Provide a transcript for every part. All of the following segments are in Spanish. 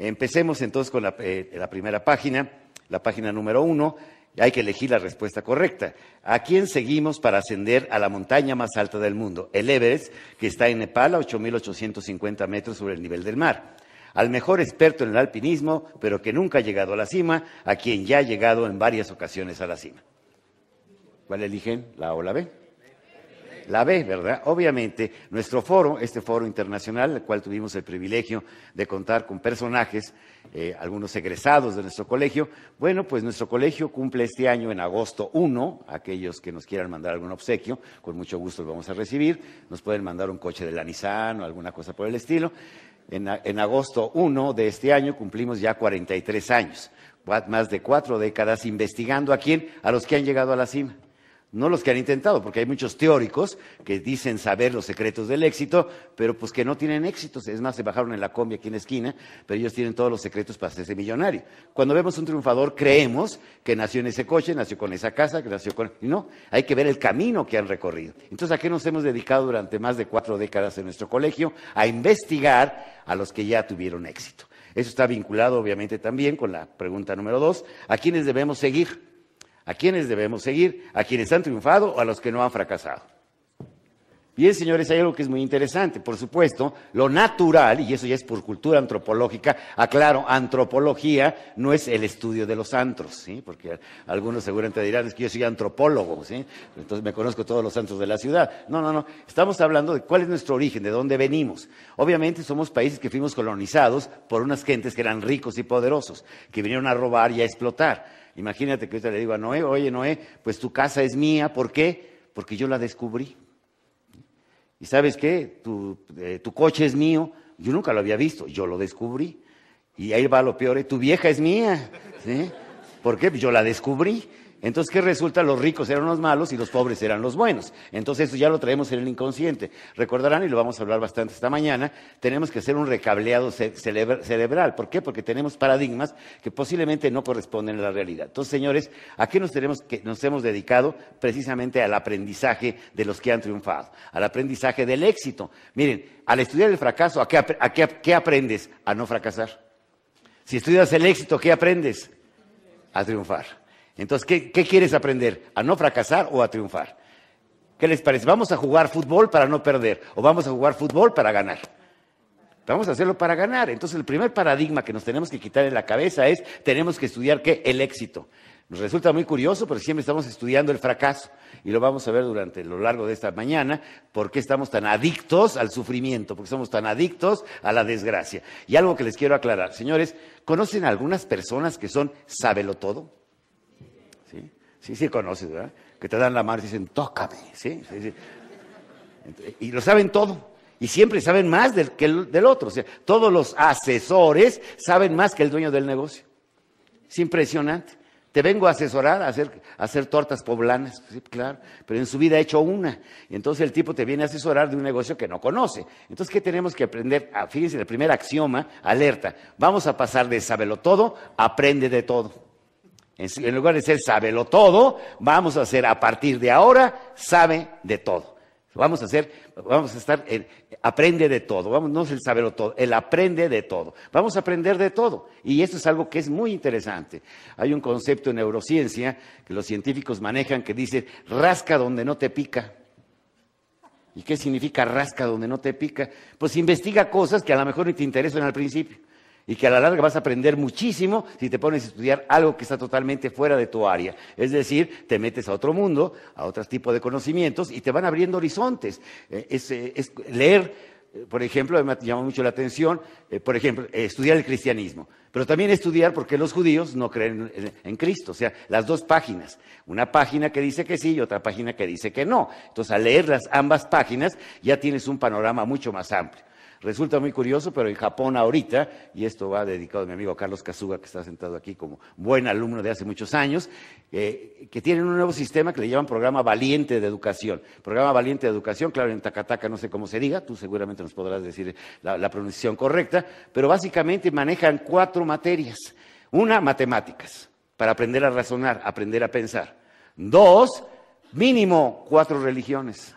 Empecemos entonces con eh, la, primera página, la página número uno. Hay que elegir la respuesta correcta. ¿A quién seguimos para ascender a la montaña más alta del mundo? El Everest, que está en Nepal a 8.850 metros sobre el nivel del mar al mejor experto en el alpinismo, pero que nunca ha llegado a la cima, a quien ya ha llegado en varias ocasiones a la cima. ¿Cuál eligen? ¿La A o la B? La B, ¿verdad? Obviamente, nuestro foro, este foro internacional, el cual tuvimos el privilegio de contar con personajes, eh, algunos egresados de nuestro colegio, bueno, pues nuestro colegio cumple este año en agosto 1, aquellos que nos quieran mandar algún obsequio, con mucho gusto lo vamos a recibir, nos pueden mandar un coche de la Nissan o alguna cosa por el estilo. En, en agosto 1 de este año cumplimos ya 43 años, más de cuatro décadas investigando a quién, a los que han llegado a la cima no los que han intentado, porque hay muchos teóricos que dicen saber los secretos del éxito, pero pues que no tienen éxito. Es más, se bajaron en la combi aquí en la esquina, pero ellos tienen todos los secretos para hacerse millonario. Cuando vemos un triunfador, creemos que nació en ese coche, nació con esa casa, que nació con... No, hay que ver el camino que han recorrido. Entonces, ¿a qué nos hemos dedicado durante más de cuatro décadas en nuestro colegio? A investigar a los que ya tuvieron éxito. Eso está vinculado, obviamente, también con la pregunta número dos, ¿a quiénes debemos seguir? ¿A quiénes debemos seguir? ¿A quienes han triunfado o a los que no han fracasado? Bien, señores, hay algo que es muy interesante. Por supuesto, lo natural, y eso ya es por cultura antropológica, aclaro, antropología no es el estudio de los antros, ¿sí? porque algunos seguramente dirán, es que yo soy antropólogo, ¿sí? entonces me conozco todos los antros de la ciudad. No, no, no, estamos hablando de cuál es nuestro origen, de dónde venimos. Obviamente somos países que fuimos colonizados por unas gentes que eran ricos y poderosos, que vinieron a robar y a explotar. Imagínate que ahorita le digo a Noé, oye Noé, pues tu casa es mía, ¿por qué? Porque yo la descubrí. ¿Y sabes qué? Tu, eh, coche es mío, yo nunca lo había visto, yo lo descubrí. Y ahí va lo peor, ¿eh? tu vieja es mía. ¿sí? ¿Por qué? Pues yo la descubrí. Entonces, ¿qué resulta? Los ricos eran los malos y los pobres eran los buenos. Entonces, eso ya lo traemos en el inconsciente. Recordarán, y lo vamos a hablar bastante esta mañana, tenemos que hacer un recableado cerebral. ¿Por qué? Porque tenemos paradigmas que posiblemente no corresponden a la realidad. Entonces, señores, ¿a qué nos, tenemos que, nos hemos dedicado? Precisamente al aprendizaje de los que han triunfado, al aprendizaje del éxito. Miren, al estudiar el fracaso, a qué aprendes? A no fracasar. Si estudias el éxito, ¿qué aprendes? A triunfar. Entonces, ¿qué, quieres aprender? ¿A no fracasar o a triunfar? ¿Qué les parece? Vamos a jugar fútbol para no perder o vamos a jugar fútbol para ganar. Vamos a hacerlo para ganar. Entonces, el primer paradigma que nos tenemos que quitar en la cabeza es, tenemos que estudiar qué? El éxito. Nos resulta muy curioso, pero siempre estamos estudiando el fracaso y lo vamos a ver durante lo largo de esta mañana, por qué estamos tan adictos al sufrimiento, por qué somos tan adictos a la desgracia. Y algo que les quiero aclarar, señores, ¿conocen algunas personas que son sábelo todo? Sí, sí, conoces, ¿verdad? Que te dan la mano y dicen, tócame, ¿sí? y lo saben todo. Y siempre saben más del, que del otro. O sea, todos los asesores saben más que el dueño del negocio. Es impresionante. Te vengo a asesorar a hacer, tortas poblanas, sí, claro, pero en su vida ha hecho una. Y entonces el tipo te viene a asesorar de un negocio que no conoce. Entonces, ¿qué tenemos que aprender? Ah, fíjense, el primer axioma, alerta. Vamos a pasar de sabelo todo, aprende de todo. En, lugar de ser sábelo todo, vamos a ser a partir de ahora sabe de todo. Vamos a hacer, vamos a estar, aprende de todo, vamos, no es el saberlo todo, el aprende de todo. Vamos a aprender de todo. Y esto es algo que es muy interesante. Hay un concepto en neurociencia que los científicos manejan que dice, rasca donde no te pica. ¿Y qué significa rasca donde no te pica? Pues investiga cosas que a lo mejor ni te interesan al principio y que a la larga vas a aprender muchísimo si te pones a estudiar algo que está totalmente fuera de tu área. Es decir, te metes a otro mundo, a otro tipo de conocimientos y te van abriendo horizontes. Eh, eh, es, leer eh, por ejemplo, me llama mucho la atención, por ejemplo, estudiar el cristianismo, pero también estudiar por qué los judíos no creen en, Cristo, o sea, las dos páginas, una página que dice que sí y otra página que dice que no. Entonces, al leer las ambas páginas ya tienes un panorama mucho más amplio. Resulta muy curioso, pero en Japón ahorita, y esto va dedicado a mi amigo Carlos Kazuga, que está sentado aquí como buen alumno de hace muchos años, eh, que tienen un nuevo sistema que le llaman Programa Valiente de Educación. Programa Valiente de Educación, claro, en Takataka no sé cómo se diga, tú seguramente nos podrás decir la, la pronunciación correcta, pero básicamente manejan cuatro materias. Una, matemáticas, para aprender a razonar, aprender a pensar. Dos, mínimo cuatro religiones,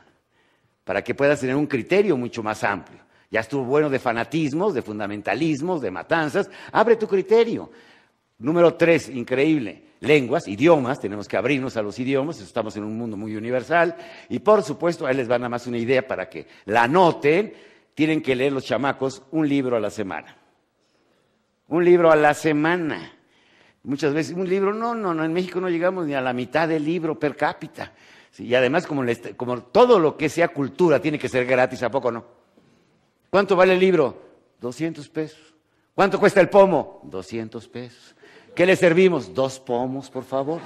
para que puedas tener un criterio mucho más amplio. Ya estuvo bueno de fanatismos, de fundamentalismos, de matanzas. Abre tu criterio. Número tres, increíble, lenguas, idiomas, tenemos que abrirnos a los idiomas, estamos en un mundo muy universal. Y por supuesto, ahí les va nada más una idea para que la noten. tienen que leer los chamacos un libro a la semana. Un libro a la semana. Muchas veces, un libro, no, no, no, en México no llegamos ni a la mitad del libro per cápita. y además, como todo lo que sea cultura tiene que ser gratis, ¿a poco no? ¿Cuánto vale el libro? 200 pesos. ¿Cuánto cuesta el pomo? 200 pesos. ¿Qué le servimos? Dos pomos, por favor.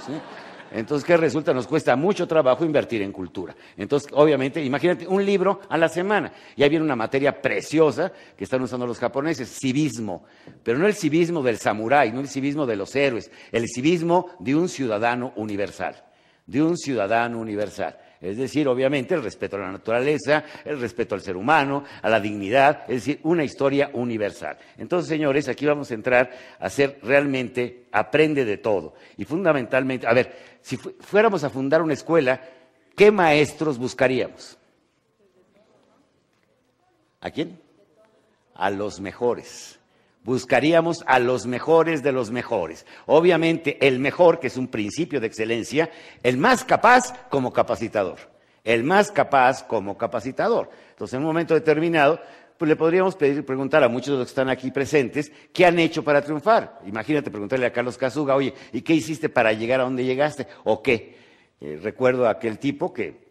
Entonces, ¿qué resulta? Nos cuesta mucho trabajo invertir en cultura. Entonces, obviamente, imagínate un libro a la semana. Y ahí viene una materia preciosa que están usando los japoneses, civismo. Pero no el civismo del samurái, no el civismo de los héroes, el civismo de un ciudadano universal. De un ciudadano universal. Es decir, obviamente, el respeto a la naturaleza, el respeto al ser humano, a la dignidad, es decir, una historia universal. Entonces, señores, aquí vamos a entrar a ser realmente aprende de todo. Y fundamentalmente, a ver, si fuéramos a fundar una escuela, ¿qué maestros buscaríamos? ¿A quién? A los mejores buscaríamos a los mejores de los mejores. Obviamente, el mejor, que es un principio de excelencia, el más capaz como capacitador, el más capaz como capacitador. Entonces, en un momento determinado, pues, le podríamos pedir, preguntar a muchos de los que están aquí presentes, ¿qué han hecho para triunfar? Imagínate preguntarle a Carlos Cazuga, oye, ¿y qué hiciste para llegar a donde llegaste? ¿O qué? Eh, recuerdo a aquel tipo que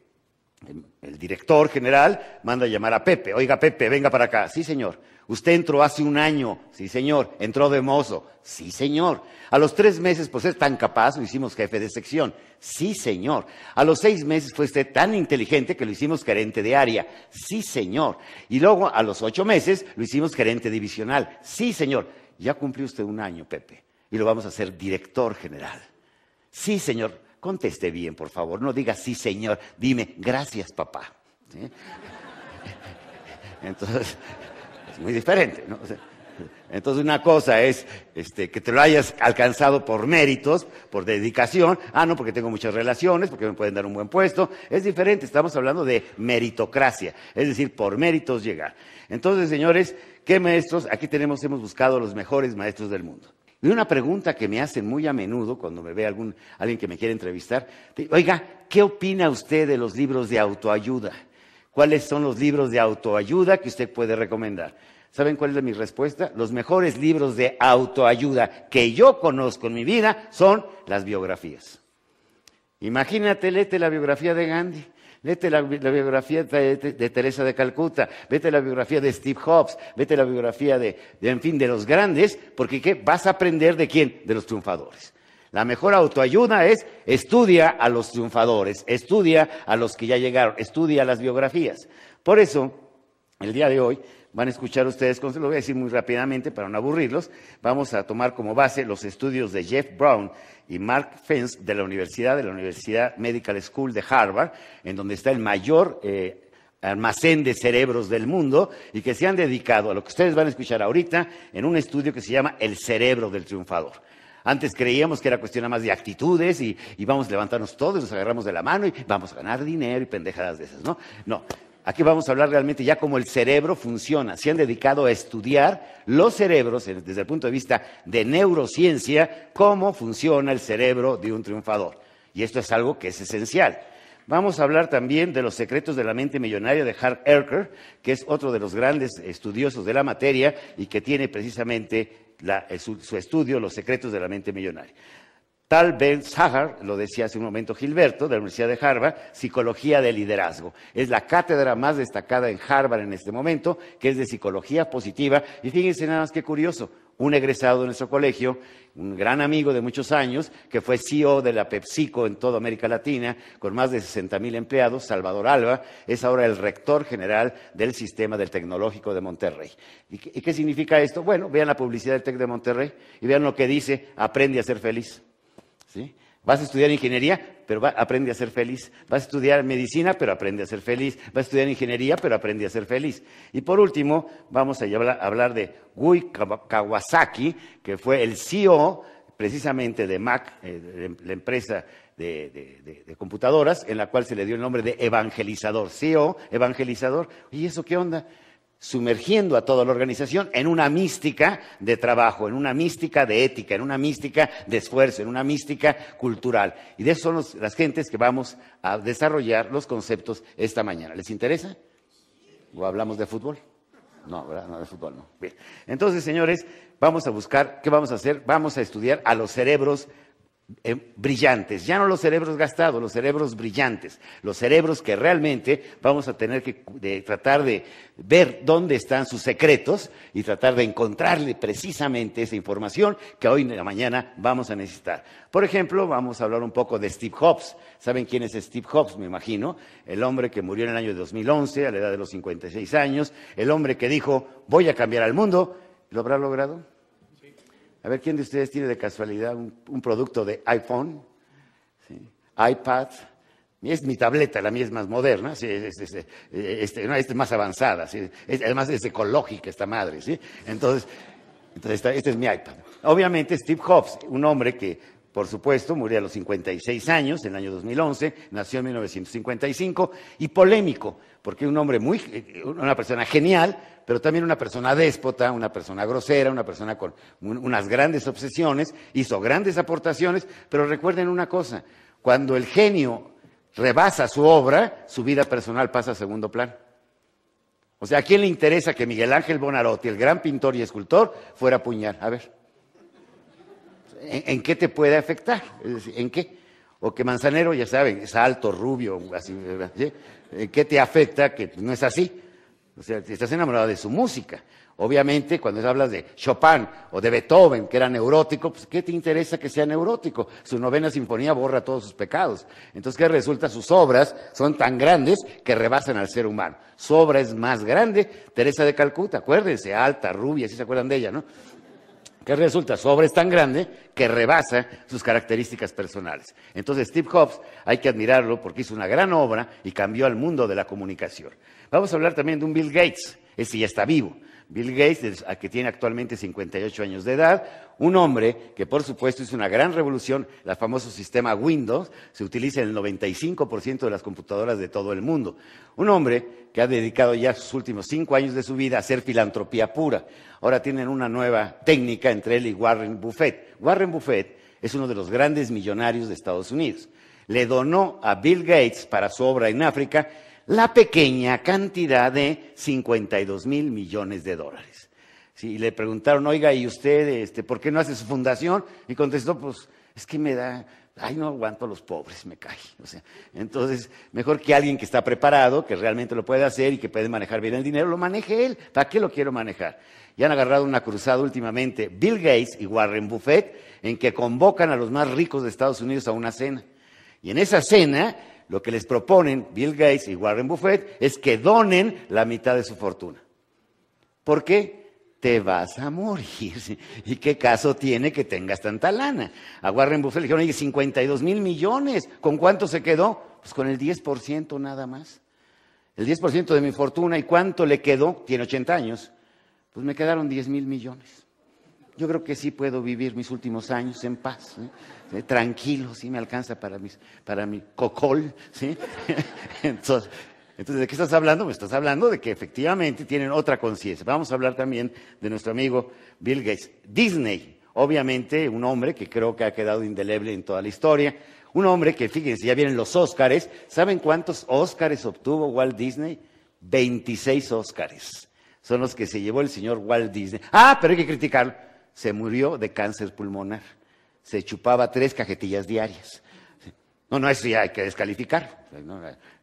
em, el director general manda a llamar a Pepe, oiga Pepe, venga para acá, sí señor. Usted entró hace un año, sí señor, entró de mozo, sí señor. A los tres meses, pues es tan capaz, lo hicimos jefe de sección, sí señor. A los seis meses fue usted tan inteligente que lo hicimos gerente de área, sí señor. Y luego a los ocho meses lo hicimos gerente divisional, sí señor. Ya cumplió usted un año, Pepe, y lo vamos a hacer director general. Sí señor, conteste bien, por favor, no diga sí señor, dime gracias papá. Entonces muy diferente, ¿no? entonces una cosa es este, que te lo hayas alcanzado por méritos, por dedicación, ah, no, porque tengo muchas relaciones, porque me pueden dar un buen puesto, es diferente, estamos hablando de meritocracia, es decir, por méritos llegar. Entonces, señores, ¿qué maestros? Aquí tenemos, hemos buscado los mejores maestros del mundo. Y una pregunta que me hacen muy a menudo cuando me ve algún, alguien que me quiere entrevistar, oiga, ¿qué opina usted de los libros de autoayuda? cuáles son los libros de autoayuda que usted puede recomendar. ¿Saben cuál es mi respuesta? Los mejores libros de autoayuda que yo conozco en mi vida son las biografías. Imagínate, léete la biografía de Gandhi, léete la, biografía de, Teresa de Calcuta, vete la biografía de Steve Jobs, vete la biografía de, de, en fin, de los grandes, porque ¿qué? vas a aprender de quién? De los triunfadores. La mejor autoayuda es estudia a los triunfadores, estudia a los que ya llegaron, estudia las biografías. Por eso, el día de hoy van a escuchar ustedes, lo voy a decir muy rápidamente para no aburrirlos, vamos a tomar como base los estudios de Jeff Brown y Mark Fence de la Universidad, de la Universidad Medical School de Harvard, en donde está el mayor eh, almacén de cerebros del mundo y que se han dedicado a lo que ustedes van a escuchar ahorita en un estudio que se llama El cerebro del triunfador. Antes creíamos que era cuestión más de actitudes y, y vamos a levantarnos todos, nos agarramos de la mano y vamos a ganar dinero y pendejadas de esas, ¿no? No, Aquí vamos a hablar realmente ya cómo el cerebro funciona. Se han dedicado a estudiar los cerebros desde el punto de vista de neurociencia, cómo funciona el cerebro de un triunfador. Y esto es algo que es esencial. Vamos a hablar también de los secretos de la mente millonaria de Hart Erker, que es otro de los grandes estudiosos de la materia y que tiene precisamente eh, su, estudio, Los secretos de la mente millonaria. Tal Ben Sahar, lo decía hace un momento Gilberto, de la Universidad de Harvard, Psicología de Liderazgo. Es la cátedra más destacada en Harvard en este momento, que es de psicología positiva. Y fíjense nada más qué curioso, un egresado de nuestro colegio, un gran amigo de muchos años, que fue CEO de la PepsiCo en toda América Latina, con más de 60 mil empleados, Salvador Alba, es ahora el rector general del sistema del tecnológico de Monterrey. ¿Y qué, significa esto? Bueno, vean la publicidad del TEC de Monterrey y vean lo que dice, aprende a ser feliz. ¿Vas a estudiar ingeniería? pero aprende a ser feliz. Va a estudiar medicina, pero aprende a ser feliz. Va a estudiar ingeniería, pero aprende a ser feliz. Y por último, vamos a hablar de Gui Kawasaki, que fue el CEO precisamente de Mac, eh, em, la empresa de, computadoras, en la cual se le dio el nombre de evangelizador. CEO, evangelizador. ¿Y eso qué onda? sumergiendo a toda la organización en una mística de trabajo, en una mística de ética, en una mística de esfuerzo, en una mística cultural. Y de eso son las gentes que vamos a desarrollar los conceptos esta mañana. ¿Les interesa? ¿O hablamos de fútbol? No, ¿verdad? No, de fútbol no. Bien. Entonces, señores, vamos a buscar, ¿qué vamos a hacer? Vamos a estudiar a los cerebros eh, brillantes, ya no los cerebros gastados, los cerebros brillantes, los cerebros que realmente vamos a tener que tratar de ver dónde están sus secretos y tratar de encontrarle precisamente esa información que hoy en la mañana vamos a necesitar. Por ejemplo, vamos a hablar un poco de Steve Jobs. ¿Saben quién es Steve Jobs? Me imagino, el hombre que murió en el año 2011 a la edad de los 56 años, el hombre que dijo, voy a cambiar al mundo. ¿Lo habrá logrado? A ver, ¿quién de ustedes tiene de casualidad un, producto de iPhone? iPad. Es mi tableta, la mía es más moderna, sí, eh, este, esta es más avanzada, además es ecológica esta madre. ¿sí? Entonces, este es mi iPad. Obviamente Steve Jobs, un hombre que por supuesto, murió a los 56 años, en el año 2011, nació en 1955, y polémico, porque un hombre muy, eh, una persona genial, pero también una persona déspota, una persona grosera, una persona con unas grandes obsesiones, hizo grandes aportaciones, pero recuerden una cosa, cuando el genio rebasa su obra, su vida personal pasa a segundo plano. O sea, ¿a quién le interesa que Miguel Ángel Bonarotti, el gran pintor y escultor, fuera a puñar? A ver en, qué te puede afectar, en qué. O que Manzanero, ya saben, es alto, rubio, así, ¿En qué te afecta que no es así? O sea, estás enamorado de su música. Obviamente, cuando hablas de Chopin o de Beethoven, que era neurótico, pues ¿qué te interesa que sea neurótico? Su novena sinfonía borra todos sus pecados. Entonces, ¿qué resulta? Sus obras son tan grandes que rebasan al ser humano. Su obra es más grande, Teresa de Calcuta, acuérdense, alta, rubia, si se acuerdan de ella, ¿no? que resulta su obra es tan grande que rebasa sus características personales. Entonces Steve Jobs hay que admirarlo porque hizo una gran obra y cambió al mundo de la comunicación. Vamos a hablar también de un Bill Gates, ese ya está vivo, Bill Gates, a que tiene actualmente 58 años de edad, un hombre que por supuesto hizo una gran revolución, el famoso sistema Windows, se utiliza en el 95% de las computadoras de todo el mundo. Un hombre que ha dedicado ya sus últimos cinco años de su vida a hacer filantropía pura. Ahora tienen una nueva técnica entre él y Warren Buffett. Warren Buffett es uno de los grandes millonarios de Estados Unidos. Le donó a Bill Gates para su obra en África la pequeña cantidad de 52 mil millones de dólares. y le preguntaron, oiga, ¿y usted este, por qué no hace su fundación? Y contestó, pues es que me da, ay, no aguanto a los pobres, me cae. O sea, entonces, mejor que alguien que está preparado, que realmente lo puede hacer y que puede manejar bien el dinero, lo maneje él. ¿Para qué lo quiero manejar? Y han agarrado una cruzada últimamente, Bill Gates y Warren Buffett, en que convocan a los más ricos de Estados Unidos a una cena. Y en esa cena lo que les proponen Bill Gates y Warren Buffett es que donen la mitad de su fortuna. ¿Por qué? Te vas a morir. ¿Y qué caso tiene que tengas tanta lana? A Warren Buffett le dijeron, oye, 52 mil millones. ¿Con cuánto se quedó? Pues con el 10% nada más. El 10% de mi fortuna. ¿Y cuánto le quedó? Tiene 80 años. Pues me quedaron 10 mil millones yo creo que sí puedo vivir mis últimos años en paz, ¿eh? Eh, tranquilo, sí me alcanza para, mis, para mi cocol, ¿sí? Entonces, entonces, ¿de qué estás hablando? Me estás hablando de que efectivamente tienen otra conciencia. Vamos a hablar también de nuestro amigo Bill Gates. Disney, obviamente, un hombre que creo que ha quedado indeleble en toda la historia. Un hombre que, fíjense, ya vienen los Óscares. ¿Saben cuántos Óscares obtuvo Walt Disney? 26 Óscares. Son los que se llevó el señor Walt Disney. Ah, pero hay que criticarlo se murió de cáncer pulmonar. Se chupaba tres cajetillas diarias. No, no, eso ya hay que descalificar.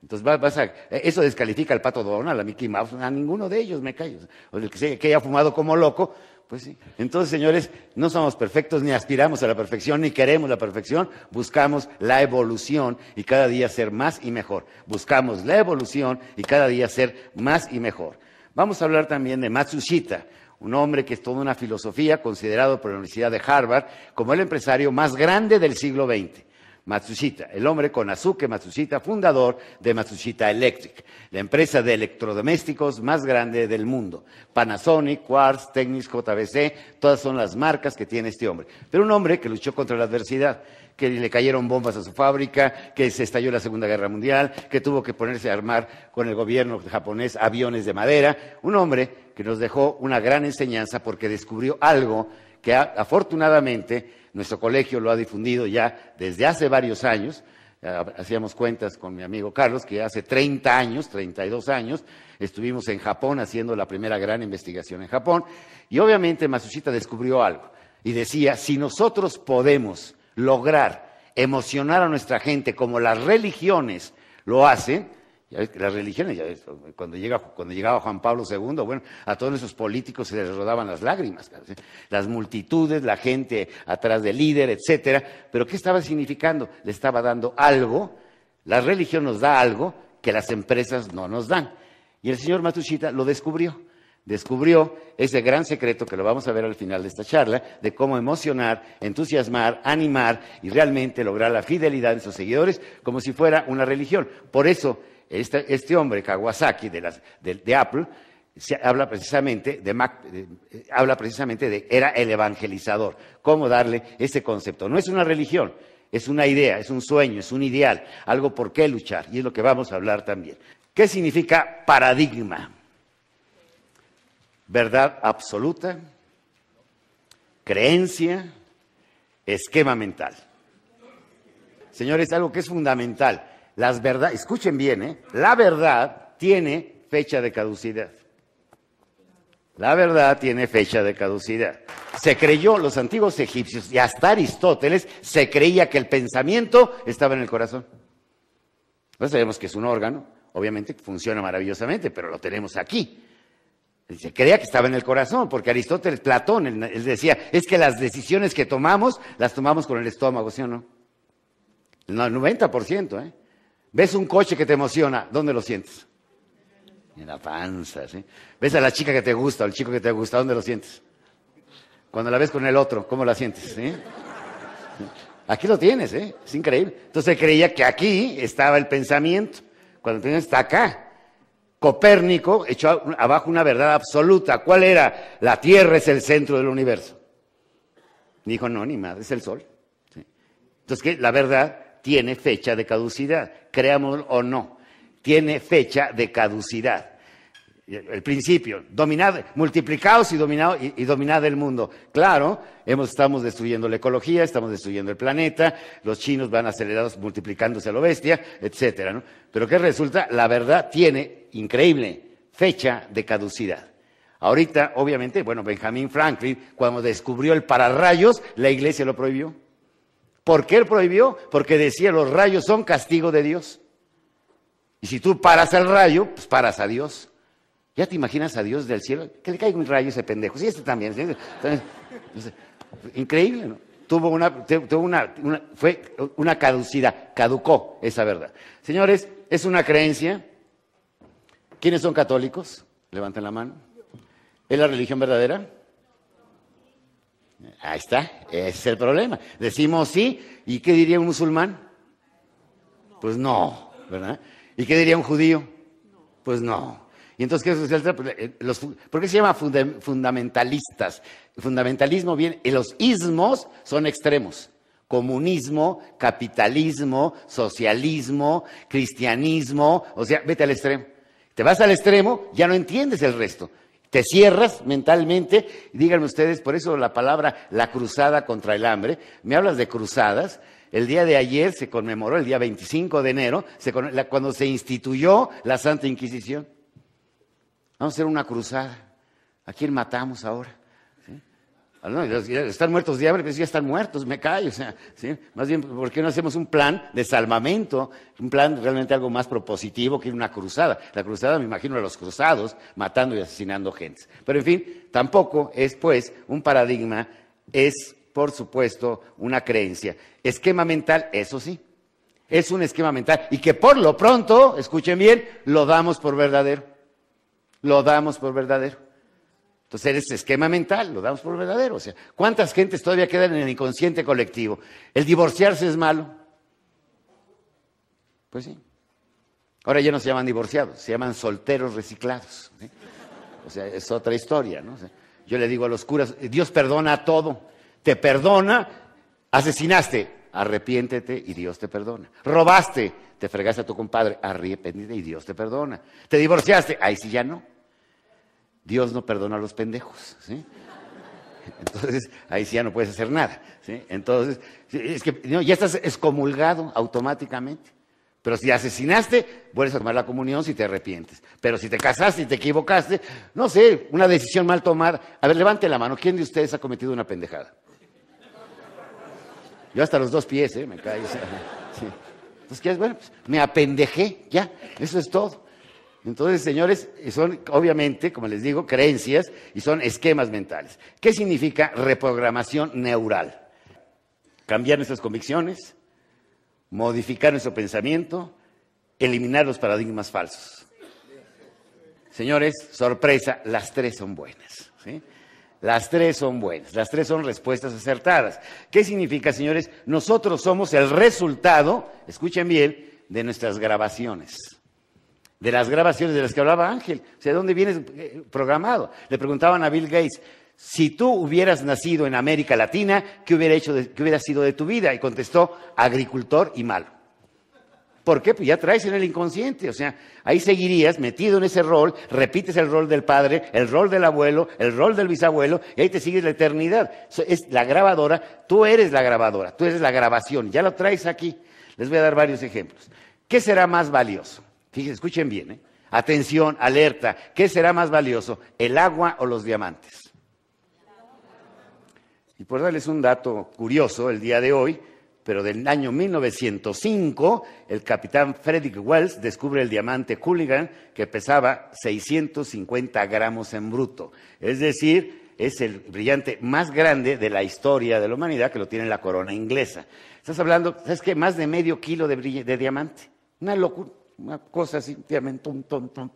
Entonces vas eso descalifica al Pato Donald, a Mickey Mouse, a ninguno de ellos me callo. O el que, que haya fumado como loco, pues sí. Entonces, señores, no somos perfectos, ni aspiramos a la perfección, ni queremos la perfección. Buscamos la evolución y cada día ser más y mejor. Buscamos la evolución y cada día ser más y mejor. Vamos a hablar también de Matsushita un hombre que es toda una filosofía, considerado por la Universidad de Harvard como el empresario más grande del siglo XX. Matsushita, el hombre con Azuke Matsushita, fundador de Matsushita Electric, la empresa de electrodomésticos más grande del mundo. Panasonic, Quartz, Technics, JBC, todas son las marcas que tiene este hombre. Pero un hombre que luchó contra la adversidad, que le cayeron bombas a su fábrica, que se estalló la Segunda Guerra Mundial, que tuvo que ponerse a armar con el gobierno japonés aviones de madera. Un hombre que nos dejó una gran enseñanza porque descubrió algo que afortunadamente nuestro colegio lo ha difundido ya desde hace varios años. Hacíamos cuentas con mi amigo Carlos que hace 30 años, 32 años, estuvimos en Japón haciendo la primera gran investigación en Japón y obviamente Matsushita descubrió algo y decía, si nosotros podemos lograr emocionar a nuestra gente como las religiones lo hacen, las religiones, cuando, llegaba Juan Pablo II, bueno, a todos esos políticos se les rodaban las lágrimas, las multitudes, la gente atrás del líder, etcétera. Pero ¿qué estaba significando? Le estaba dando algo, la religión nos da algo que las empresas no nos dan. Y el señor Matuchita lo descubrió. Descubrió ese gran secreto que lo vamos a ver al final de esta charla, de cómo emocionar, entusiasmar, animar y realmente lograr la fidelidad de sus seguidores como si fuera una religión. Por eso este, este, hombre, Kawasaki, de, las, Apple, habla precisamente de eh, habla precisamente de era el evangelizador. ¿Cómo darle ese concepto? No es una religión, es una idea, es un sueño, es un ideal, algo por qué luchar y es lo que vamos a hablar también. ¿Qué significa paradigma? Verdad absoluta, creencia, esquema mental. Señores, algo que es fundamental. Las verdad, escuchen bien, ¿eh? la verdad tiene fecha de caducidad. La verdad tiene fecha de caducidad. Se creyó los antiguos egipcios y hasta Aristóteles se creía que el pensamiento estaba en el corazón. No sabemos que es un órgano, obviamente funciona maravillosamente, pero lo tenemos aquí. Se creía que estaba en el corazón, porque Aristóteles, Platón, él, decía, es que las decisiones que tomamos las tomamos con el estómago, ¿sí o no? El 90%, ¿eh? Ves un coche que te emociona, ¿dónde lo sientes? En la panza, ¿sí? Ves a la chica que te gusta, al chico que te gusta, ¿dónde lo sientes? Cuando la ves con el otro, ¿cómo la sientes? Aquí lo tienes, ¿eh? Es increíble. Entonces creía que aquí estaba el pensamiento. Cuando el pensamiento está acá. Copérnico echó abajo una verdad absoluta. ¿Cuál era? La Tierra es el centro del universo. Dijo, no, ni madre, es el Sol. Entonces, la verdad tiene fecha de caducidad, creamos o no, tiene fecha de caducidad. El principio, dominad, multiplicados y dominado y, y el mundo. Claro, hemos, estamos destruyendo la ecología, estamos destruyendo el planeta, los chinos van acelerados multiplicándose a lo bestia, etcétera, ¿no? Pero ¿qué resulta? La verdad tiene, increíble, fecha de caducidad. Ahorita, obviamente, bueno, Benjamin Franklin, cuando descubrió el pararrayos, la iglesia lo prohibió. ¿Por qué él prohibió? Porque decía, los rayos son castigo de Dios. Y si tú paras al rayo, pues paras a Dios. ¿Ya te imaginas a Dios del cielo? Que le caiga un rayo ese pendejo. Sí, este también. Este increíble, ¿no? Tuvo una, tuvo una, fue una caducidad, caducó esa verdad. Señores, es una creencia. ¿Quiénes son católicos? Levanten la mano. ¿Es la religión verdadera? Ahí está, ese es el problema. Decimos sí, ¿y qué diría un musulmán? Pues no, ¿verdad? ¿Y qué diría un judío? Pues no. Y entonces, ¿qué es pues, eh, eh, los, ¿por qué se llama fundamentalistas? fundamentalismo viene, los ismos son extremos. Comunismo, capitalismo, socialismo, cristianismo, o sea, vete al extremo. Te vas al extremo, ya no entiendes el resto te cierras mentalmente, díganme ustedes, por eso la palabra la cruzada contra el hambre, me hablas de cruzadas, el día de ayer se conmemoró, el día 25 de enero, cuando se instituyó la Santa Inquisición. Vamos a hacer una cruzada. ¿A quién matamos ahora? Ah, están muertos de hambre, pues ya están muertos, me callo. Más bien, ¿por qué no hacemos un plan de salvamento? Un plan realmente algo más propositivo que una cruzada. La cruzada me imagino a los cruzados matando y asesinando gentes. Pero en fin, tampoco es pues un paradigma, es por supuesto una creencia. Esquema mental, eso sí, es un esquema mental y que por lo pronto, escuchen bien, lo damos por verdadero. Lo damos por verdadero. Entonces, ese esquema mental, lo damos por verdadero. O sea, ¿cuántas gentes todavía quedan en el inconsciente colectivo? ¿El divorciarse es malo? Pues sí. Ahora ya no se llaman divorciados, se llaman solteros reciclados. O sea, es otra historia, ¿no? yo le digo a los curas, Dios perdona a todo. Te perdona, asesinaste, arrepiéntete y Dios te perdona. Robaste, te fregaste a tu compadre, arrepiéntete y Dios te perdona. Te divorciaste, ahí sí ya no. Dios no perdona a los pendejos. ¿sí? Entonces, ahí sí ya no puedes hacer nada. ¿sí? Entonces, es que ya estás excomulgado automáticamente. Pero si asesinaste, vuelves a tomar la comunión si te arrepientes. Pero si te casaste y te equivocaste, no sé, una decisión mal tomada. A ver, levante la mano. ¿Quién de ustedes ha cometido una pendejada? Yo hasta los dos pies, ¿eh? Me caí. Entonces, ¿qué es? Bueno, pues, me apendejé, ya. Eso es todo. Entonces, señores, son obviamente, como les digo, creencias y son esquemas mentales. ¿Qué significa reprogramación neural? Cambiar nuestras convicciones, modificar nuestro pensamiento, eliminar los paradigmas falsos. Señores, sorpresa, las tres son buenas. Las tres son buenas, las tres son respuestas acertadas. ¿Qué significa, señores? Nosotros somos el resultado, escuchen bien, de nuestras grabaciones de las grabaciones de las que hablaba Ángel. O sea, ¿de dónde vienes eh, programado? Le preguntaban a Bill Gates, si tú hubieras nacido en América Latina, ¿qué hubiera, hecho qué hubiera sido de tu vida? Y contestó, agricultor y malo. ¿Por qué? Pues ya traes en el inconsciente, o sea, ahí seguirías metido en ese rol, repites el rol del padre, el rol del abuelo, el rol del bisabuelo, y ahí te sigues la eternidad. Es la grabadora, tú eres la grabadora, tú eres la grabación, ya lo traes aquí. Les voy a dar varios ejemplos. ¿Qué será más valioso? Fíjense, escuchen bien, ¿eh? Atención, alerta. ¿Qué será más valioso, el agua o los diamantes? Y por darles un dato curioso el día de hoy, pero del año 1905, el capitán Frederick Wells descubre el diamante Culligan que pesaba 650 gramos en bruto. Es decir, es el brillante más grande de la historia de la humanidad que lo tiene la corona inglesa. Estás hablando, ¿sabes qué? Más de medio kilo de, de diamante. Una locura una cosa simplemente un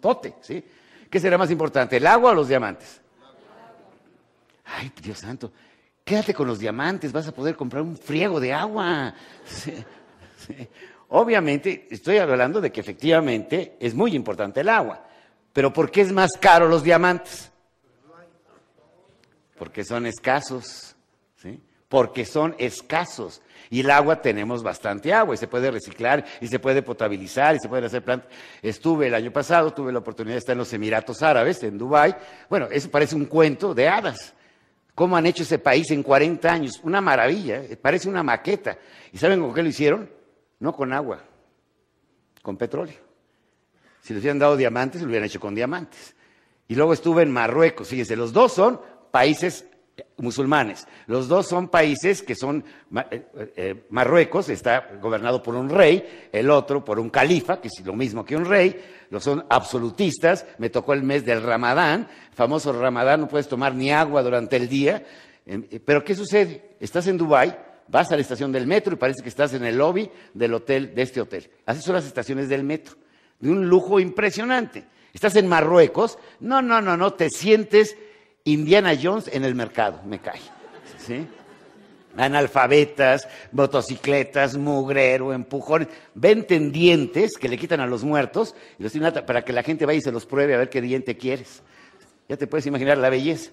tote ¿sí? ¿Qué será más importante, el agua o los diamantes? Ay, Dios santo, quédate con los diamantes, vas a poder comprar un friego de agua. Obviamente, estoy hablando de que efectivamente es muy importante el agua, pero ¿por qué es más caro los diamantes? Porque son escasos porque son escasos. Y el agua tenemos bastante agua y se puede reciclar y se puede potabilizar y se pueden hacer plantas. Estuve el año pasado, tuve la oportunidad de estar en los Emiratos Árabes, en Dubái. Bueno, eso parece un cuento de hadas. ¿Cómo han hecho ese país en 40 años? Una maravilla, eh, parece una maqueta. ¿Y saben con qué lo hicieron? No con agua, con petróleo. Si les hubieran dado diamantes, lo hubieran hecho con diamantes. Y luego estuve en Marruecos, fíjense, los dos son países musulmanes. Los dos son países que son, eh, eh, Marruecos está gobernado por un rey, el otro por un califa, que es lo mismo que un rey, los son absolutistas, me tocó el mes del Ramadán, famoso Ramadán, no puedes tomar ni agua durante el día, em, eh, pero ¿qué sucede? Estás en Dubái, vas a la estación del metro y parece que estás en el lobby del hotel, de este hotel. Así son las estaciones del metro, de un lujo impresionante. Estás en Marruecos, no, no, no, no, te sientes Indiana Jones en el mercado, me cae. Analfabetas, motocicletas, mugrero, empujones. Ven dientes que le quitan a los muertos los para que la gente vaya y se los pruebe a ver qué diente quieres. Ya te puedes imaginar la belleza.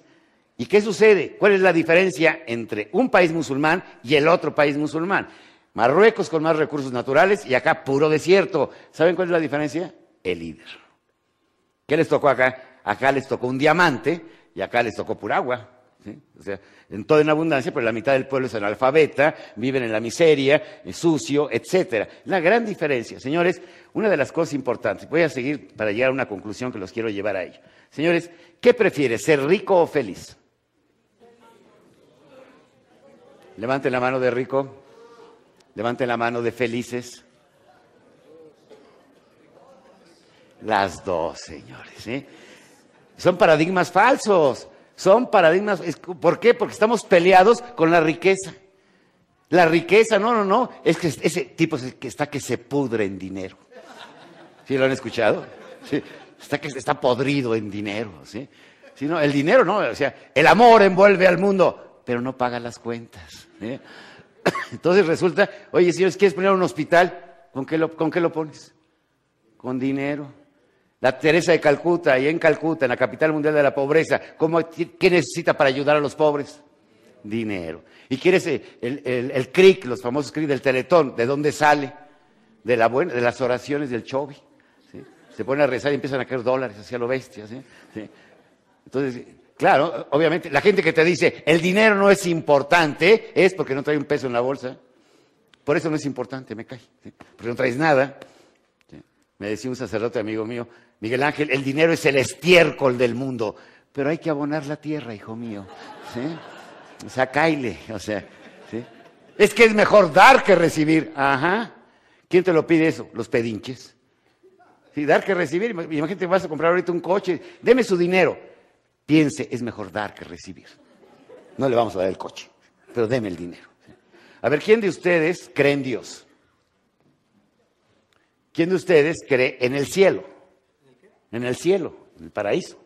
¿Y qué sucede? ¿Cuál es la diferencia entre un país musulmán y el otro país musulmán? Marruecos con más recursos naturales y acá puro desierto. ¿Saben cuál es la diferencia? El líder. ¿Qué les tocó acá? Acá les tocó un diamante, y acá les tocó pura agua. O sea, en toda en abundancia, pero la mitad del pueblo es analfabeta, viven en la miseria, es sucio, etcétera. La gran diferencia, señores, una de las cosas importantes, voy a seguir para llegar a una conclusión que los quiero llevar a ello. Señores, ¿qué prefiere, ser rico o feliz? Levanten la mano de rico, levanten la mano de felices. Las dos, señores. ¿eh? Son paradigmas falsos. Son paradigmas. ¿Por qué? Porque estamos peleados con la riqueza. La riqueza, no, no, no. Es que ese tipo está que se pudre en dinero. ¿Sí lo han escuchado? Está que está podrido en dinero. ¿sí? El dinero no. O sea, el amor envuelve al mundo, pero no paga las cuentas. Entonces resulta, oye, si quieres poner un hospital, ¿con qué lo, con qué lo pones? Con dinero la Teresa de Calcuta, y en Calcuta, en la capital mundial de la pobreza, ¿qué necesita para ayudar a los pobres? Dinero. ¿Y quiere el, el, CRIC, los famosos CRIC del Teletón? ¿De dónde sale? De, las oraciones del Chobi. Se ponen a rezar y empiezan a caer dólares hacia lo bestia. Entonces, claro, obviamente, la gente que te dice el dinero no es importante es porque no trae un peso en la bolsa. Por eso no es importante, me cae. Porque no traes nada. Me decía un sacerdote amigo mío, Miguel Ángel, el dinero es el estiércol del mundo, pero hay que abonar la tierra, hijo mío. O sea, caile, o sea, es que es mejor dar que recibir. Ajá. ¿Quién te lo pide eso? Los pedinches. dar que recibir. Imagínate, vas a comprar ahorita un coche, deme su dinero. Piense, es mejor dar que recibir. No le vamos a dar el coche, pero deme el dinero. A ver, ¿quién de ustedes cree en Dios? ¿Quién de ustedes cree en el cielo? en el cielo, en el paraíso.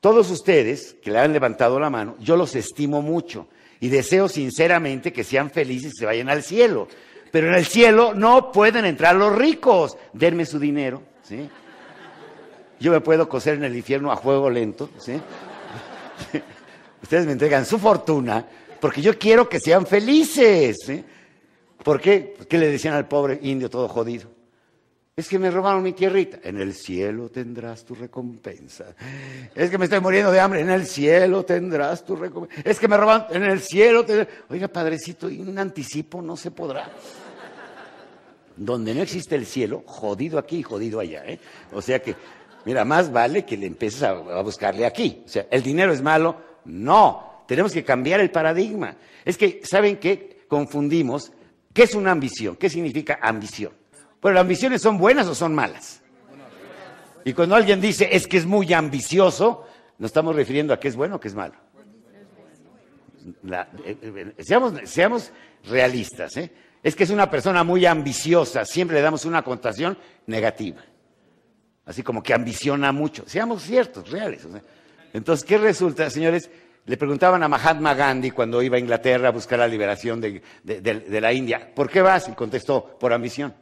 Todos ustedes que le han levantado la mano, yo los estimo mucho y deseo sinceramente que sean felices y se vayan al cielo. Pero en el cielo no pueden entrar los ricos. Denme su dinero, ¿sí? Yo me puedo coser en el infierno a juego lento, ¿sí? Ustedes me entregan su fortuna porque yo quiero que sean felices, ¿Por qué? ¿Qué le decían al pobre indio todo jodido? Es que me robaron mi tierrita. En el cielo tendrás tu recompensa. Es que me estoy muriendo de hambre. En el cielo tendrás tu recompensa. Es que me robaron. En el cielo tendrás. Oiga, padrecito, y un anticipo no se podrá. Donde no existe el cielo, jodido aquí y jodido allá. ¿eh? O sea que, mira, más vale que le empieces a, a buscarle aquí. O sea, ¿el dinero es malo? No. Tenemos que cambiar el paradigma. Es que, ¿saben qué? Confundimos. ¿Qué es una ambición? ¿Qué significa ambición? Pero las ambiciones son buenas o son malas. Y cuando alguien dice es que es muy ambicioso, nos estamos refiriendo a que es bueno o que es malo. Eh, eh, seamos, realistas. ¿eh? Es que es una persona muy ambiciosa. Siempre le damos una connotación negativa. Así como que ambiciona mucho. Seamos ciertos, reales. Entonces, ¿qué resulta, señores? Le preguntaban a Mahatma Gandhi cuando iba a Inglaterra a buscar la liberación de la India. ¿Por qué vas? Y contestó, por ambición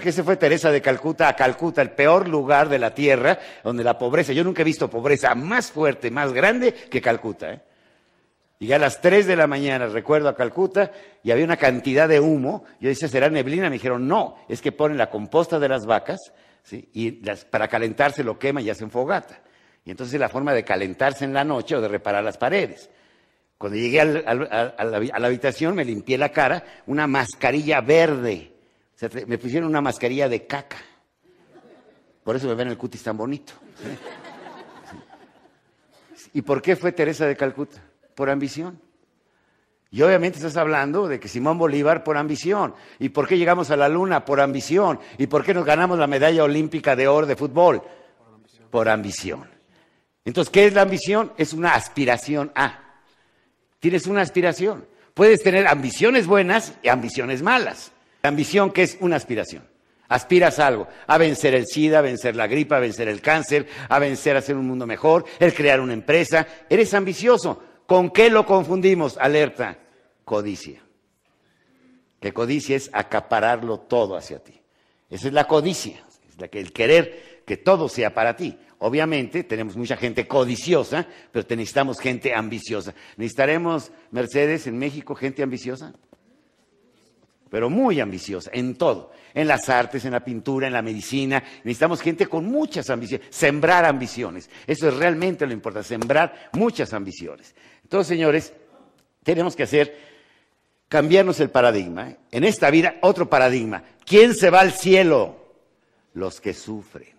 qué se fue Teresa de Calcuta a Calcuta, el peor lugar de la tierra, donde la pobreza, yo nunca he visto pobreza más fuerte, más grande que Calcuta. ¿eh? Y Llegué a las 3 de la mañana, recuerdo, a Calcuta, y había una cantidad de humo. Yo dije, ¿será neblina? Me dijeron, no, es que ponen la composta de las vacas, y las, para calentarse lo queman y hacen fogata. Y entonces es la forma de calentarse en la noche o de reparar las paredes. Cuando llegué a la habitación me limpié la cara, una mascarilla verde me pusieron una mascarilla de caca. Por eso me ven el cutis tan bonito. ¿Y por qué fue Teresa de Calcuta? Por ambición. Y obviamente estás hablando de que Simón Bolívar por ambición. ¿Y por qué llegamos a la luna? Por ambición. ¿Y por qué nos ganamos la medalla olímpica de oro de fútbol? Por ambición. Por ambición. Entonces, ¿qué es la ambición? Es una aspiración a. Tienes una aspiración. Puedes tener ambiciones buenas y ambiciones malas ambición que es una aspiración. Aspiras algo, a vencer el SIDA, a vencer la gripa, a vencer el cáncer, a vencer a hacer un mundo mejor, el crear una empresa. Eres ambicioso. ¿Con qué lo confundimos? Alerta, codicia. Que codicia es acapararlo todo hacia ti. Esa es la codicia, es la que, el querer que todo sea para ti. Obviamente tenemos mucha gente codiciosa, pero necesitamos gente ambiciosa. ¿Necesitaremos, Mercedes, en México gente ambiciosa? pero muy ambiciosa en todo, en las artes, en la pintura, en la medicina. Necesitamos gente con muchas ambiciones, sembrar ambiciones. Eso es realmente lo importante, sembrar muchas ambiciones. Entonces, señores, tenemos que hacer, cambiarnos el paradigma. En esta vida, otro paradigma. ¿Quién se va al cielo? Los que sufren.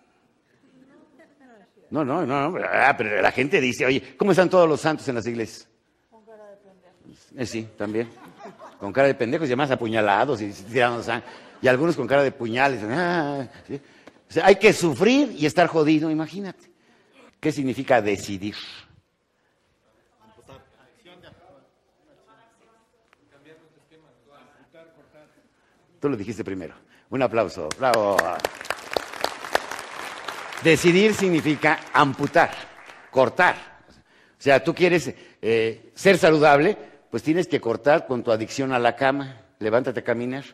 No, no, no, ah, pero la gente dice, oye, ¿cómo están todos los santos en las iglesias? Eh, sí, también con cara de pendejos y además apuñalados y Y algunos con cara de puñales. Ah, hay que sufrir y estar jodido, imagínate. ¿Qué significa decidir? Tú lo dijiste primero. Un aplauso. Decidir significa amputar, cortar. O sea, tú quieres eh, ser saludable, pues tienes que cortar con tu adicción a la cama, levántate a caminar.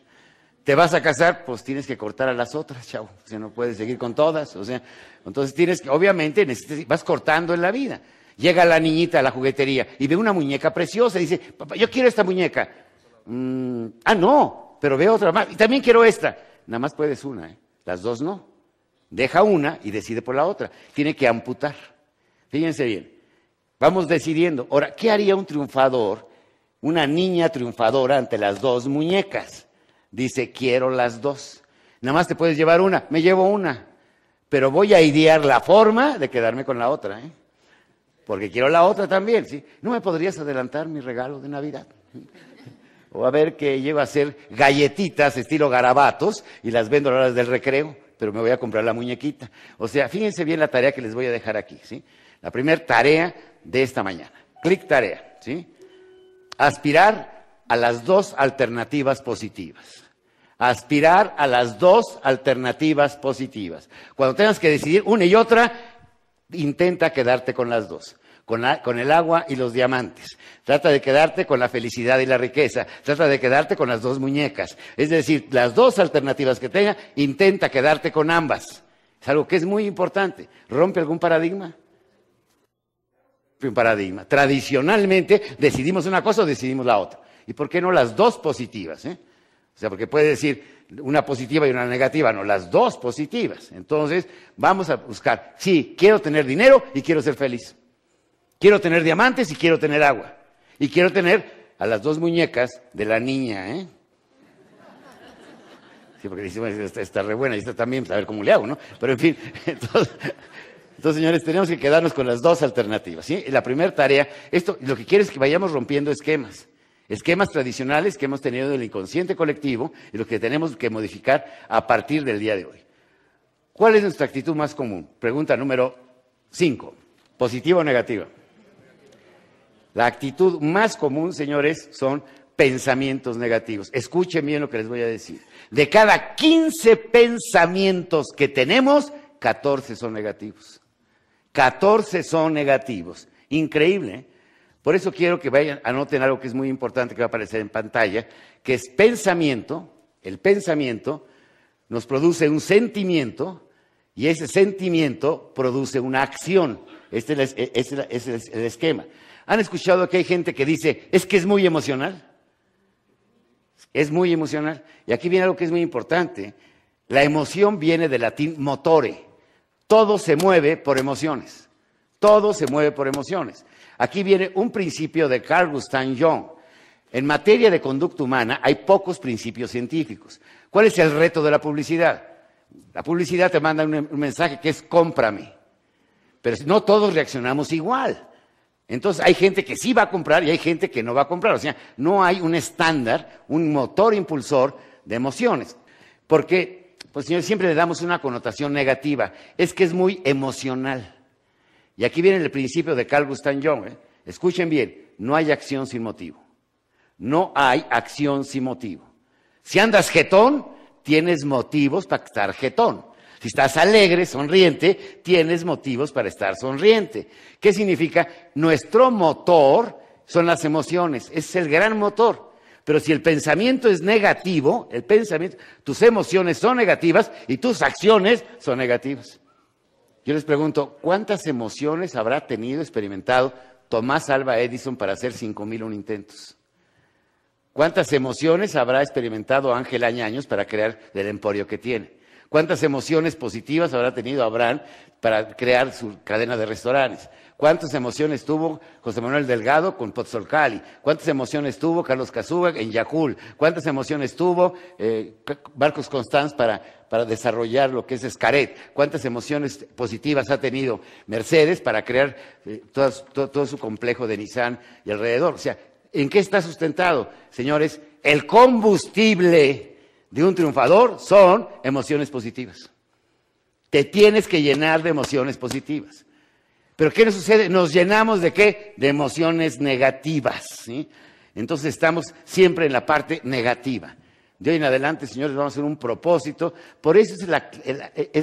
Te vas a casar, pues tienes que cortar a las otras, chavo, o sea, no puedes seguir con todas, o sea, entonces tienes que, obviamente, vas cortando en la vida. Llega la niñita a la juguetería y ve una muñeca preciosa y dice, papá, yo quiero esta muñeca. Mm, ah, no, pero ve otra más. Y también quiero esta. Nada más puedes una, ¿eh? las dos no. Deja una y decide por la otra. Tiene que amputar. Fíjense bien. Vamos decidiendo. Ahora, ¿qué haría un triunfador una niña triunfadora ante las dos muñecas. Dice, quiero las dos. Nada más te puedes llevar una, me llevo una, pero voy a idear la forma de quedarme con la otra, ¿eh? porque quiero la otra también, ¿sí? ¿No me podrías adelantar mi regalo de Navidad? o a ver que llevo a hacer galletitas estilo garabatos y las vendo a las horas del recreo, pero me voy a comprar la muñequita. O sea, fíjense bien la tarea que les voy a dejar aquí, ¿sí? La primera tarea de esta mañana. Clic tarea, ¿sí? aspirar a las dos alternativas positivas. Aspirar a las dos alternativas positivas. Cuando tengas que decidir una y otra, intenta quedarte con las dos. Con, el agua y los diamantes. Trata de quedarte con la felicidad y la riqueza. Trata de quedarte con las dos muñecas. Es decir, las dos alternativas que tenga, intenta quedarte con ambas. Es algo que es muy importante. ¿Rompe algún paradigma? un paradigma. Tradicionalmente decidimos una cosa o decidimos la otra. ¿Y por qué no las dos positivas? Eh? O sea, porque puede decir una positiva y una negativa, no, las dos positivas. Entonces, vamos a buscar, sí, quiero tener dinero y quiero ser feliz. Quiero tener diamantes y quiero tener agua. Y quiero tener a las dos muñecas de la niña, ¿eh? Sí, porque dice, bueno, está re buena, y esta también, pues, a ver cómo le hago, ¿no? Pero en fin, entonces, entonces, señores, tenemos que quedarnos con las dos alternativas. La primera tarea, esto lo que quiere es que vayamos rompiendo esquemas. Esquemas tradicionales que hemos tenido del inconsciente colectivo y los que tenemos que modificar a partir del día de hoy. ¿Cuál es nuestra actitud más común? Pregunta número cinco. ¿Positiva o negativa? La actitud más común, señores, son pensamientos negativos. Escuchen bien lo que les voy a decir. De cada 15 pensamientos que tenemos, 14 son negativos. 14 son negativos. Increíble. ¿eh? Por eso quiero que vayan, anoten algo que es muy importante que va a aparecer en pantalla, que es pensamiento. El pensamiento nos produce un sentimiento y ese sentimiento produce una acción. Este es, este es e, el esquema. ¿Han escuchado que hay gente que dice, es que es muy emocional? Es muy emocional. Y aquí viene algo que es muy importante. La emoción viene del latín motore. Todo se mueve por emociones. Todo se mueve por emociones. Aquí viene un principio de Carl Gustav Jung. En materia de conducta humana hay pocos principios científicos. ¿Cuál es el reto de la publicidad? La publicidad te manda un, mensaje que es cómprame. Pero no todos reaccionamos igual. Entonces hay gente que sí va a comprar y hay gente que no va a comprar. O sea, no hay un estándar, un motor impulsor de emociones. Porque pues señores, siempre le damos una connotación negativa. Es que es muy emocional. Y aquí viene el principio de Carl Gustav Jung. ¿eh? Escuchen bien, no hay acción sin motivo. No hay acción sin motivo. Si andas jetón, tienes motivos para estar jetón. Si estás alegre, sonriente, tienes motivos para estar sonriente. ¿Qué significa? Nuestro motor son las emociones. es el gran motor. Pero si el pensamiento es negativo, el pensamiento, tus emociones son negativas y tus acciones son negativas. Yo les pregunto, ¿cuántas emociones habrá tenido, experimentado Tomás Alba Edison para hacer 5.001 intentos? ¿Cuántas emociones habrá experimentado Ángel Añaños para crear el emporio que tiene? ¿Cuántas emociones positivas habrá tenido Abraham para crear su cadena de restaurantes? ¿Cuántas emociones tuvo José Manuel Delgado con Cali? ¿Cuántas emociones tuvo Carlos Cazuga en Yacul? ¿Cuántas emociones tuvo eh, Marcos Constanz para, desarrollar lo que es Escaret? ¿Cuántas emociones positivas ha tenido Mercedes para crear eh, todo, todo su complejo de Nissan y alrededor? O sea, ¿en qué está sustentado, señores? El combustible de un triunfador son emociones positivas. Te tienes que llenar de emociones positivas. Pero ¿qué nos sucede? Nos llenamos de qué? De emociones negativas. Entonces estamos siempre en la parte negativa. De hoy en adelante, señores, vamos a hacer un propósito. Por eso es,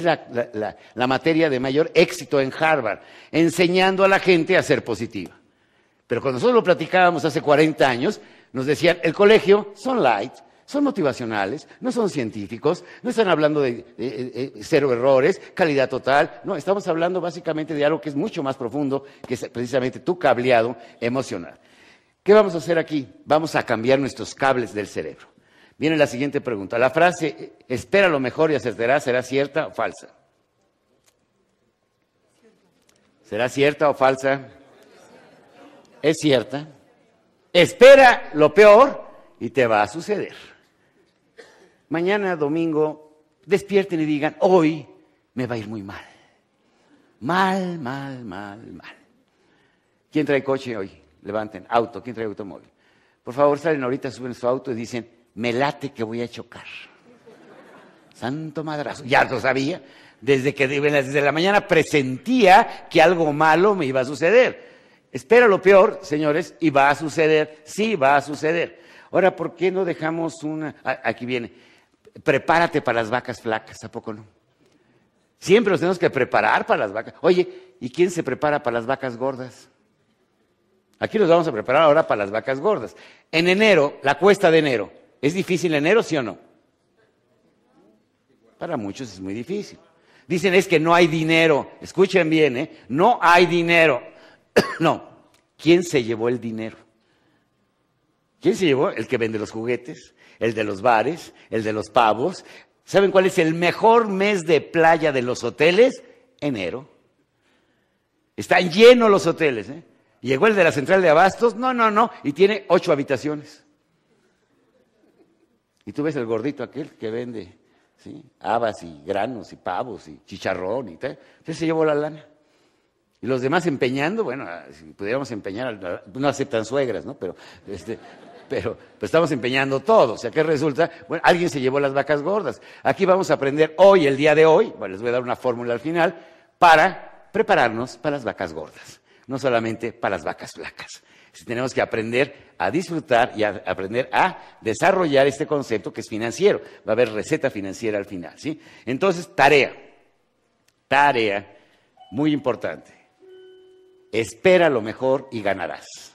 la, la, materia de mayor éxito en Harvard, enseñando a la gente a ser positiva. Pero cuando nosotros lo platicábamos hace 40 años, nos decían, el colegio son light, son motivacionales, no son científicos, no están hablando de cero errores, calidad total, no, estamos hablando básicamente de algo que es mucho más profundo, que es precisamente tu cableado emocional. ¿Qué vamos a hacer aquí? Vamos a cambiar nuestros cables del cerebro. Viene la siguiente pregunta. La frase, eh, espera lo mejor y acertará, ¿será cierta o falsa? ¿Será cierta o falsa? Es cierta. Espera lo peor y te va a suceder mañana domingo despierten y digan, hoy me va a ir muy mal. Mal, mal, mal, mal. ¿Quién trae coche hoy? Levanten, auto, ¿quién trae automóvil? Por favor, salen ahorita, suben su auto y dicen, me late que voy a chocar. Santo madrazo, ya lo sabía. Desde que desde la mañana presentía que algo malo me iba a suceder. Espera lo peor, señores, y va a suceder, sí va a suceder. Ahora, ¿por qué no dejamos una... Ah, aquí viene prepárate para las vacas flacas, ¿a poco no? Siempre nos tenemos que preparar para las vacas. Oye, ¿y quién se prepara para las vacas gordas? Aquí nos vamos a preparar ahora para las vacas gordas. En enero, la cuesta de enero. ¿Es difícil enero, sí o no? Para muchos es muy difícil. Dicen es que no hay dinero. Escuchen bien, ¿eh? No hay dinero. no. ¿Quién se llevó el dinero? ¿Quién se llevó? El que vende los juguetes, el de los bares, el de los pavos. ¿Saben cuál es el mejor mes de playa de los hoteles? Enero. Están llenos los hoteles. ¿eh? Llegó el de la central de abastos, no, no, no, y tiene ocho habitaciones. Y tú ves el gordito aquel que vende ¿sí? habas y granos y pavos y chicharrón y tal. Entonces se llevó la lana. Y los demás empeñando, bueno, si pudiéramos empeñar, no aceptan suegras, ¿no? Pero este, pero estamos empeñando todo. O sea, ¿qué resulta? Bueno, alguien se llevó las vacas gordas. Aquí vamos a aprender hoy, el día de hoy, les voy a dar una fórmula al final, para prepararnos para las vacas gordas, no solamente para las vacas flacas. tenemos que aprender a disfrutar y a aprender a desarrollar este concepto que es financiero. Va a haber receta financiera al final, ¿sí? Entonces, tarea. Tarea muy importante. Espera lo mejor y ganarás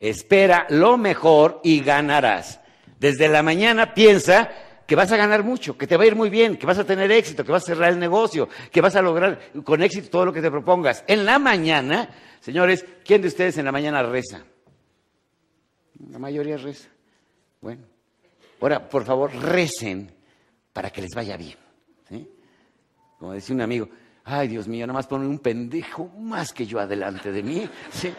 espera lo mejor y ganarás. Desde la mañana piensa que vas a ganar mucho, que te va a ir muy bien, que vas a tener éxito, que vas a cerrar el negocio, que vas a lograr con éxito todo lo que te propongas. En la mañana, señores, ¿quién de ustedes en la mañana reza? La mayoría reza. Bueno, ahora, por favor, recen para que les vaya bien. Como decía un amigo, ay Dios mío, nada más pone un pendejo más que yo adelante de mí. ¿sí?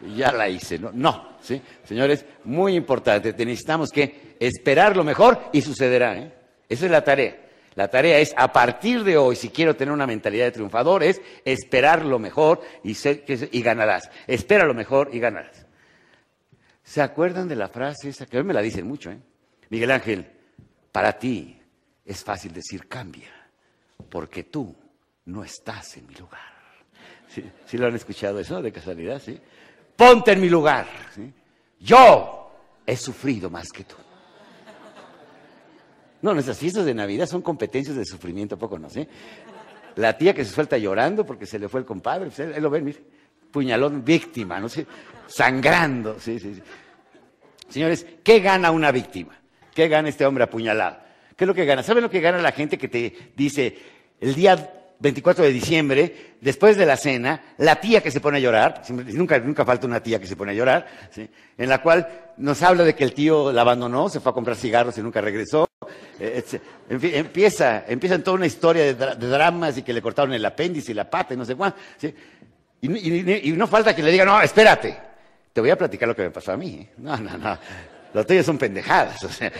ya la hice, ¿no? No, ¿sí? Señores, muy importante, necesitamos que esperar lo mejor y sucederá, ¿eh? Esa es la tarea. La tarea es, a partir de hoy, si quiero tener una mentalidad de triunfador, es esperar lo mejor y, y ganarás. Espera lo mejor y ganarás. ¿Se acuerdan de la frase esa? Que hoy me la dicen mucho, ¿eh? Miguel Ángel, para ti es fácil decir cambia, porque tú no estás en mi lugar. ¿Sí lo han escuchado eso de casualidad? Sí ponte en mi lugar. Yo he sufrido más que tú. No, nuestras fiestas de Navidad son competencias de sufrimiento, poco no sé. La tía que se suelta llorando porque se le fue el compadre, pues, él, lo ve, mire, puñalón, víctima, no sé, sangrando. Sí, sí, sí. Señores, ¿qué gana una víctima? ¿Qué gana este hombre apuñalado? ¿Qué es lo que gana? ¿Saben lo que gana la gente que te dice, el día 24 de diciembre, después de la cena, la tía que se pone a llorar, nunca, nunca falta una tía que se pone a llorar, en la cual nos habla de que el tío la abandonó, se fue a comprar cigarros y nunca regresó. Eh, en empieza, empieza toda una historia de, dramas y que le cortaron el apéndice y la pata y no sé cuánto. Y, no falta que le diga, no, espérate, te voy a platicar lo que me pasó a mí. ¿eh? No, no, no, los tíos son pendejadas. O sea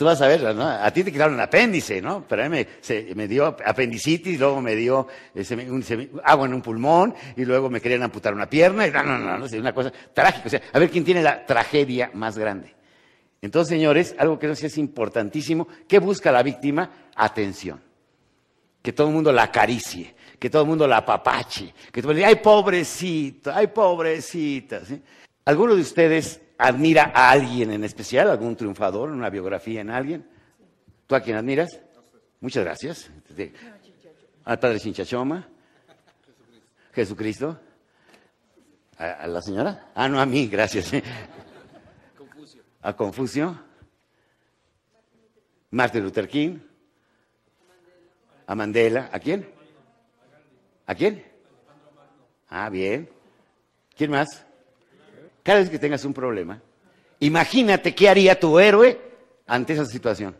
tú vas a ver, ¿no? A ti te quitaron un apéndice, ¿no? Pero a mí me, dio apendicitis, luego me dio eh, agua en un pulmón, y luego me querían amputar una pierna, no, no, no, no, es una cosa trágica. O sea, a ver quién tiene la tragedia más grande. Entonces, señores, algo que no sé es importantísimo, ¿qué busca la víctima? Atención. Que todo el mundo la acaricie, que todo el mundo la apapache, que todo el mundo diga, ay, pobrecito, ay, pobrecita. Algunos de ustedes admira a alguien en especial, algún triunfador, una biografía en alguien? ¿Tú a quién admiras? Muchas gracias. Este, al padre Chinchachoma. Jesucristo. ¿A, la señora? Ah, no, a mí, gracias. A Confucio. Martin Luther King. A Mandela. ¿A quién? ¿A quién? Ah, bien. ¿Quién más? cada vez que tengas un problema, imagínate qué haría tu héroe ante esa situación.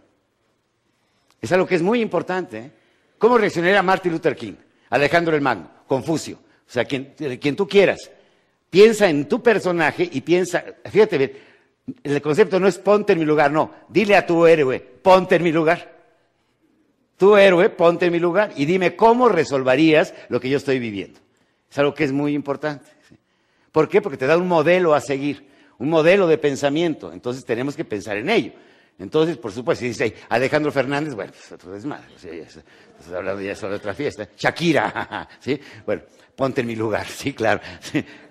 Es algo que es muy importante. ¿eh? ¿Cómo reaccionaría Martin Luther King, Alejandro el Magno, Confucio? O sea, quien, eh, quien tú quieras. Piensa en tu personaje y piensa, fíjate bien, el concepto no es ponte en mi lugar, no. Dile a tu héroe, ponte en mi lugar. Tu héroe, ponte en mi lugar y dime cómo resolverías lo que yo estoy viviendo. Es algo que es muy importante. ¿Por qué? Porque te da un modelo a seguir, un modelo de pensamiento. Entonces tenemos que pensar en ello. Entonces, por supuesto, si dice Alejandro Fernández, bueno, pues vez vez más. hablando ya sobre otra fiesta. Shakira, ¿sí? Bueno, ponte en mi lugar, sí, claro.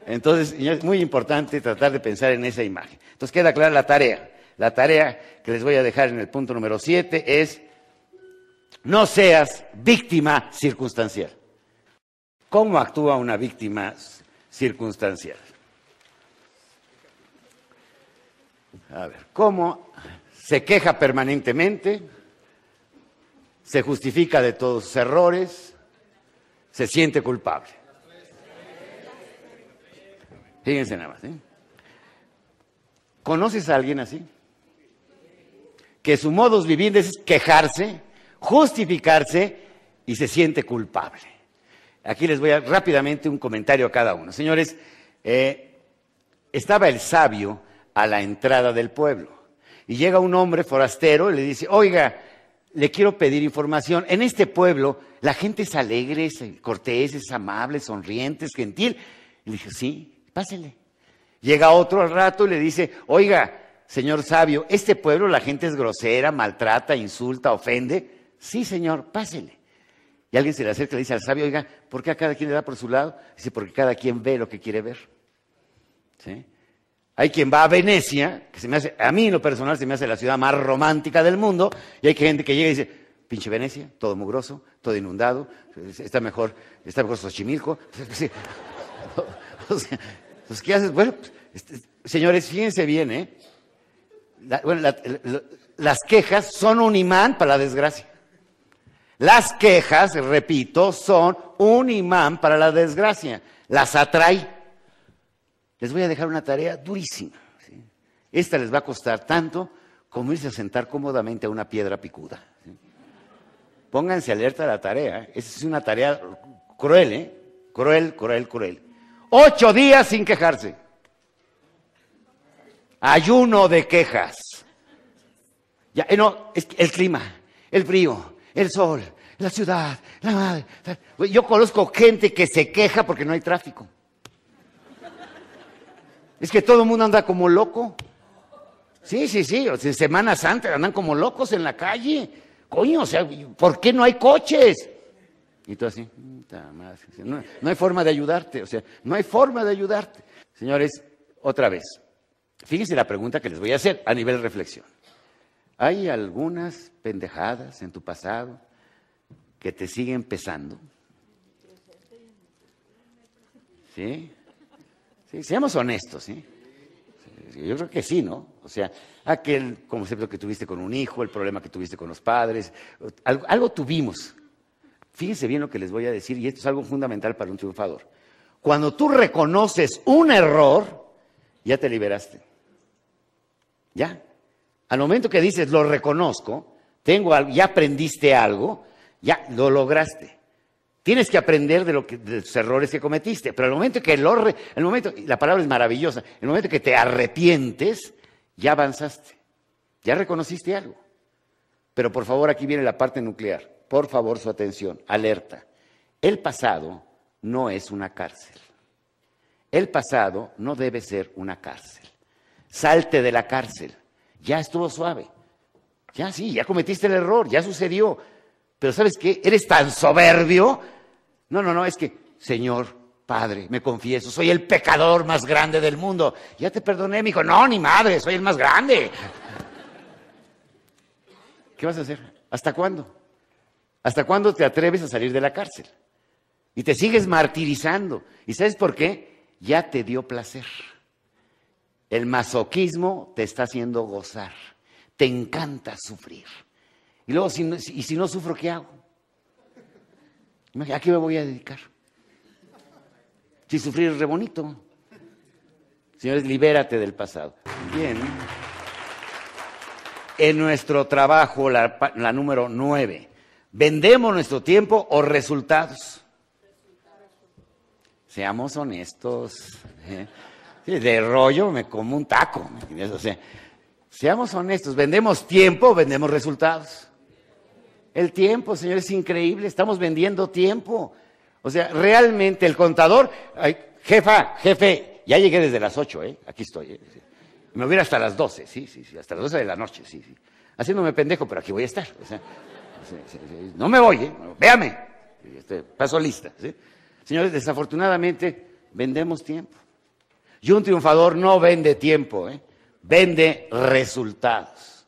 Entonces, es muy importante tratar de pensar en esa imagen. Entonces, queda clara la tarea. La tarea que les voy a dejar en el punto número 7 es, no seas víctima circunstancial. ¿Cómo actúa una víctima circunstancial? circunstancial. A ver, ¿cómo se queja permanentemente? ¿Se justifica de todos sus errores? ¿Se siente culpable? Fíjense nada más. ¿eh? ¿Conoces a alguien así? Que su modus vivir es quejarse, justificarse y se siente culpable. Aquí les voy a rápidamente un comentario a cada uno. Señores, eh, estaba el sabio a la entrada del pueblo y llega un hombre forastero y le dice, oiga, le quiero pedir información. En este pueblo la gente es alegre, es eh, cortés, es amable, sonriente, es gentil. le dice, sí, pásele. Llega otro al rato y le dice, oiga, señor sabio, este pueblo la gente es grosera, maltrata, insulta, ofende. Sí, señor, pásele. Y alguien se le acerca y le dice al sabio, oiga, ¿por qué a cada quien le da por su lado? Dice, porque cada quien ve lo que quiere ver. ¿Sí? Hay quien va a Venecia, que se me hace, a mí lo personal se me hace la ciudad más romántica del mundo, y hay gente que llega y dice, pinche Venecia, todo mugroso, todo inundado, está mejor, está mejor Xochimilco. Pues, ¿qué haces? Bueno, pues, este, señores, fíjense bien, ¿eh? las quejas son un imán para la desgracia. Las quejas, repito, son un imán para la desgracia. Las atrae. Les voy a dejar una tarea durísima. Esta les va a costar tanto como irse a sentar cómodamente a una piedra picuda. Pónganse alerta a la tarea. ¿eh? Esa es una tarea cruel, ¿eh? Cruel, cruel, cruel. Ocho días sin quejarse. Ayuno de quejas. Ya, eh, no, el clima, el frío, el sol, la ciudad, la madre. Yo conozco gente que se queja porque no hay tráfico. Es que todo el mundo anda como loco. Sí, sí, sí. O sea, Semana Santa andan como locos en la calle. Coño, o sea, ¿por qué no hay coches? Y tú así, no, hay forma de ayudarte. O sea, no hay forma de ayudarte. Señores, otra vez. Fíjense la pregunta que les voy a hacer a nivel reflexión. Hay algunas pendejadas en tu pasado que te siguen pesando. ¿Sí? ¿Sí? Seamos honestos, ¿sí? Yo creo que sí, ¿no? O sea, aquel concepto que tuviste con un hijo, el problema que tuviste con los padres, algo, algo tuvimos. Fíjense bien lo que les voy a decir, y esto es algo fundamental para un triunfador. Cuando tú reconoces un error, ya te liberaste. Ya, al momento que dices, lo reconozco, tengo ya aprendiste algo, ya lo lograste. Tienes que aprender de, lo que, de los errores que cometiste, pero al momento que lo, el momento, la palabra es maravillosa, el momento que te arrepientes, ya avanzaste, ya reconociste algo. Pero por favor, aquí viene la parte nuclear. Por favor, su atención, alerta. El pasado no es una cárcel. El pasado no debe ser una cárcel. Salte de la cárcel ya estuvo suave. Ya sí, ya cometiste el error, ya sucedió. Pero ¿sabes qué? Eres tan soberbio. No, no, no, es que, Señor, Padre, me confieso, soy el pecador más grande del mundo. Ya te perdoné, mi hijo. No, ni madre, soy el más grande. ¿Qué vas a hacer? ¿Hasta cuándo? ¿Hasta cuándo te atreves a salir de la cárcel? Y te sigues martirizando. ¿Y sabes por qué? Ya te dio placer. El masoquismo te está haciendo gozar. Te encanta sufrir. Y luego, si no, y si no sufro, ¿qué hago? ¿A qué me voy a dedicar? Si sufrir es re bonito. Señores, libérate del pasado. Bien. En nuestro trabajo, la, número nueve, ¿vendemos nuestro tiempo o resultados? Seamos honestos. ¿eh? de rollo me como un taco. o sea, seamos honestos, vendemos tiempo, vendemos resultados. El tiempo, señores es increíble, estamos vendiendo tiempo. O sea, realmente el contador, jefa, jefe, ya llegué desde las 8, ¿eh? aquí estoy. ¿eh? Me hubiera hasta las 12, sí, sí, sí, hasta las 12 de la noche, sí, sí. Haciéndome pendejo, pero aquí voy a estar. O sea, no me voy, ¿eh? véame, este, paso lista. Señores, desafortunadamente vendemos tiempo. Y un triunfador no vende tiempo, ¿eh? vende resultados.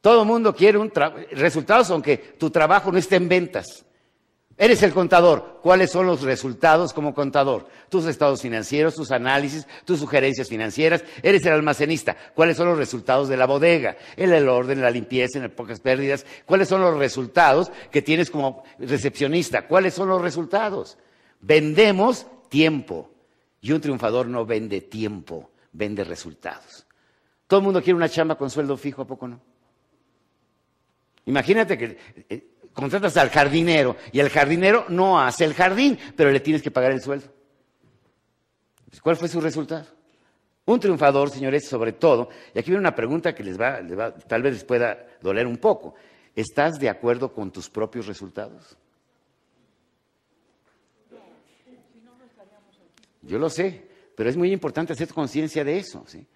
Todo el mundo quiere un resultados, aunque tu trabajo no esté en ventas. Eres el contador. ¿Cuáles son los resultados como contador? Tus estados financieros, tus análisis, tus sugerencias financieras. Eres el almacenista. ¿Cuáles son los resultados de la bodega? El, el orden, la limpieza, en pocas pérdidas. ¿Cuáles son los resultados que tienes como recepcionista? ¿Cuáles son los resultados? Vendemos tiempo. Y un triunfador no vende tiempo, vende resultados. Todo el mundo quiere una chamba con sueldo fijo, ¿a poco no? Imagínate que eh, contratas al jardinero y el jardinero no hace el jardín, pero le tienes que pagar el sueldo. Pues, ¿Cuál fue su resultado? Un triunfador, señores, sobre todo, y aquí viene una pregunta que les va, les va, tal vez les pueda doler un poco. ¿Estás de acuerdo con tus propios resultados? Yo lo sé, pero es muy importante hacer conciencia de eso. ¿sí?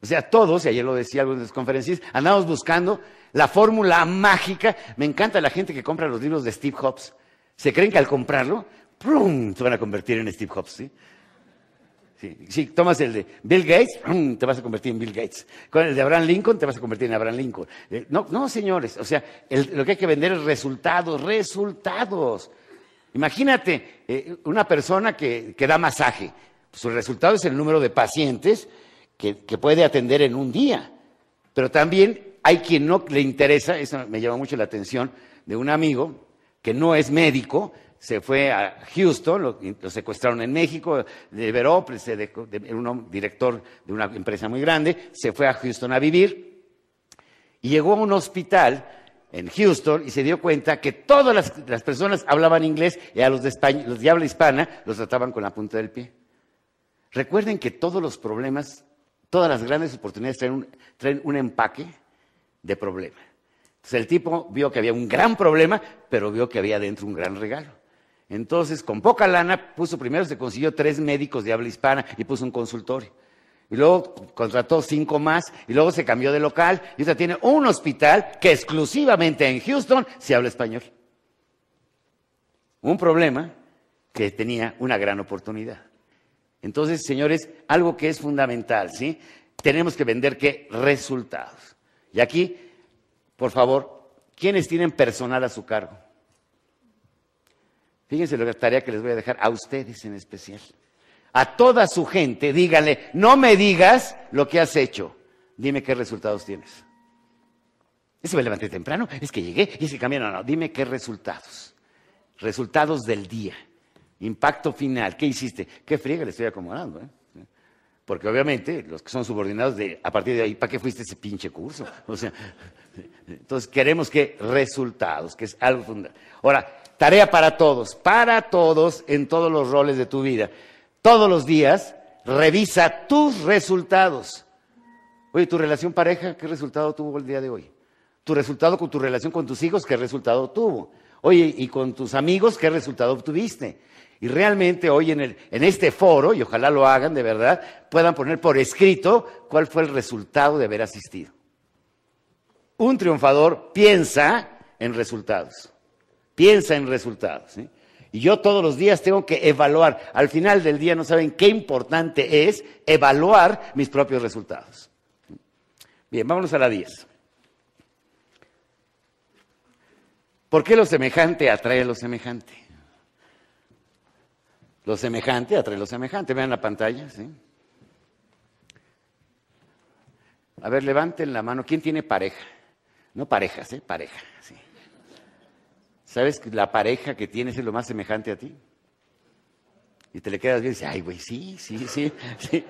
O sea, todos, y ayer lo decía algo de las conferencias, andamos buscando la fórmula mágica. Me encanta la gente que compra los libros de Steve Jobs. Se creen que al comprarlo, ¡prum! te van a convertir en Steve Jobs. ¿sí? sí, tomas el de Bill Gates, te vas a convertir en Bill Gates. Con el de Abraham Lincoln, te vas a convertir en Abraham Lincoln. Eh, no, no señores. O sea, lo que hay que vender es resultados, resultados. Imagínate eh, una persona que, da masaje. Pues, su resultado es el número de pacientes que, puede atender en un día. Pero también hay quien no le interesa, eso me llama mucho la atención, de un amigo que no es médico, se fue a Houston, lo, secuestraron en México, liberó, se un director de una empresa muy grande, se fue a Houston a vivir y llegó a un hospital en Houston y se dio cuenta que todas las, personas hablaban inglés y a los de, habla hispana los trataban con la punta del pie. Recuerden que todos los problemas, todas las grandes oportunidades traen un, un empaque de problema. Entonces el tipo vio que había un gran problema, pero vio que había dentro un gran regalo. Entonces, con poca lana, puso primero, se consiguió tres médicos de habla hispana y puso un consultorio y luego contrató cinco más, y luego se cambió de local, y usted tiene un hospital que exclusivamente en Houston se habla español. Un problema que tenía una gran oportunidad. Entonces, señores, algo que es fundamental, ¿sí? Tenemos que vender qué resultados. Y aquí, por favor, ¿quiénes tienen personal a su cargo? Fíjense la tarea que les voy a dejar a ustedes en especial a toda su gente, díganle, no me digas lo que has hecho, dime qué resultados tienes. Es me levanté temprano, es que llegué, y es que cambié, no, no, dime qué resultados. Resultados del día, impacto final, ¿qué hiciste? ¿Qué friega le estoy acomodando? ¿eh? Porque obviamente los que son subordinados de, a partir de ahí, ¿para qué fuiste ese pinche curso? O sea, entonces queremos que resultados, que es algo fundamental. Ahora, tarea para todos, para todos en todos los roles de tu vida todos los días, revisa tus resultados. Oye, tu relación pareja, ¿qué resultado tuvo el día de hoy? Tu resultado con tu relación con tus hijos, ¿qué resultado tuvo? Oye, y con tus amigos, ¿qué resultado obtuviste? Y realmente hoy en, en este foro, y ojalá lo hagan de verdad, puedan poner por escrito cuál fue el resultado de haber asistido. Un triunfador piensa en resultados. Piensa en resultados. Y yo todos los días tengo que evaluar. Al final del día no saben qué importante es evaluar mis propios resultados. Bien, vámonos a la 10. ¿Por qué lo semejante atrae a lo semejante? Lo semejante atrae a lo semejante. Vean la pantalla, ¿sí? A ver, levanten la mano. ¿Quién tiene pareja? No parejas, ¿eh? Pareja, sí. ¿Sabes que la pareja que tienes es lo más semejante a ti? Y te le quedas bien y dices, ay, güey, sí, sí, sí, sí.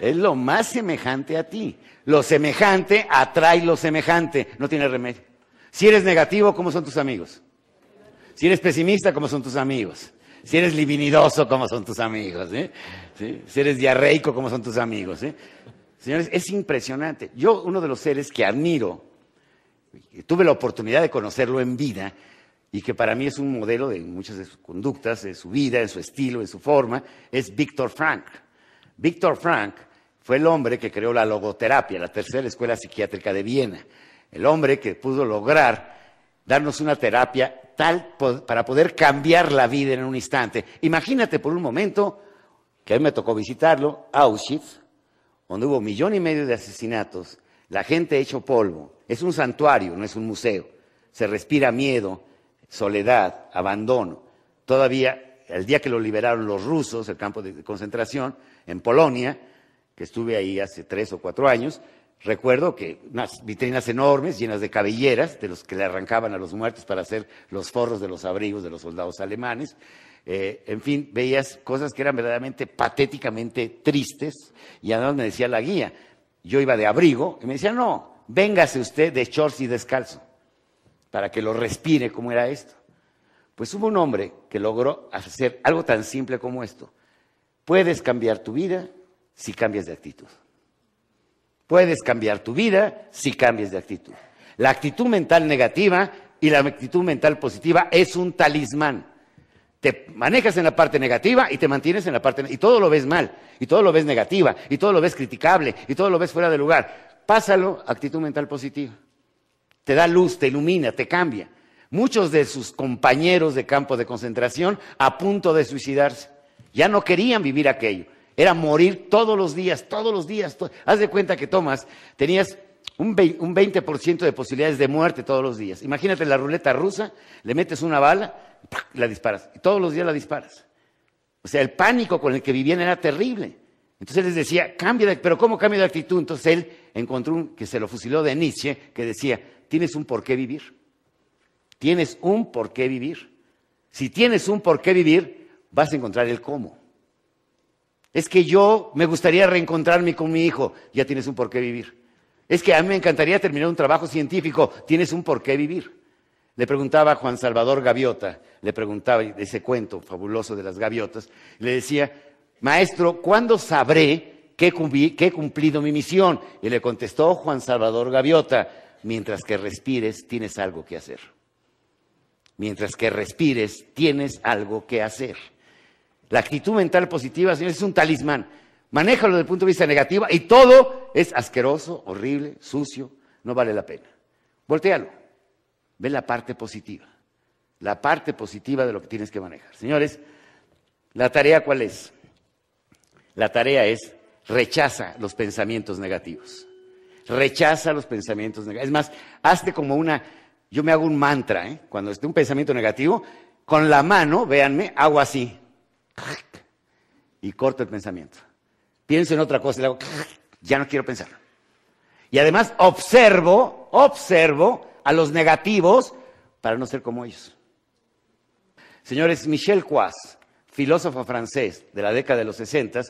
Es lo más semejante a ti. Lo semejante atrae lo semejante. No tiene remedio. Si eres negativo, ¿cómo son tus amigos? Si eres pesimista, ¿cómo son tus amigos? Si eres livinidoso, ¿cómo son tus amigos? Eh? Si eres diarreico, ¿cómo son tus amigos? Eh? Señores, es impresionante. Yo, uno de los seres que admiro, tuve la oportunidad de conocerlo en vida, y que para mí es un modelo de muchas de sus conductas, de su vida, de su estilo, de su forma, es Víctor Frank. Víctor Frank fue el hombre que creó la logoterapia, la tercera escuela psiquiátrica de Viena, el hombre que pudo lograr darnos una terapia tal para poder cambiar la vida en un instante. Imagínate por un momento que a mí me tocó visitarlo, Auschwitz, donde hubo millón y medio de asesinatos, la gente hecho polvo, es un santuario, no es un museo, se respira miedo, soledad, abandono. Todavía, el día que lo liberaron los rusos, el campo de concentración, en Polonia, que estuve ahí hace tres o cuatro años, recuerdo que unas vitrinas enormes llenas de cabelleras, de los que le arrancaban a los muertos para hacer los forros de los abrigos de los soldados alemanes. Eh, en fin, veías cosas que eran verdaderamente patéticamente tristes y además me decía la guía, yo iba de abrigo y me decía, no, véngase usted de shorts y descalzo para que lo respire como era esto. Pues hubo un hombre que logró hacer algo tan simple como esto. Puedes cambiar tu vida si cambias de actitud. Puedes cambiar tu vida si cambias de actitud. La actitud mental negativa y la actitud mental positiva es un talismán. Te manejas en la parte negativa y te mantienes en la parte y todo lo ves mal, y todo lo ves negativa, y todo lo ves criticable, y todo lo ves fuera de lugar. Pásalo actitud mental positiva te da luz, te ilumina, te cambia. Muchos de sus compañeros de campo de concentración a punto de suicidarse. Ya no querían vivir aquello. Era morir todos los días, todos los días. Haz de cuenta que Tomás tenías un 20% de posibilidades de muerte todos los días. Imagínate la ruleta rusa, le metes una bala, la disparas. Y todos los días la disparas. O sea, el pánico con el que vivían era terrible. Entonces les decía, cambia de, pero ¿cómo cambia de actitud? Entonces él encontró un que se lo fusiló de Nietzsche, que decía, tienes un por qué vivir. Tienes un por qué vivir. Si tienes un por qué vivir, vas a encontrar el cómo. Es que yo me gustaría reencontrarme con mi hijo, ya tienes un por qué vivir. Es que a mí me encantaría terminar un trabajo científico, tienes un por qué vivir. Le preguntaba a Juan Salvador Gaviota, le preguntaba ese cuento fabuloso de las gaviotas, le decía, Maestro, ¿cuándo sabré que, he cumplido mi misión? Y le contestó Juan Salvador Gaviota, mientras que respires tienes algo que hacer. Mientras que respires tienes algo que hacer. La actitud mental positiva, señores, es un talismán. Manéjalo desde el punto de vista negativo y todo es asqueroso, horrible, sucio, no vale la pena. Voltealo. Ve la parte positiva. La parte positiva de lo que tienes que manejar. Señores, la tarea cuál es? La tarea es rechaza los pensamientos negativos. Rechaza los pensamientos negativos. Es más, hazte como una, yo me hago un mantra, ¿eh? cuando esté un pensamiento negativo, con la mano, véanme, hago así. Y corto el pensamiento. Pienso en otra cosa y le hago, ya no quiero pensar. Y además observo, observo a los negativos para no ser como ellos. Señores, Michel Quas, filósofo francés de la década de los 60,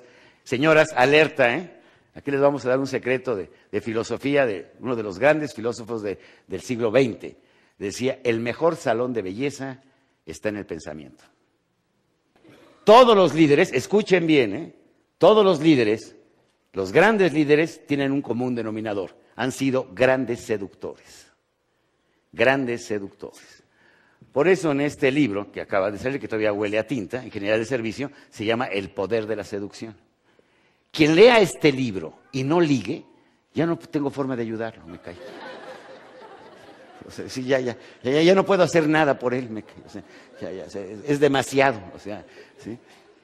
Señoras, alerta, ¿eh? Aquí les vamos a dar un secreto de, filosofía de uno de los grandes filósofos del siglo XX. Decía, el mejor salón de belleza está en el pensamiento. Todos los líderes, escuchen bien, ¿eh? todos los líderes, los grandes líderes tienen un común denominador. Han sido grandes seductores. Grandes seductores. Por eso en este libro, que acaba de salir, que todavía huele a tinta, en general de servicio, se llama El poder de la seducción. Quien lea este libro y no ligue, ya no tengo forma de ayudarlo, me cae. ya, ya, no puedo hacer nada por él, es demasiado, o sea,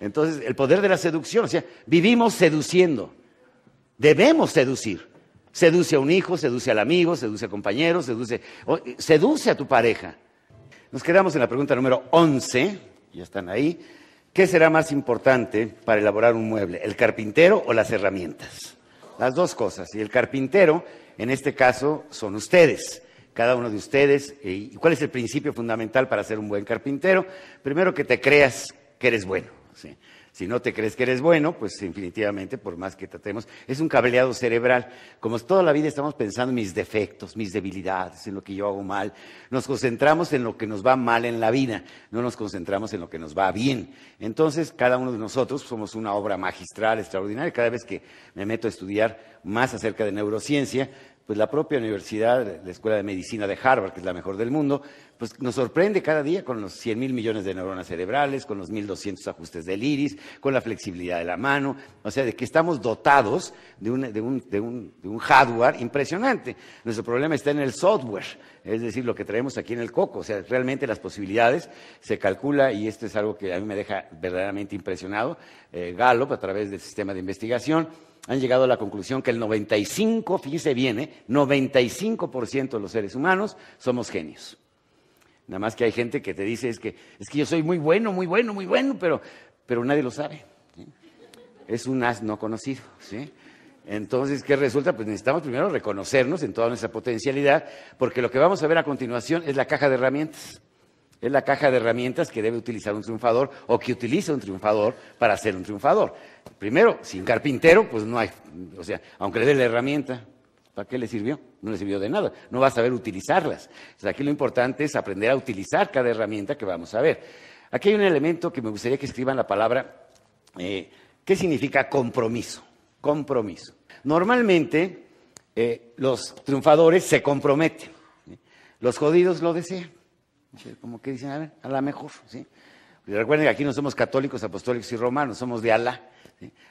Entonces, el poder de la seducción, o sea, vivimos seduciendo, debemos seducir. Seduce a un hijo, seduce al amigo, seduce a compañeros, seduce, seduce a tu pareja. Nos quedamos en la pregunta número 11, ya están ahí. ¿Qué será más importante para elaborar un mueble, el carpintero o las herramientas? Las dos cosas. Y el carpintero, en este caso, son ustedes, cada uno de ustedes. ¿Y cuál es el principio fundamental para ser un buen carpintero? Primero que te creas que eres bueno. Si no te crees que eres bueno, pues definitivamente, por más que tratemos, es un cableado cerebral. Como toda la vida estamos pensando en mis defectos, mis debilidades, en lo que yo hago mal, nos concentramos en lo que nos va mal en la vida, no nos concentramos en lo que nos va bien. Entonces, cada uno de nosotros somos una obra magistral, extraordinaria. Cada vez que me meto a estudiar más acerca de neurociencia, pues la propia universidad, la Escuela de Medicina de Harvard, que es la mejor del mundo, pues nos sorprende cada día con los 100 mil millones de neuronas cerebrales, con los 1.200 ajustes del iris, con la flexibilidad de la mano, o sea, de que estamos dotados de un, hardware impresionante. Nuestro problema está en el software, es decir, lo que traemos aquí en el coco, o sea, realmente las posibilidades se calcula y esto es algo que a mí me deja verdaderamente impresionado. Eh, Gallop, a través del sistema de investigación, han llegado a la conclusión que el 95, fíjense bien, 95% eh, de los seres humanos somos genios. Nada más que hay gente que te dice, es que, es que yo soy muy bueno, muy bueno, muy bueno, pero, pero nadie lo sabe. Es un as no conocido. ¿sí? Entonces, ¿qué resulta? Pues necesitamos primero reconocernos en toda nuestra potencialidad, porque lo que vamos a ver a continuación es la caja de herramientas. Es la caja de herramientas que debe utilizar un triunfador o que utiliza un triunfador para ser un triunfador. Primero, sin carpintero, pues no hay, o sea, aunque le dé la herramienta, ¿Para qué le sirvió? No le sirvió de nada. No va a saber utilizarlas. aquí lo importante es aprender a utilizar cada herramienta que vamos a ver. Aquí hay un elemento que me gustaría que escriban la palabra. Eh, ¿Qué significa compromiso? Compromiso. Normalmente eh, los triunfadores se comprometen. Los jodidos lo desean. Como que dicen, a ver, la mejor. ¿sí? Y recuerden que aquí no somos católicos, apostólicos y romanos, somos de ala.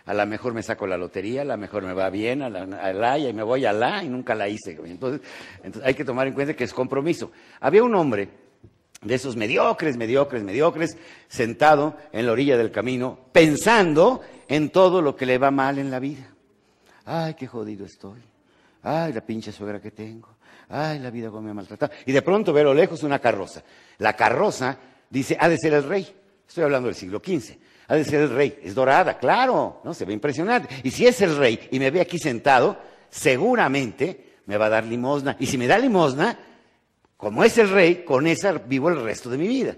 A lo mejor me saco la lotería, a lo mejor me va bien, a la, y me voy a la y nunca la hice. Entonces, entonces hay que tomar en cuenta que es compromiso. Había un hombre de esos mediocres, mediocres, mediocres, sentado en la orilla del camino, pensando en todo lo que le va mal en la vida. Ay, qué jodido estoy. Ay, la pinche suegra que tengo. Ay, la vida cómo me ha maltratado. Y de pronto ve lo lejos una carroza. La carroza dice, ha de ser el rey. Estoy hablando del siglo XV. Ha de ser el rey. Es dorada, claro, ¿no? Se ve impresionante. Y si es el rey y me ve aquí sentado, seguramente me va a dar limosna. Y si me da limosna, como es el rey, con esa vivo el resto de mi vida.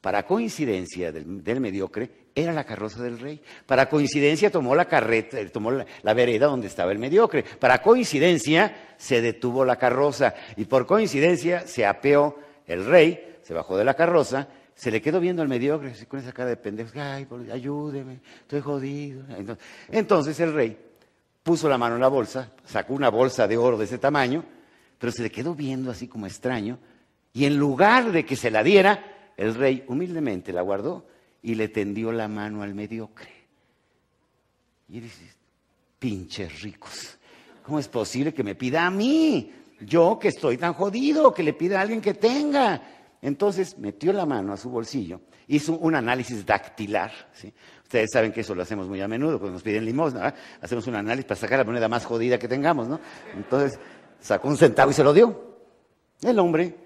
Para coincidencia del, mediocre, era la carroza del rey. Para coincidencia tomó la carreta, eh, tomó la, vereda donde estaba el mediocre. Para coincidencia se detuvo la carroza y por coincidencia se apeó el rey, se bajó de la carroza se le quedó viendo al mediocre con esa cara de pendejo, ay, ayúdeme, estoy jodido. Entonces, el rey puso la mano en la bolsa, sacó una bolsa de oro de ese tamaño, pero se le quedó viendo así como extraño, y en lugar de que se la diera, el rey humildemente la guardó y le tendió la mano al mediocre. Y dice, pinches ricos, ¿cómo es posible que me pida a mí? Yo que estoy tan jodido, que le pida a alguien que tenga. Entonces metió la mano a su bolsillo, hizo un análisis dactilar. Ustedes saben que eso lo hacemos muy a menudo cuando nos piden limosna. Hacemos un análisis para sacar la moneda más jodida que tengamos, ¿no? Entonces sacó un centavo y se lo dio. El hombre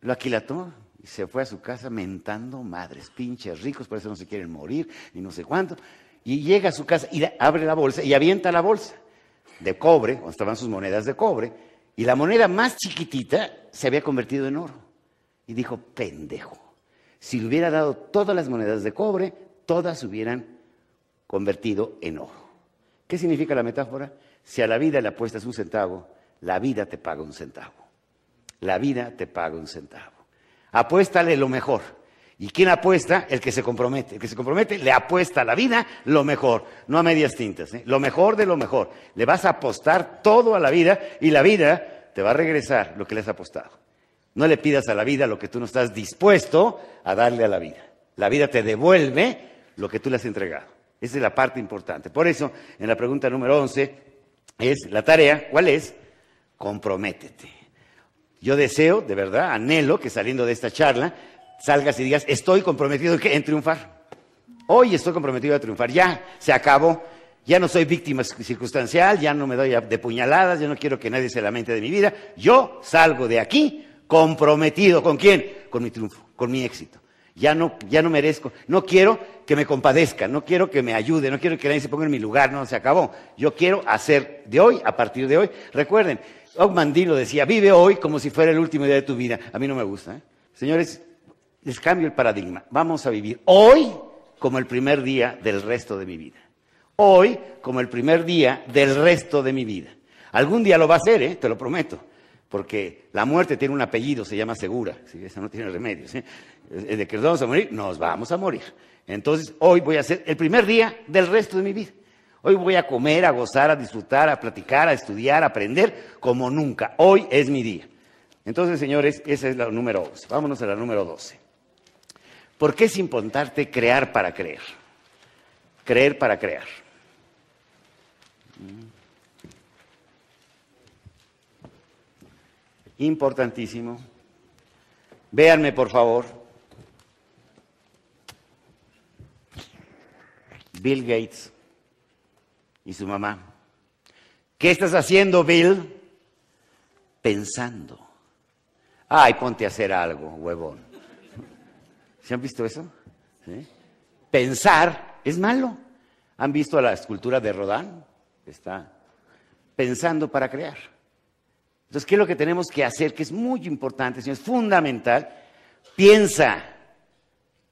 lo aquilató y se fue a su casa mentando madres, pinches ricos, por eso no se quieren morir, ni no sé cuánto. Y llega a su casa y abre la bolsa y avienta la bolsa de cobre, donde estaban sus monedas de cobre, y la moneda más chiquitita se había convertido en oro. Y dijo, pendejo, si le hubiera dado todas las monedas de cobre, todas se hubieran convertido en oro. ¿Qué significa la metáfora? Si a la vida le apuestas un centavo, la vida te paga un centavo. La vida te paga un centavo. Apuéstale lo mejor. ¿Y quién apuesta? El que se compromete. El que se compromete le apuesta a la vida lo mejor, no a medias tintas. ¿eh? Lo mejor de lo mejor. Le vas a apostar todo a la vida y la vida te va a regresar lo que le has apostado. No le pidas a la vida lo que tú no estás dispuesto a darle a la vida. La vida te devuelve lo que tú le has entregado. Esa es la parte importante. Por eso, en la pregunta número 11, es la tarea, ¿cuál es? Comprométete. Yo deseo, de verdad, anhelo que saliendo de esta charla salgas y digas, estoy comprometido en triunfar. Hoy estoy comprometido a triunfar. Ya, se acabó. Ya no soy víctima circunstancial, ya no me doy de puñaladas, ya no quiero que nadie se lamente de mi vida. Yo salgo de aquí comprometido. ¿Con quién? Con mi triunfo, con mi éxito. Ya no, ya no merezco. No quiero que me compadezca, no quiero que me ayude, no quiero que nadie se ponga en mi lugar, no, se acabó. Yo quiero hacer de hoy, a partir de hoy. Recuerden, Ogmandino lo decía, vive hoy como si fuera el último día de tu vida. A mí no me gusta. ¿eh? Señores, les cambio el paradigma. Vamos a vivir hoy como el primer día del resto de mi vida. Hoy como el primer día del resto de mi vida. Algún día lo va a hacer, ¿eh? te lo prometo porque la muerte tiene un apellido, se llama segura, Si esa no tiene remedio. ¿sí? De que nos vamos a morir, nos vamos a morir. Entonces, hoy voy a ser el primer día del resto de mi vida. Hoy voy a comer, a gozar, a disfrutar, a platicar, a estudiar, a aprender como nunca. Hoy es mi día. Entonces, señores, esa es la número 11. Vámonos a la número 12. ¿Por qué es importante crear para creer? Creer para crear. importantísimo. Véanme, por favor. Bill Gates y su mamá. ¿Qué estás haciendo, Bill? Pensando. Ay, ponte a hacer algo, huevón. ¿Se han visto eso? Pensar es malo. ¿Han visto la escultura de Rodán? Está pensando para crear. Entonces, ¿qué es lo que tenemos que hacer? Que es muy importante, señor, es fundamental. Piensa,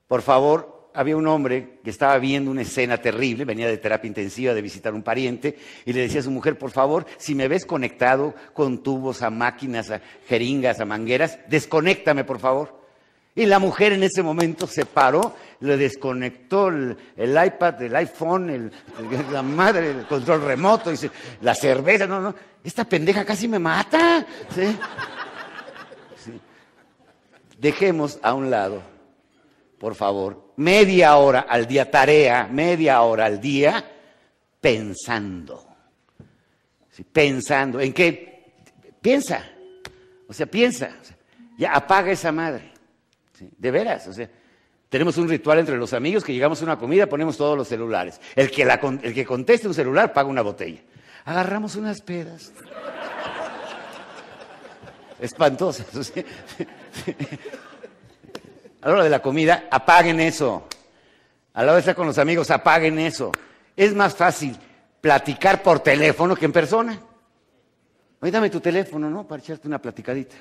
por favor, había un hombre que estaba viendo una escena terrible, venía de terapia intensiva, de visitar un pariente, y le decía a su mujer, por favor, si me ves conectado con tubos, a máquinas, a jeringas, a mangueras, desconéctame, por favor. Y la mujer en ese momento se paró, le desconectó el, iPad, el iPhone, la madre, el control remoto, la cerveza, no, no, esta pendeja casi me mata. Dejemos a un lado, por favor, media hora al día, tarea, media hora al día, pensando. Pensando, ¿en qué? Piensa, o sea, piensa, ya apaga esa madre de veras, o sea, tenemos un ritual entre los amigos que llegamos a una comida, ponemos todos los celulares. El que, el que conteste un celular paga una botella. Agarramos unas pedas. Espantosas. a la hora de la comida, apaguen eso. A la hora de estar con los amigos, apaguen eso. Es más fácil platicar por teléfono que en persona. Oye, dame tu teléfono, ¿no? Para echarte una platicadita.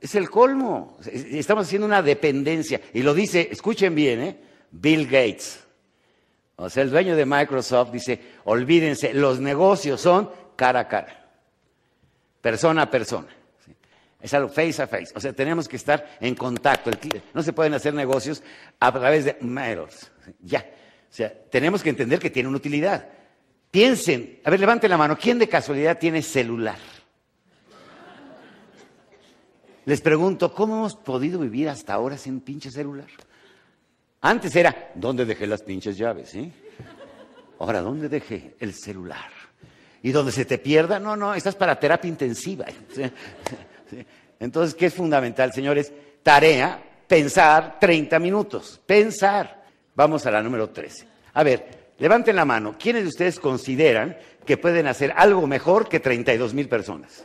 Es el colmo. Estamos haciendo una dependencia. Y lo dice, escuchen bien, ¿eh? Bill Gates. O sea, el dueño de Microsoft dice, olvídense, los negocios son cara a cara, persona a persona. Es algo face a face. O sea, tenemos que estar en contacto. No se pueden hacer negocios a través de mails. Ya. O sea, tenemos que entender que tiene una utilidad. Piensen, a ver, levanten la mano. ¿Quién de casualidad tiene celular? Les pregunto, ¿cómo hemos podido vivir hasta ahora sin pinche celular? Antes era, ¿dónde dejé las pinches llaves? Eh? Ahora, ¿dónde dejé el celular? Y donde se te pierda, no, no, estás para terapia intensiva. Entonces, ¿qué es fundamental, señores? Tarea, pensar 30 minutos. Pensar. Vamos a la número 13. A ver, levanten la mano. ¿Quiénes de ustedes consideran que pueden hacer algo mejor que 32 mil personas?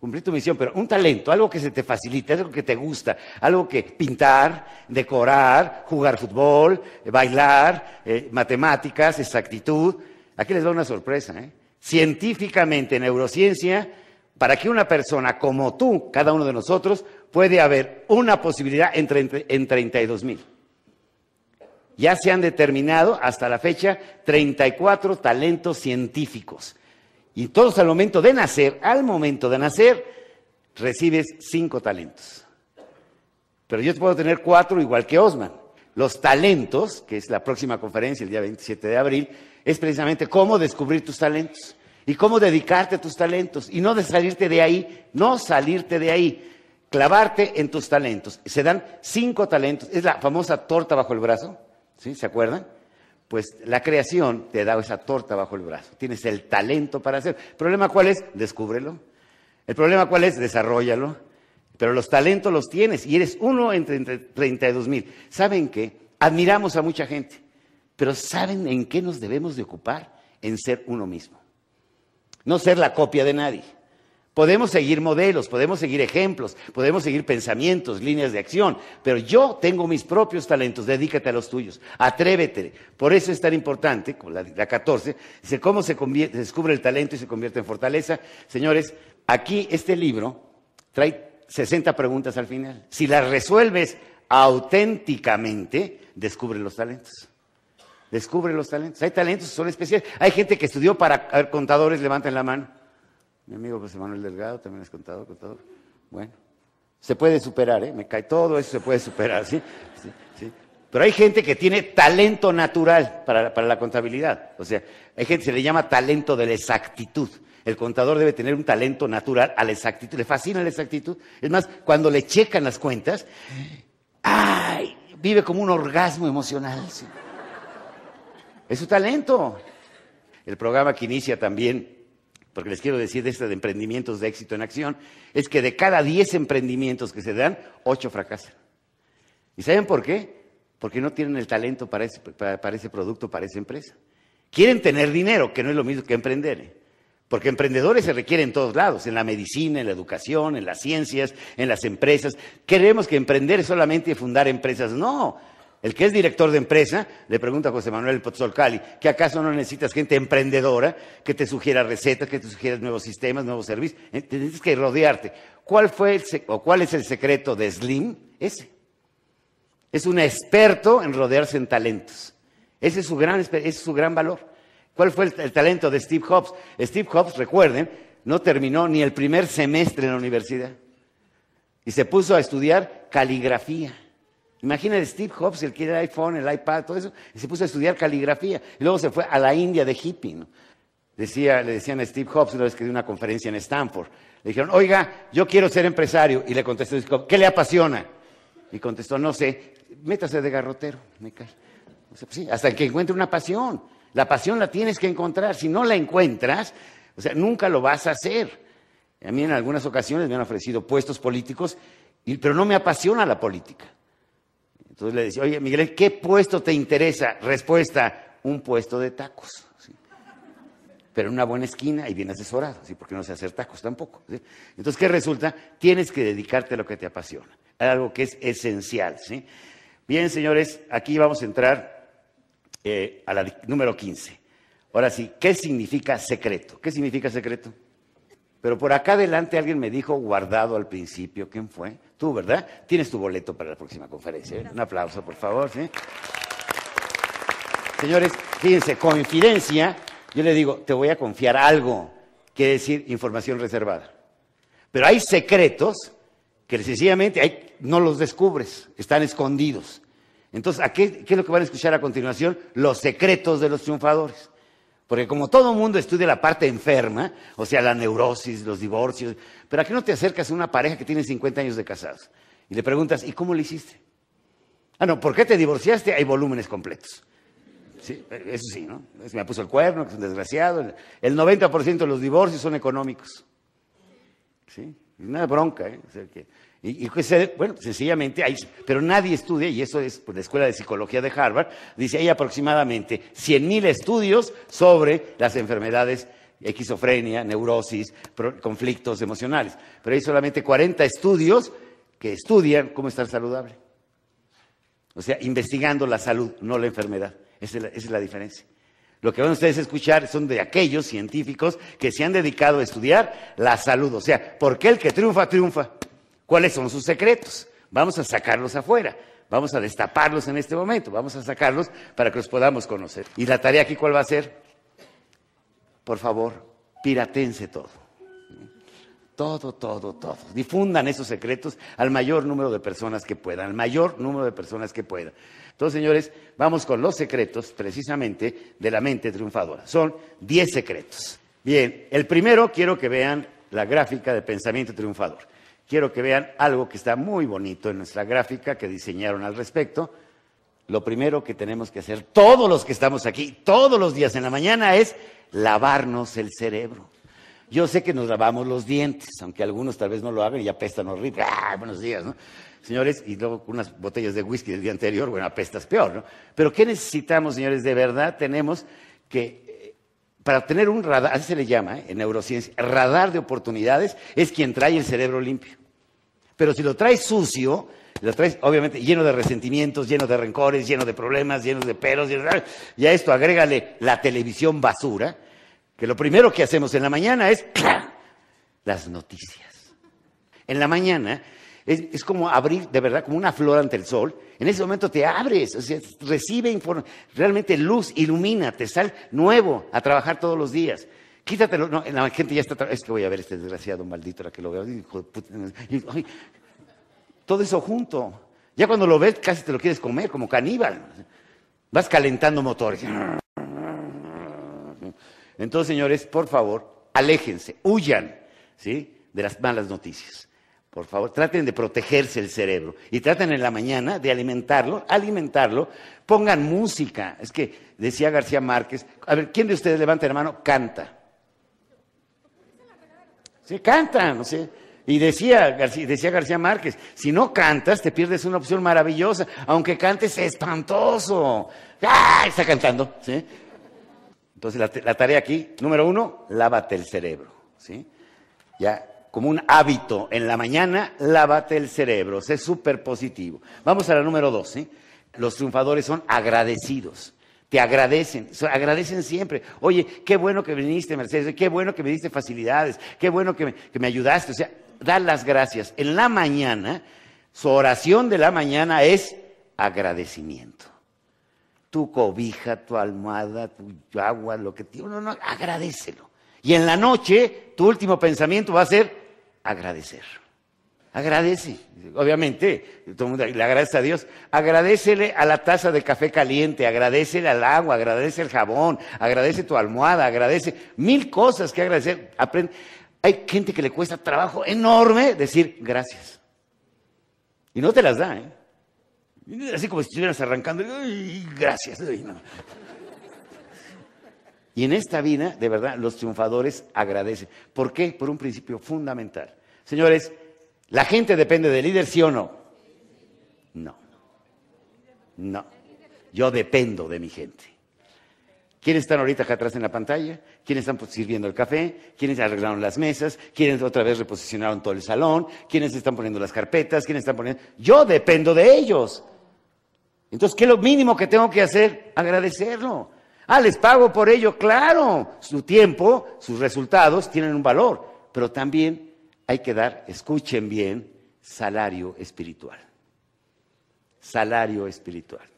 cumplir tu misión, pero un talento, algo que se te facilite, algo que te gusta, algo que pintar, decorar, jugar fútbol, bailar, eh, matemáticas, exactitud. Aquí les da una sorpresa. ¿eh? Científicamente, neurociencia, para que una persona como tú, cada uno de nosotros, puede haber una posibilidad en, en 32 mil. Ya se han determinado hasta la fecha 34 talentos científicos y todos al momento de nacer, al momento de nacer, recibes cinco talentos. Pero yo te puedo tener cuatro igual que Osman. Los talentos, que es la próxima conferencia el día 27 de abril, es precisamente cómo descubrir tus talentos y cómo dedicarte a tus talentos y no de salirte de ahí, no salirte de ahí, clavarte en tus talentos. Se dan cinco talentos, es la famosa torta bajo el brazo, ¿sí? ¿Se acuerdan? pues la creación te dado esa torta bajo el brazo. Tienes el talento para hacer. ¿El problema cuál es? Descúbrelo. ¿El problema cuál es? Desarrollalo. Pero los talentos los tienes y eres uno entre, entre 32 mil. ¿Saben qué? Admiramos a mucha gente, pero ¿saben en qué nos debemos de ocupar? En ser uno mismo. No ser la copia de nadie. Podemos seguir modelos, podemos seguir ejemplos, podemos seguir pensamientos, líneas de acción, pero yo tengo mis propios talentos, dedícate a los tuyos, atrévete. Por eso es tan importante, como la, la 14, dice cómo se, descubre el talento y se convierte en fortaleza. Señores, aquí este libro trae 60 preguntas al final. Si las resuelves auténticamente, descubre los talentos descubre los talentos. Hay talentos son especiales. Hay gente que estudió para contadores, levanten la mano. Mi amigo José Manuel Delgado también es contador, contador. Bueno, se puede superar, ¿eh? Me cae todo eso, se puede superar, ¿sí? Pero hay gente que tiene talento natural para, la contabilidad. O sea, hay gente que se le llama talento de la exactitud. El contador debe tener un talento natural a la exactitud. Le fascina la exactitud. Es más, cuando le checan las cuentas, ¡ay! Vive como un orgasmo emocional. Es su talento. El programa que inicia también porque les quiero decir de esta de emprendimientos de éxito en acción, es que de cada 10 emprendimientos que se dan, 8 fracasan. ¿Y saben por qué? Porque no tienen el talento para ese, para, ese producto, para esa empresa. Quieren tener dinero, que no es lo mismo que emprender. ¿eh? Porque emprendedores se requieren en todos lados, en la medicina, en la educación, en las ciencias, en las empresas. Queremos que emprender es solamente fundar empresas. No, el que es director de empresa le pregunta a José Manuel Pozzolcali que acaso no necesitas gente emprendedora que te sugiera recetas, que te sugiera nuevos sistemas, nuevos servicios. Eh, tienes que rodearte. ¿Cuál fue o cuál es el secreto de Slim? Ese. Es un experto en rodearse en talentos. Ese es su gran, es su gran valor. ¿Cuál fue el, el talento de Steve Jobs? Steve Jobs, recuerden, no terminó ni el primer semestre en la universidad y se puso a estudiar caligrafía. Imagínate Steve Jobs, el que el iPhone, el iPad, todo eso, y se puso a estudiar caligrafía. Y luego se fue a la India de hippie, Decía, le decían a Steve Jobs una vez que dio una conferencia en Stanford. Le dijeron, oiga, yo quiero ser empresario. Y le contestó ¿qué le apasiona? Y contestó, no sé, métase de garrotero, me cae. Pues hasta que encuentre una pasión. La pasión la tienes que encontrar. Si no la encuentras, o sea, nunca lo vas a hacer. A mí en algunas ocasiones me han ofrecido puestos políticos, pero no me apasiona la política. Entonces le decía, oye, Miguel, ¿qué puesto te interesa? Respuesta, un puesto de tacos. Pero en una buena esquina y bien asesorado, porque no sé hacer tacos tampoco. Entonces, ¿qué resulta? Tienes que dedicarte a lo que te apasiona, a algo que es esencial. ¿sí? Bien, señores, aquí vamos a entrar eh, a la número 15. Ahora sí, ¿qué significa secreto? ¿Qué significa secreto? Pero por acá adelante alguien me dijo, guardado al principio, ¿quién fue? Tú, ¿verdad? Tienes tu boleto para la próxima conferencia. ¿eh? Un aplauso, por favor. Señores, fíjense, confidencia, yo le digo, te voy a confiar algo, quiere decir información reservada. Pero hay secretos que sencillamente hay, no los descubres, están escondidos. Entonces, qué es lo que van a escuchar a continuación? Los secretos de los triunfadores. Porque como todo mundo estudia la parte enferma, o sea, la neurosis, los divorcios, pero qué no te acercas a una pareja que tiene 50 años de casados y le preguntas, ¿y cómo lo hiciste? Ah, no, ¿por qué te divorciaste? Hay volúmenes completos. eso sí, ¿no? Se Me puso el cuerno, que es un desgraciado. El 90% de los divorcios son económicos. ¿Sí? Una bronca, ¿eh? que y, pues, eh, bueno, sencillamente, pero nadie estudia, y eso es por pues, la Escuela de Psicología de Harvard, dice, hay aproximadamente 100.000 estudios sobre las enfermedades esquizofrenia, neurosis, conflictos emocionales. Pero hay solamente 40 estudios que estudian cómo estar saludable. O sea, investigando la salud, no la enfermedad. Esa es la, diferencia. Lo que van ustedes a escuchar son de aquellos científicos que se han dedicado a estudiar la salud. O sea, ¿por qué el que triunfa, triunfa? cuáles son sus secretos. Vamos a sacarlos afuera, vamos a destaparlos en este momento, vamos a sacarlos para que los podamos conocer. ¿Y la tarea aquí cuál va a ser? Por favor, piratense todo. Todo, todo, todo. Difundan esos secretos al mayor número de personas que puedan, al mayor número de personas que puedan. Entonces, señores, vamos con los secretos precisamente de la mente triunfadora. Son 10 secretos. Bien, el primero quiero que vean la gráfica de pensamiento triunfador quiero que vean algo que está muy bonito en nuestra gráfica que diseñaron al respecto. Lo primero que tenemos que hacer todos los que estamos aquí, todos los días en la mañana, es lavarnos el cerebro. Yo sé que nos lavamos los dientes, aunque algunos tal vez no lo hagan y apestan horrible. ¡Ah, buenos días, ¿no? Señores, y luego unas botellas de whisky del día anterior, bueno, apestas peor, ¿no? Pero ¿qué necesitamos, señores? De verdad tenemos que para tener un radar, así se le llama ¿eh? en neurociencia, radar de oportunidades, es quien trae el cerebro limpio. Pero si lo traes sucio, lo traes obviamente lleno de resentimientos, lleno de rencores, lleno de problemas, lleno de pelos, y a esto agrégale la televisión basura, que lo primero que hacemos en la mañana es las noticias. En la mañana es, como abrir, de verdad, como una flor ante el sol. En ese momento te abres, o sea, recibe realmente luz, ilumina, te sal nuevo a trabajar todos los días. Quítatelo. No, la gente ya está. Es que voy a ver este desgraciado maldito, la que lo veo. todo eso junto. Ya cuando lo ves, casi te lo quieres comer, como caníbal. Vas calentando motores. Entonces, señores, por favor, aléjense, huyan ¿sí? de las malas noticias. Por favor, traten de protegerse el cerebro y traten en la mañana de alimentarlo, alimentarlo, pongan música. Es que decía García Márquez, a ver, ¿quién de ustedes levanta la mano? Canta. Sí, cantan. no sé. Y decía García, decía García Márquez, si no cantas te pierdes una opción maravillosa, aunque cantes espantoso. ¡Ah! Está cantando, ¿sí? Entonces la, la tarea aquí, número uno, lávate el cerebro, ¿sí? Ya como un hábito en la mañana, lávate el cerebro, es súper positivo. Vamos a la número 12. ¿eh? Los triunfadores son agradecidos. Te agradecen, agradecen siempre. Oye, qué bueno que viniste, Mercedes, qué bueno que me diste facilidades, qué bueno que me, ayudaste. O sea, da las gracias. En la mañana, su oración de la mañana es agradecimiento. Tu cobija, tu almohada, tu agua, lo que tienes. No, no, agradécelo. Y en la noche, tu último pensamiento va a ser agradecer. Agradece, obviamente, todo el mundo le agradece a Dios. Agradecele a la taza de café caliente, agradecele al agua, agradece el jabón, agradece tu almohada, agradece mil cosas que agradecer. Hay gente que le cuesta trabajo enorme decir gracias. Y no te las da, ¿eh? Así como si estuvieras arrancando, ¡Ay, gracias. Y en esta vida, de verdad, los triunfadores agradecen. ¿Por qué? Por un principio fundamental. Señores, ¿la gente depende del líder, sí o no? No. No. Yo dependo de mi gente. ¿Quiénes están ahorita acá atrás en la pantalla? ¿Quiénes están pues, sirviendo el café? ¿Quiénes arreglaron las mesas? ¿Quiénes otra vez reposicionaron todo el salón? ¿Quiénes están poniendo las carpetas? ¿Quiénes están poniendo...? Yo dependo de ellos. Entonces, ¿qué es lo mínimo que tengo que hacer? Agradecerlo. Ah, les pago por ello, claro, su tiempo, sus resultados tienen un valor, pero también hay que dar, escuchen bien, salario espiritual. Salario espiritual.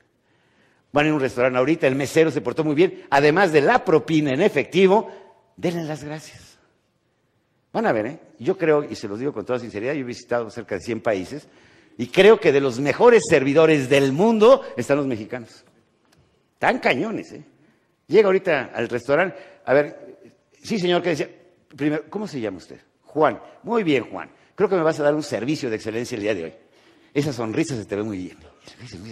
Van a un restaurante ahorita, el mesero se portó muy bien, además de la propina en efectivo, denle las gracias. Van a ver, ¿eh? yo creo, y se los digo con toda sinceridad, yo he visitado cerca de 100 países y creo que de los mejores servidores del mundo están los mexicanos. Tan cañones, ¿eh? Llega ahorita al restaurante, a ver, sí señor, que decía, primero, ¿cómo se llama usted? Juan. Muy bien, Juan. Creo que me vas a dar un servicio de excelencia el día de hoy. Esa sonrisa se te ve muy bien.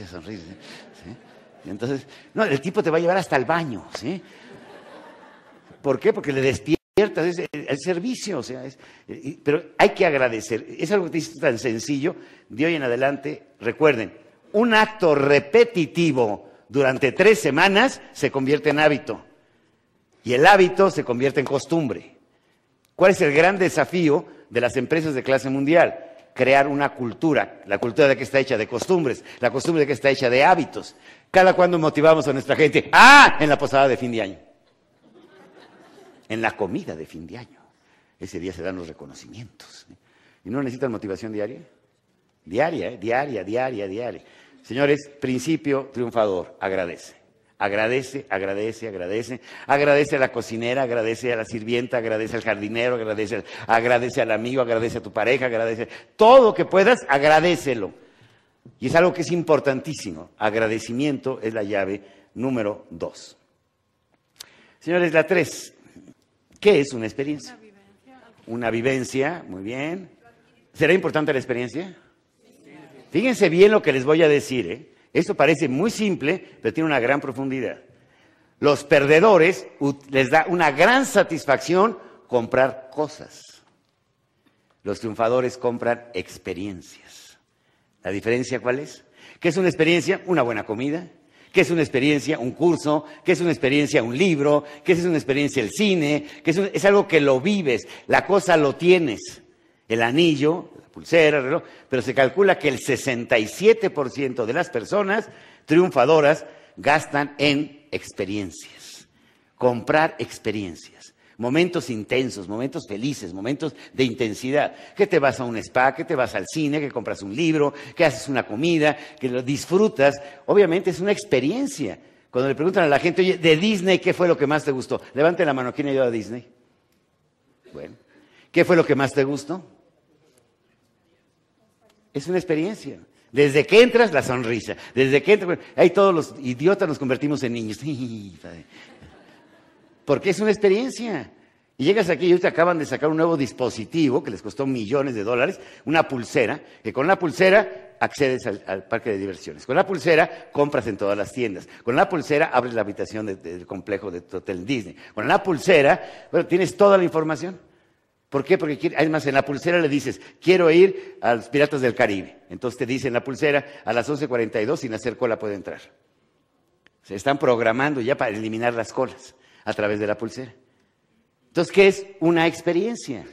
sonrisa, ¿eh? ¿sí? entonces, no, el tipo te va a llevar hasta el baño, ¿sí? ¿Por qué? Porque le despiertas, es el, servicio, o sea, pero hay que agradecer. Es algo que te tan sencillo. De hoy en adelante, recuerden, un acto repetitivo durante tres semanas se convierte en hábito. Y el hábito se convierte en costumbre. ¿Cuál es el gran desafío de las empresas de clase mundial? Crear una cultura, la cultura de que está hecha de costumbres, la costumbre de que está hecha de hábitos. Cada cuando motivamos a nuestra gente, ah, en la posada de fin de año, en la comida de fin de año. Ese día se dan los reconocimientos. ¿Eh? ¿Y no necesitan motivación diaria? Diaria, ¿eh? diaria, diaria, diaria. Señores, principio triunfador, agradece. Agradece, agradece, agradece. Agradece a la cocinera, agradece a la sirvienta, agradece al jardinero, agradece, agradece al amigo, agradece a tu pareja, agradece. Todo que puedas, agradecelo. Y es algo que es importantísimo. Agradecimiento es la llave número dos. Señores, la tres. ¿Qué es una experiencia? Una vivencia, muy bien. ¿Será importante la experiencia? Fíjense bien lo que les voy a decir. ¿eh? Esto parece muy simple, pero tiene una gran profundidad. Los perdedores les da una gran satisfacción comprar cosas. Los triunfadores compran experiencias. ¿La diferencia cuál es? ¿Qué es una experiencia? Una buena comida. ¿Qué es una experiencia? Un curso. ¿Qué es una experiencia? Un libro. ¿Qué es una experiencia? El cine. que es algo que lo vives. La cosa lo tienes. El anillo, pulsera, pero se calcula que el 67% de las personas triunfadoras gastan en experiencias, comprar experiencias momentos intensos, momentos felices, momentos de intensidad. Que te vas a un spa, que te vas al cine, que compras un libro, que haces una comida, que lo disfrutas. Obviamente es una experiencia. Cuando le preguntan a la gente, oye, de Disney, ¿qué fue lo que más te gustó? Levante la mano, ¿quién ha ido a Disney? Bueno, ¿qué fue lo que más te gustó? Es una experiencia. Desde que entras, la sonrisa. Desde que entras, ahí todos los idiotas nos convertimos en niños. Porque es una experiencia. Y llegas aquí y te acaban de sacar un nuevo dispositivo que les costó millones de dólares, una pulsera, que con la pulsera accedes al, parque de diversiones. Con la pulsera compras en todas las tiendas. Con la pulsera abres la habitación del complejo de Hotel Disney. Con la pulsera, bueno, tienes toda la información. ¿Por qué? Porque además en la pulsera le dices, quiero ir a los Piratas del Caribe. Entonces te dicen la pulsera, a las 11.42 sin hacer cola puede entrar. Se están programando ya para eliminar las colas a través de la pulsera. Entonces, ¿qué es una experiencia?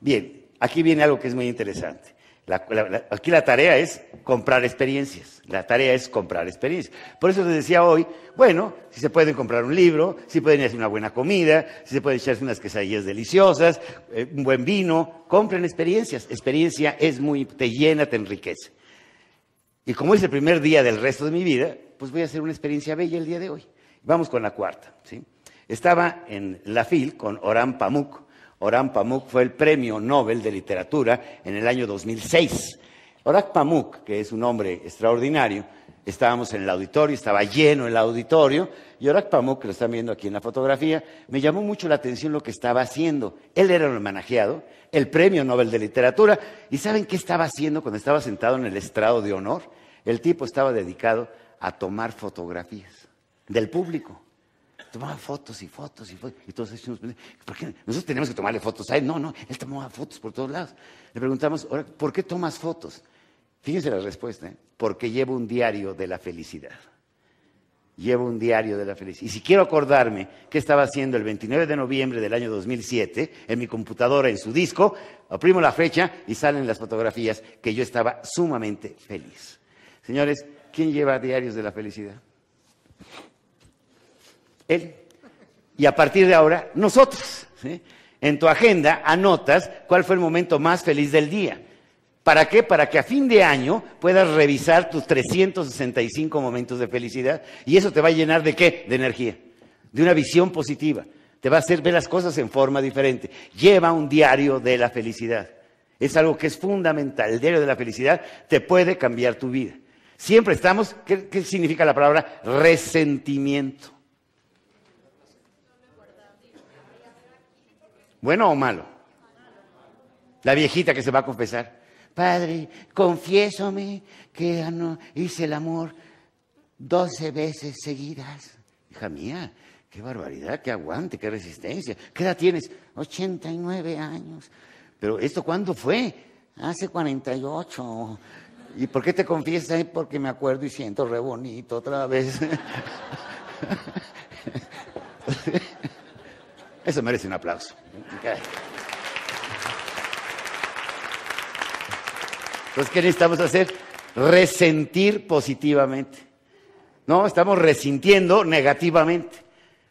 Bien, aquí viene algo que es muy interesante aquí la tarea es comprar experiencias. La tarea es comprar experiencias. Por eso les decía hoy, bueno, si se pueden comprar un libro, si pueden hacer una buena comida, si se pueden echarse unas quesadillas deliciosas, eh, un buen vino, compren experiencias. Experiencia es muy, te llena, te enriquece. Y como es el primer día del resto de mi vida, pues voy a hacer una experiencia bella el día de hoy. Vamos con la cuarta. ¿sí? Estaba en la FIL con Oran Pamuk, Orhan Pamuk fue el premio Nobel de Literatura en el año 2006. Orhan Pamuk, que es un hombre extraordinario, estábamos en el auditorio, estaba lleno el auditorio, y Orhan Pamuk, que lo están viendo aquí en la fotografía, me llamó mucho la atención lo que estaba haciendo. Él era el homenajeado, el premio Nobel de Literatura, y ¿saben qué estaba haciendo cuando estaba sentado en el estrado de honor? El tipo estaba dedicado a tomar fotografías del público tomaba fotos y fotos y fotos. Y todos ¿por qué? Nosotros tenemos que tomarle fotos a él. No, no, él tomaba fotos por todos lados. Le preguntamos, ¿por qué tomas fotos? Fíjense la respuesta, ¿eh? porque llevo un diario de la felicidad. Llevo un diario de la felicidad. Y si quiero acordarme qué estaba haciendo el 29 de noviembre del año 2007, en mi computadora, en su disco, oprimo la fecha y salen las fotografías que yo estaba sumamente feliz. Señores, ¿quién lleva diarios de la felicidad? Él. Y a partir de ahora, nosotros. En tu agenda anotas cuál fue el momento más feliz del día. ¿Para qué? Para que a fin de año puedas revisar tus 365 momentos de felicidad y eso te va a llenar de qué? De energía, de una visión positiva. Te va a hacer ver las cosas en forma diferente. Lleva un diario de la felicidad. Es algo que es fundamental. El diario de la felicidad te puede cambiar tu vida. Siempre estamos, qué significa la palabra resentimiento? ¿Bueno o malo? La viejita que se va a confesar. Padre, me que hice el amor 12 veces seguidas. Hija mía, qué barbaridad, qué aguante, qué resistencia. ¿Qué edad tienes? 89 años. Pero ¿esto cuándo fue? Hace 48. ¿Y por qué te confiesas? Porque me acuerdo y siento re bonito otra vez. Eso merece un aplauso. Entonces, ¿qué necesitamos hacer? Resentir positivamente. No, estamos resintiendo negativamente.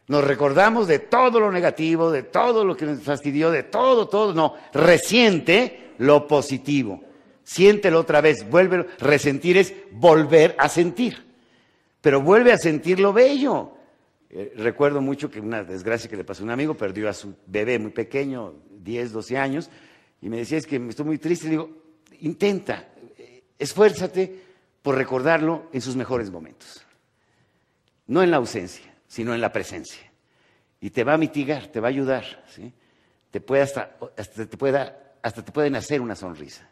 Nos recordamos de todo lo negativo, de todo lo que nos fastidió, de todo, todo. No, resiente lo positivo. Siéntelo otra vez, vuélvelo. Resentir es volver a sentir. Pero vuelve a sentir lo bello eh, recuerdo mucho que una desgracia que le pasó a un amigo, perdió a su bebé muy pequeño, 10, 12 años, y me decía, es que me estoy muy triste, le digo, intenta, eh, esfuérzate por recordarlo en sus mejores momentos. No en la ausencia, sino en la presencia. Y te va a mitigar, te va a ayudar, Te puede hasta, hasta te hasta te pueden hacer una sonrisa,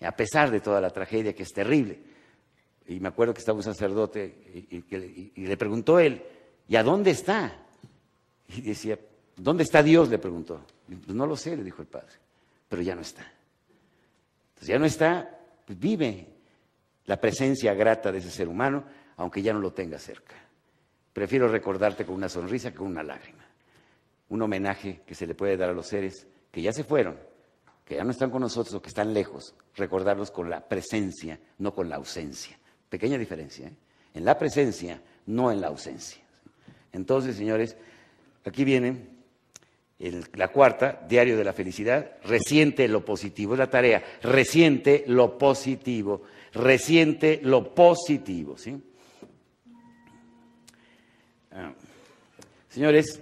a pesar de toda la tragedia que es terrible. Y me acuerdo que estaba un sacerdote y, y le preguntó él, ¿y a dónde está? Y decía, ¿dónde está Dios? Le preguntó. Pues no lo sé, le dijo el padre, pero ya no está. Entonces ya no está, pues vive la presencia grata de ese ser humano, aunque ya no lo tenga cerca. Prefiero recordarte con una sonrisa que con una lágrima. Un homenaje que se le puede dar a los seres que ya se fueron, que ya no están con nosotros o que están lejos, recordarlos con la presencia, no con la ausencia. Pequeña diferencia, ¿eh? en la presencia, no en la ausencia. Entonces, señores, aquí viene la cuarta, Diario de la Felicidad, reciente lo positivo, es la tarea, reciente lo positivo, reciente lo positivo, ¿sí? Ah, señores,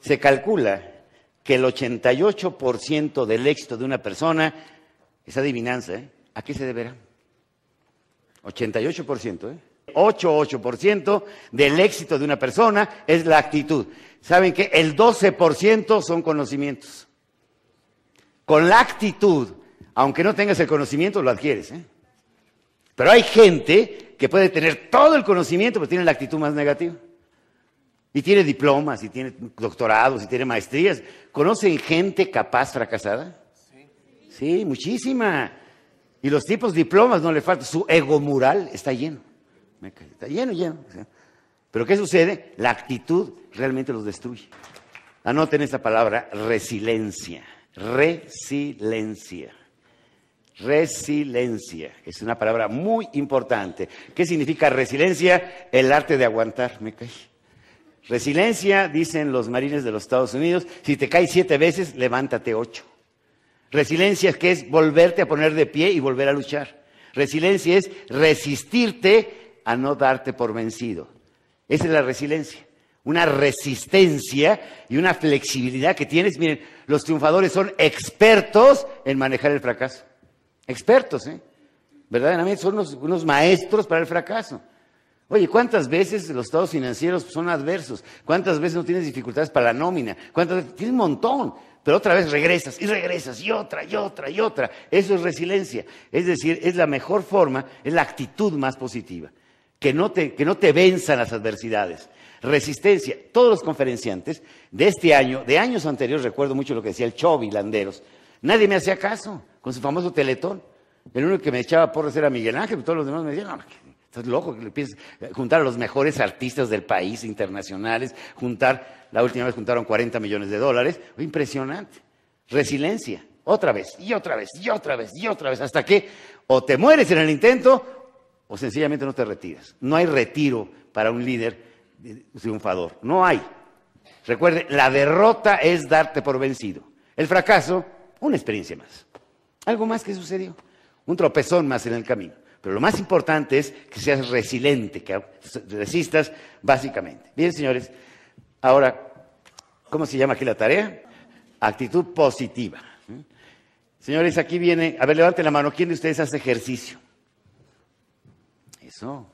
se calcula que el 88% del éxito de una persona es adivinanza, ¿eh? ¿A qué se deberá? 88%, ¿eh? 8,8% del éxito de una persona es la actitud. ¿Saben que El 12% son conocimientos. Con la actitud, aunque no tengas el conocimiento, lo adquieres. ¿eh? Pero hay gente que puede tener todo el conocimiento, pero tiene la actitud más negativa. Y tiene diplomas, y tiene doctorados, y tiene maestrías. ¿Conocen gente capaz fracasada? Sí, muchísima. Y los tipos de diplomas no le falta, su ego mural está lleno. Está lleno, lleno. Pero ¿qué sucede? La actitud realmente los destruye. Anoten esta palabra, resiliencia. Resiliencia. Resiliencia. Es una palabra muy importante. ¿Qué significa resiliencia? El arte de aguantar. Me caí. Resiliencia, dicen los marines de los Estados Unidos, si te caes siete veces, levántate ocho. Resiliencia es que es volverte a poner de pie y volver a luchar. Resiliencia es resistirte a no darte por vencido. Esa es la resiliencia. Una resistencia y una flexibilidad que tienes. Miren, los triunfadores son expertos en manejar el fracaso. Expertos, ¿eh? Verdaderamente son unos, maestros para el fracaso. Oye, ¿cuántas veces los estados financieros son adversos? ¿Cuántas veces no tienes dificultades para la nómina? ¿Cuántas veces? Tienes un montón, pero otra vez regresas y regresas y otra y otra y otra. Eso es resiliencia. Es decir, es la mejor forma, es la actitud más positiva que no te, que no te venzan las adversidades. Resistencia. Todos los conferenciantes de este año, de años anteriores, recuerdo mucho lo que decía el Chovi Landeros, nadie me hacía caso con su famoso teletón. El único que me echaba porras era Miguel Ángel, todos los demás me decían, no, estás loco, que le pienses. juntar a los mejores artistas del país, internacionales, juntar, la última vez juntaron 40 millones de dólares, impresionante. Resiliencia, otra vez, y otra vez, y otra vez, y otra vez, hasta que o te mueres en el intento o sencillamente no te retiras. No hay retiro para un líder triunfador. No hay. Recuerde, la derrota es darte por vencido. El fracaso, una experiencia más. Algo más que sucedió. Un tropezón más en el camino. Pero lo más importante es que seas resiliente, que resistas básicamente. Bien, señores, ahora, ¿cómo se llama aquí la tarea? Actitud positiva. Señores, aquí viene, a ver, levanten la mano, ¿quién de ustedes hace ejercicio? Eso.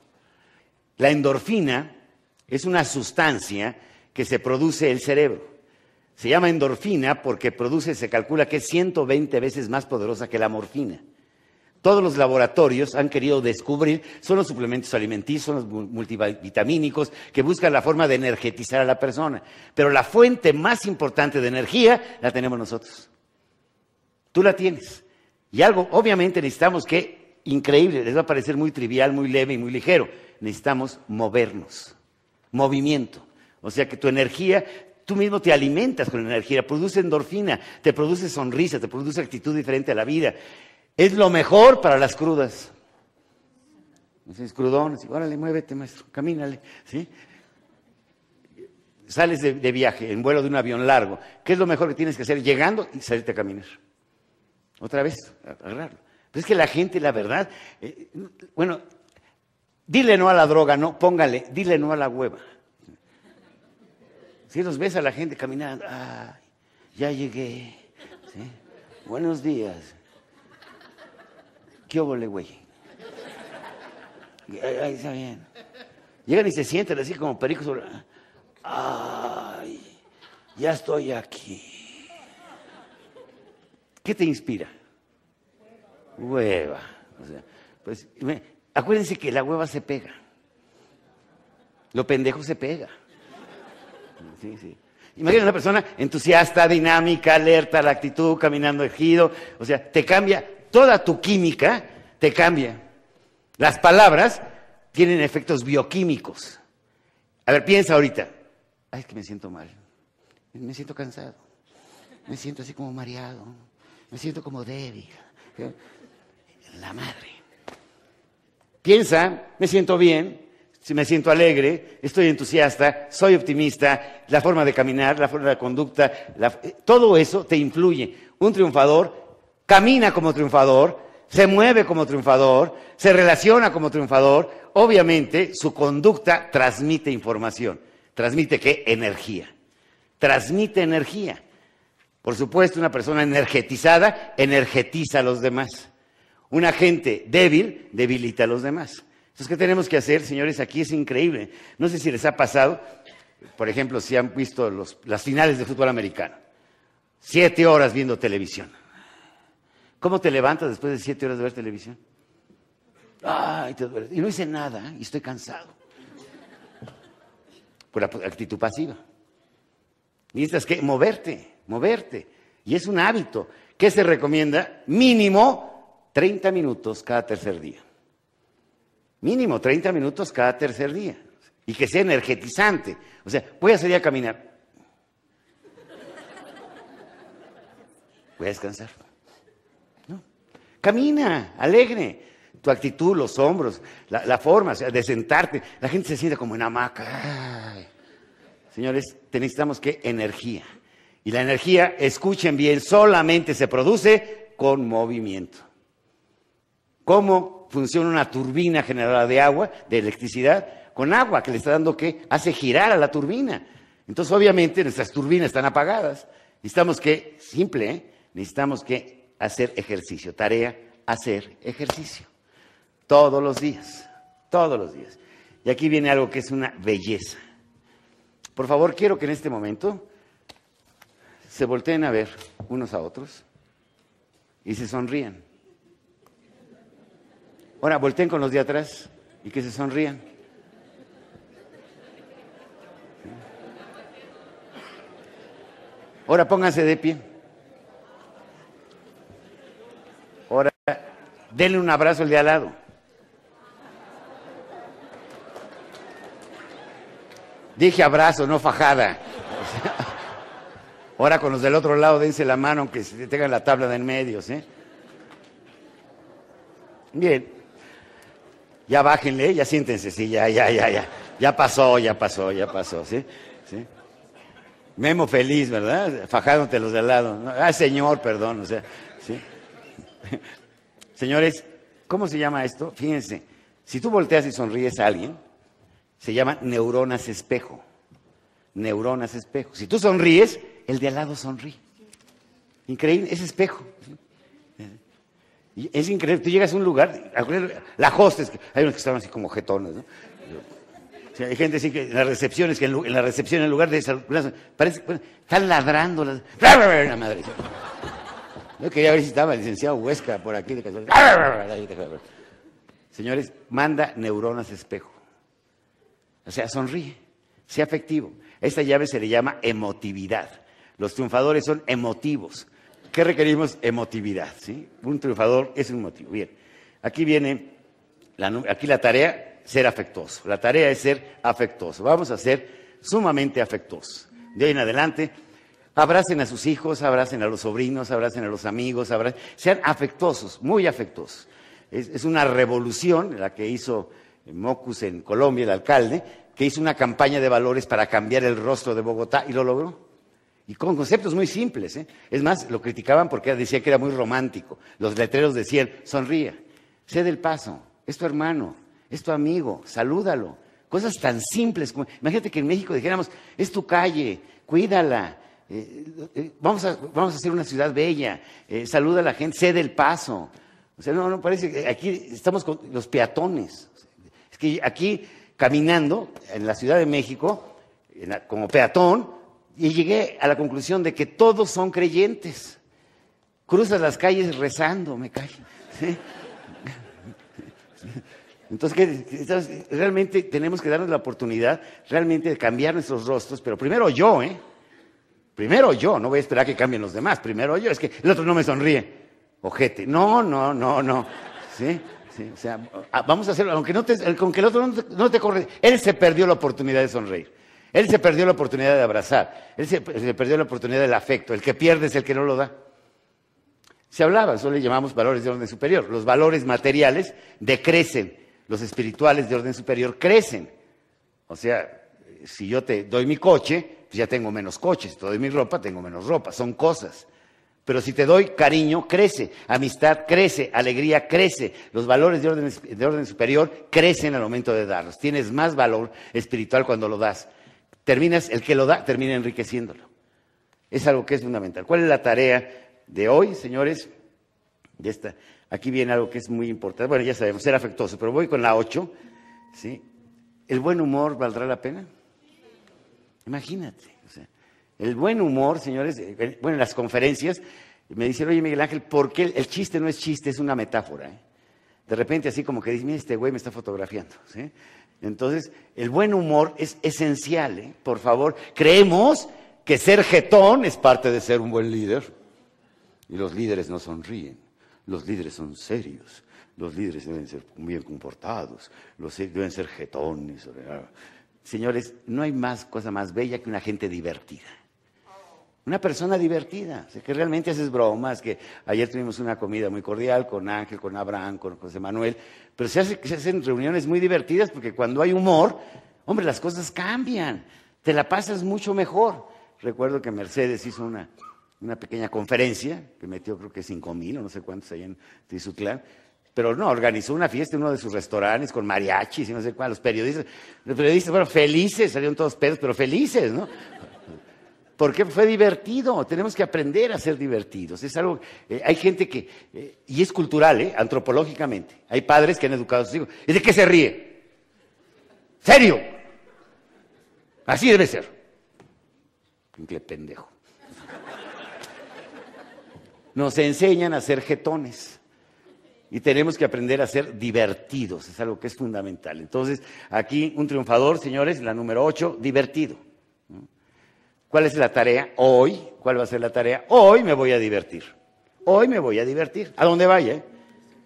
La endorfina es una sustancia que se produce en el cerebro. Se llama endorfina porque produce, se calcula que es 120 veces más poderosa que la morfina. Todos los laboratorios han querido descubrir, son los suplementos alimenticios, son los multivitamínicos, que buscan la forma de energetizar a la persona. Pero la fuente más importante de energía la tenemos nosotros. Tú la tienes. Y algo, obviamente necesitamos que increíble, les va a parecer muy trivial, muy leve y muy ligero. Necesitamos movernos, movimiento. O sea que tu energía, tú mismo te alimentas con energía, produce endorfina, te produce sonrisa, te produce actitud diferente a la vida. Es lo mejor para las crudas. Es crudón, así, órale, muévete, maestro, camínale, ¿sí? Sales de, de, viaje en vuelo de un avión largo. ¿Qué es lo mejor que tienes que hacer? Llegando y salirte a caminar. Otra vez, agarrarlo. Pero pues es que la gente, la verdad, eh, bueno, dile no a la droga, no, póngale, dile no a la hueva. Si los ves a la gente caminando, ay, ya llegué, buenos días, qué le güey. Ahí está bien. Llegan y se sienten así como pericos. Ay, ya estoy aquí. ¿Qué te inspira? Hueva. O sea, pues, acuérdense que la hueva se pega. Lo pendejo se pega. Sí, sí. una persona entusiasta, dinámica, alerta, la actitud, caminando ejido. O sea, te cambia toda tu química, te cambia. Las palabras tienen efectos bioquímicos. A ver, piensa ahorita. Ay, es que me siento mal. Me siento cansado. Me siento así como mareado. Me siento como débil la madre. Piensa, me siento bien, me siento alegre, estoy entusiasta, soy optimista, la forma de caminar, la forma de conducta, eh, todo eso te influye. Un triunfador camina como triunfador, se mueve como triunfador, se relaciona como triunfador. Obviamente su conducta transmite información. ¿Transmite qué? Energía. Transmite energía. Por supuesto, una persona energetizada energetiza a los demás. Un agente débil debilita a los demás. Entonces, ¿qué tenemos que hacer, señores? Aquí es increíble. No sé si les ha pasado, por ejemplo, si han visto las finales de fútbol americano. Siete horas viendo televisión. ¿Cómo te levantas después de siete horas de ver televisión? Ay, Y no hice nada, y estoy cansado. Por la actitud pasiva. Necesitas que moverte, moverte. Y es un hábito. ¿Qué se recomienda? Mínimo 30 minutos cada tercer día. Mínimo 30 minutos cada tercer día. Y que sea energetizante. O sea, voy a salir a caminar. Voy a descansar. No. Camina, alegre. Tu actitud, los hombros, la, forma de sentarte. La gente se siente como en hamaca. Señores, necesitamos que energía. Y la energía, escuchen bien, solamente se produce con movimiento cómo funciona una turbina generada de agua, de electricidad, con agua que le está dando que hace girar a la turbina. Entonces, obviamente, nuestras turbinas están apagadas. Necesitamos que, simple, ¿eh? necesitamos que hacer ejercicio, tarea, hacer ejercicio. Todos los días, todos los días. Y aquí viene algo que es una belleza. Por favor, quiero que en este momento se volteen a ver unos a otros y se sonrían. Ahora volteen con los de atrás y que se sonrían. Ahora pónganse de pie. Ahora denle un abrazo al de al lado. Dije abrazo, no fajada. Ahora con los del otro lado dense la mano aunque tengan la tabla de en medio. Bien ya bájenle, ya siéntense, sí, ya, ya, ya, ya. Ya pasó, ya pasó, ya pasó, ¿sí? Memo feliz, ¿verdad? Fajándote los de al lado. Ah, señor, perdón, o sea, ¿sí? Señores, ¿cómo se llama esto? Fíjense, si tú volteas y sonríes a alguien, se llama neuronas espejo. Neuronas espejo. Si tú sonríes, el de al lado sonríe. Increíble, es espejo es increíble, tú llegas a un lugar, la hostes, hay unos que estaban así como jetones, hay gente así que en las recepciones, que en, la recepción, en lugar de estar parece, que están ladrando las... madre! quería ver si estaba el licenciado Huesca por aquí Señores, manda neuronas espejo. O sea, sonríe, sea afectivo. esta llave se le llama emotividad. Los triunfadores son emotivos. ¿Qué requerimos? Emotividad, ¿sí? Un triunfador es un motivo. Bien, aquí viene, la, aquí la tarea, ser afectuoso. La tarea es ser afectuoso. Vamos a ser sumamente afectuosos. De ahí en adelante, abracen a sus hijos, abracen a los sobrinos, abracen a los amigos, abracen, sean afectuosos, muy afectuosos. Es, es una revolución la que hizo Mocus en Colombia, el alcalde, que hizo una campaña de valores para cambiar el rostro de Bogotá y lo logró. Y con conceptos muy simples. ¿eh? Es más, lo criticaban porque decía que era muy romántico. Los letreros decían, sonría, sé del paso, es tu hermano, es tu amigo, salúdalo. Cosas tan simples como, imagínate que en México dijéramos, es tu calle, cuídala, eh, eh, vamos, a, vamos a hacer una ciudad bella, saluda a la gente, sé del paso. O sea, no, no parece que aquí estamos con los peatones. Es que aquí caminando en la Ciudad de México, como peatón, y llegué a la conclusión de que todos son creyentes. Cruzas las calles rezando, me cae. Entonces, realmente tenemos que darnos la oportunidad realmente de cambiar nuestros rostros, pero primero yo, ¿eh? Primero yo, no voy a esperar que cambien los demás, primero yo, es que el otro no me sonríe. Ojete, no, no, no, no. vamos a hacerlo, aunque, no te, que el otro no te, no corre, él se perdió la oportunidad de sonreír. Él se perdió la oportunidad de abrazar, él se, perdió la oportunidad del afecto, el que pierde es el que no lo da. Se hablaba, eso le llamamos valores de orden superior. Los valores materiales decrecen, los espirituales de orden superior crecen. O sea, si yo te doy mi coche, pues ya tengo menos coches, si te doy mi ropa, tengo menos ropa, son cosas. Pero si te doy cariño, crece, amistad crece, alegría crece, los valores de orden, de orden superior crecen al momento de darlos. Tienes más valor espiritual cuando lo das terminas, el que lo da termina enriqueciéndolo. Es algo que es fundamental. ¿Cuál es la tarea de hoy, señores? Aquí viene algo que es muy importante. Bueno, ya sabemos, ser afectuoso, pero voy con la 8. ¿sí? ¿El buen humor valdrá la pena? Imagínate. el buen humor, señores, eh, bueno, en las conferencias me dicen, oye Miguel Ángel, ¿por qué el, chiste no es chiste? Es una metáfora. Eh? De repente así como que dices, mira, este güey me está fotografiando. ¿sí? Entonces, el buen humor es esencial, ¿eh? por favor. Creemos que ser jetón es parte de ser un buen líder. Y los líderes no sonríen, los líderes son serios, los líderes deben ser bien comportados, los deben ser jetones. Señores, no hay más cosa más bella que una gente divertida. Una persona divertida, que realmente haces bromas, que ayer tuvimos una comida muy cordial con Ángel, con Abraham, con José Manuel, pero se, hacen reuniones muy divertidas porque cuando hay humor, hombre, las cosas cambian, te la pasas mucho mejor. Recuerdo que Mercedes hizo una, una pequeña conferencia, que metió creo que cinco mil o no sé cuántos ahí en Tizutlán, pero no, organizó una fiesta en uno de sus restaurantes con mariachis y no sé cuántos, los periodistas, los periodistas fueron felices, salieron todos pedos, pero felices, ¿no? porque fue divertido. Tenemos que aprender a ser divertidos. Es algo, eh, hay gente que, eh, y es cultural, eh, antropológicamente. Hay padres que han educado a sus hijos. ¿Y de qué se ríe? ¿Serio? Así debe ser. Qué pendejo. Nos enseñan a ser jetones. Y tenemos que aprender a ser divertidos, es algo que es fundamental. Entonces, aquí un triunfador, señores, la número 8, divertido. ¿Cuál es la tarea hoy? ¿Cuál va a ser la tarea? Hoy me voy a divertir. Hoy me voy a divertir. A donde vaya. ¿eh?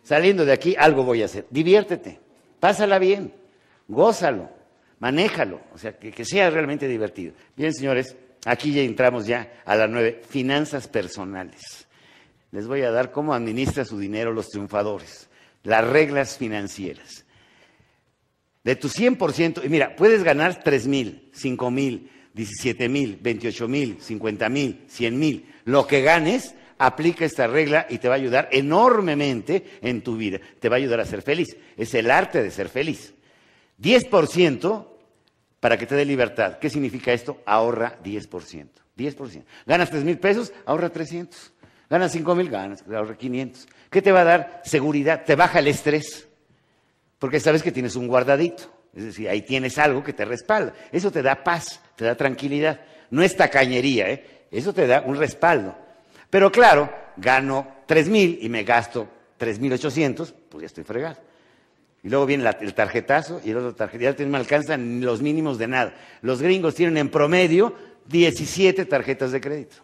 Saliendo de aquí, algo voy a hacer. Diviértete. Pásala bien. Gózalo. Manéjalo. O sea, que, sea realmente divertido. Bien, señores, aquí ya entramos ya a las nueve. Finanzas personales. Les voy a dar cómo administra su dinero los triunfadores. Las reglas financieras. De tu 100%, y mira, puedes ganar 3 mil, 5 mil, 17 mil, 28 mil, 50 mil, 100 mil, lo que ganes, aplica esta regla y te va a ayudar enormemente en tu vida. Te va a ayudar a ser feliz. Es el arte de ser feliz. 10% para que te dé libertad. ¿Qué significa esto? Ahorra 10%. 10%. Ganas 3 mil pesos, ahorra 300. Ganas 5 mil, ganas, ahorra 500. ¿Qué te va a dar? Seguridad. Te baja el estrés. Porque sabes que tienes un guardadito. Es decir, ahí tienes algo que te respalda. Eso te da paz te da tranquilidad. No es tacañería, ¿eh? eso te da un respaldo. Pero claro, gano 3.000 y me gasto 3.800, pues ya estoy fregado. Y luego viene el tarjetazo y el otro tarjetazo. Ya no me alcanzan los mínimos de nada. Los gringos tienen en promedio 17 tarjetas de crédito.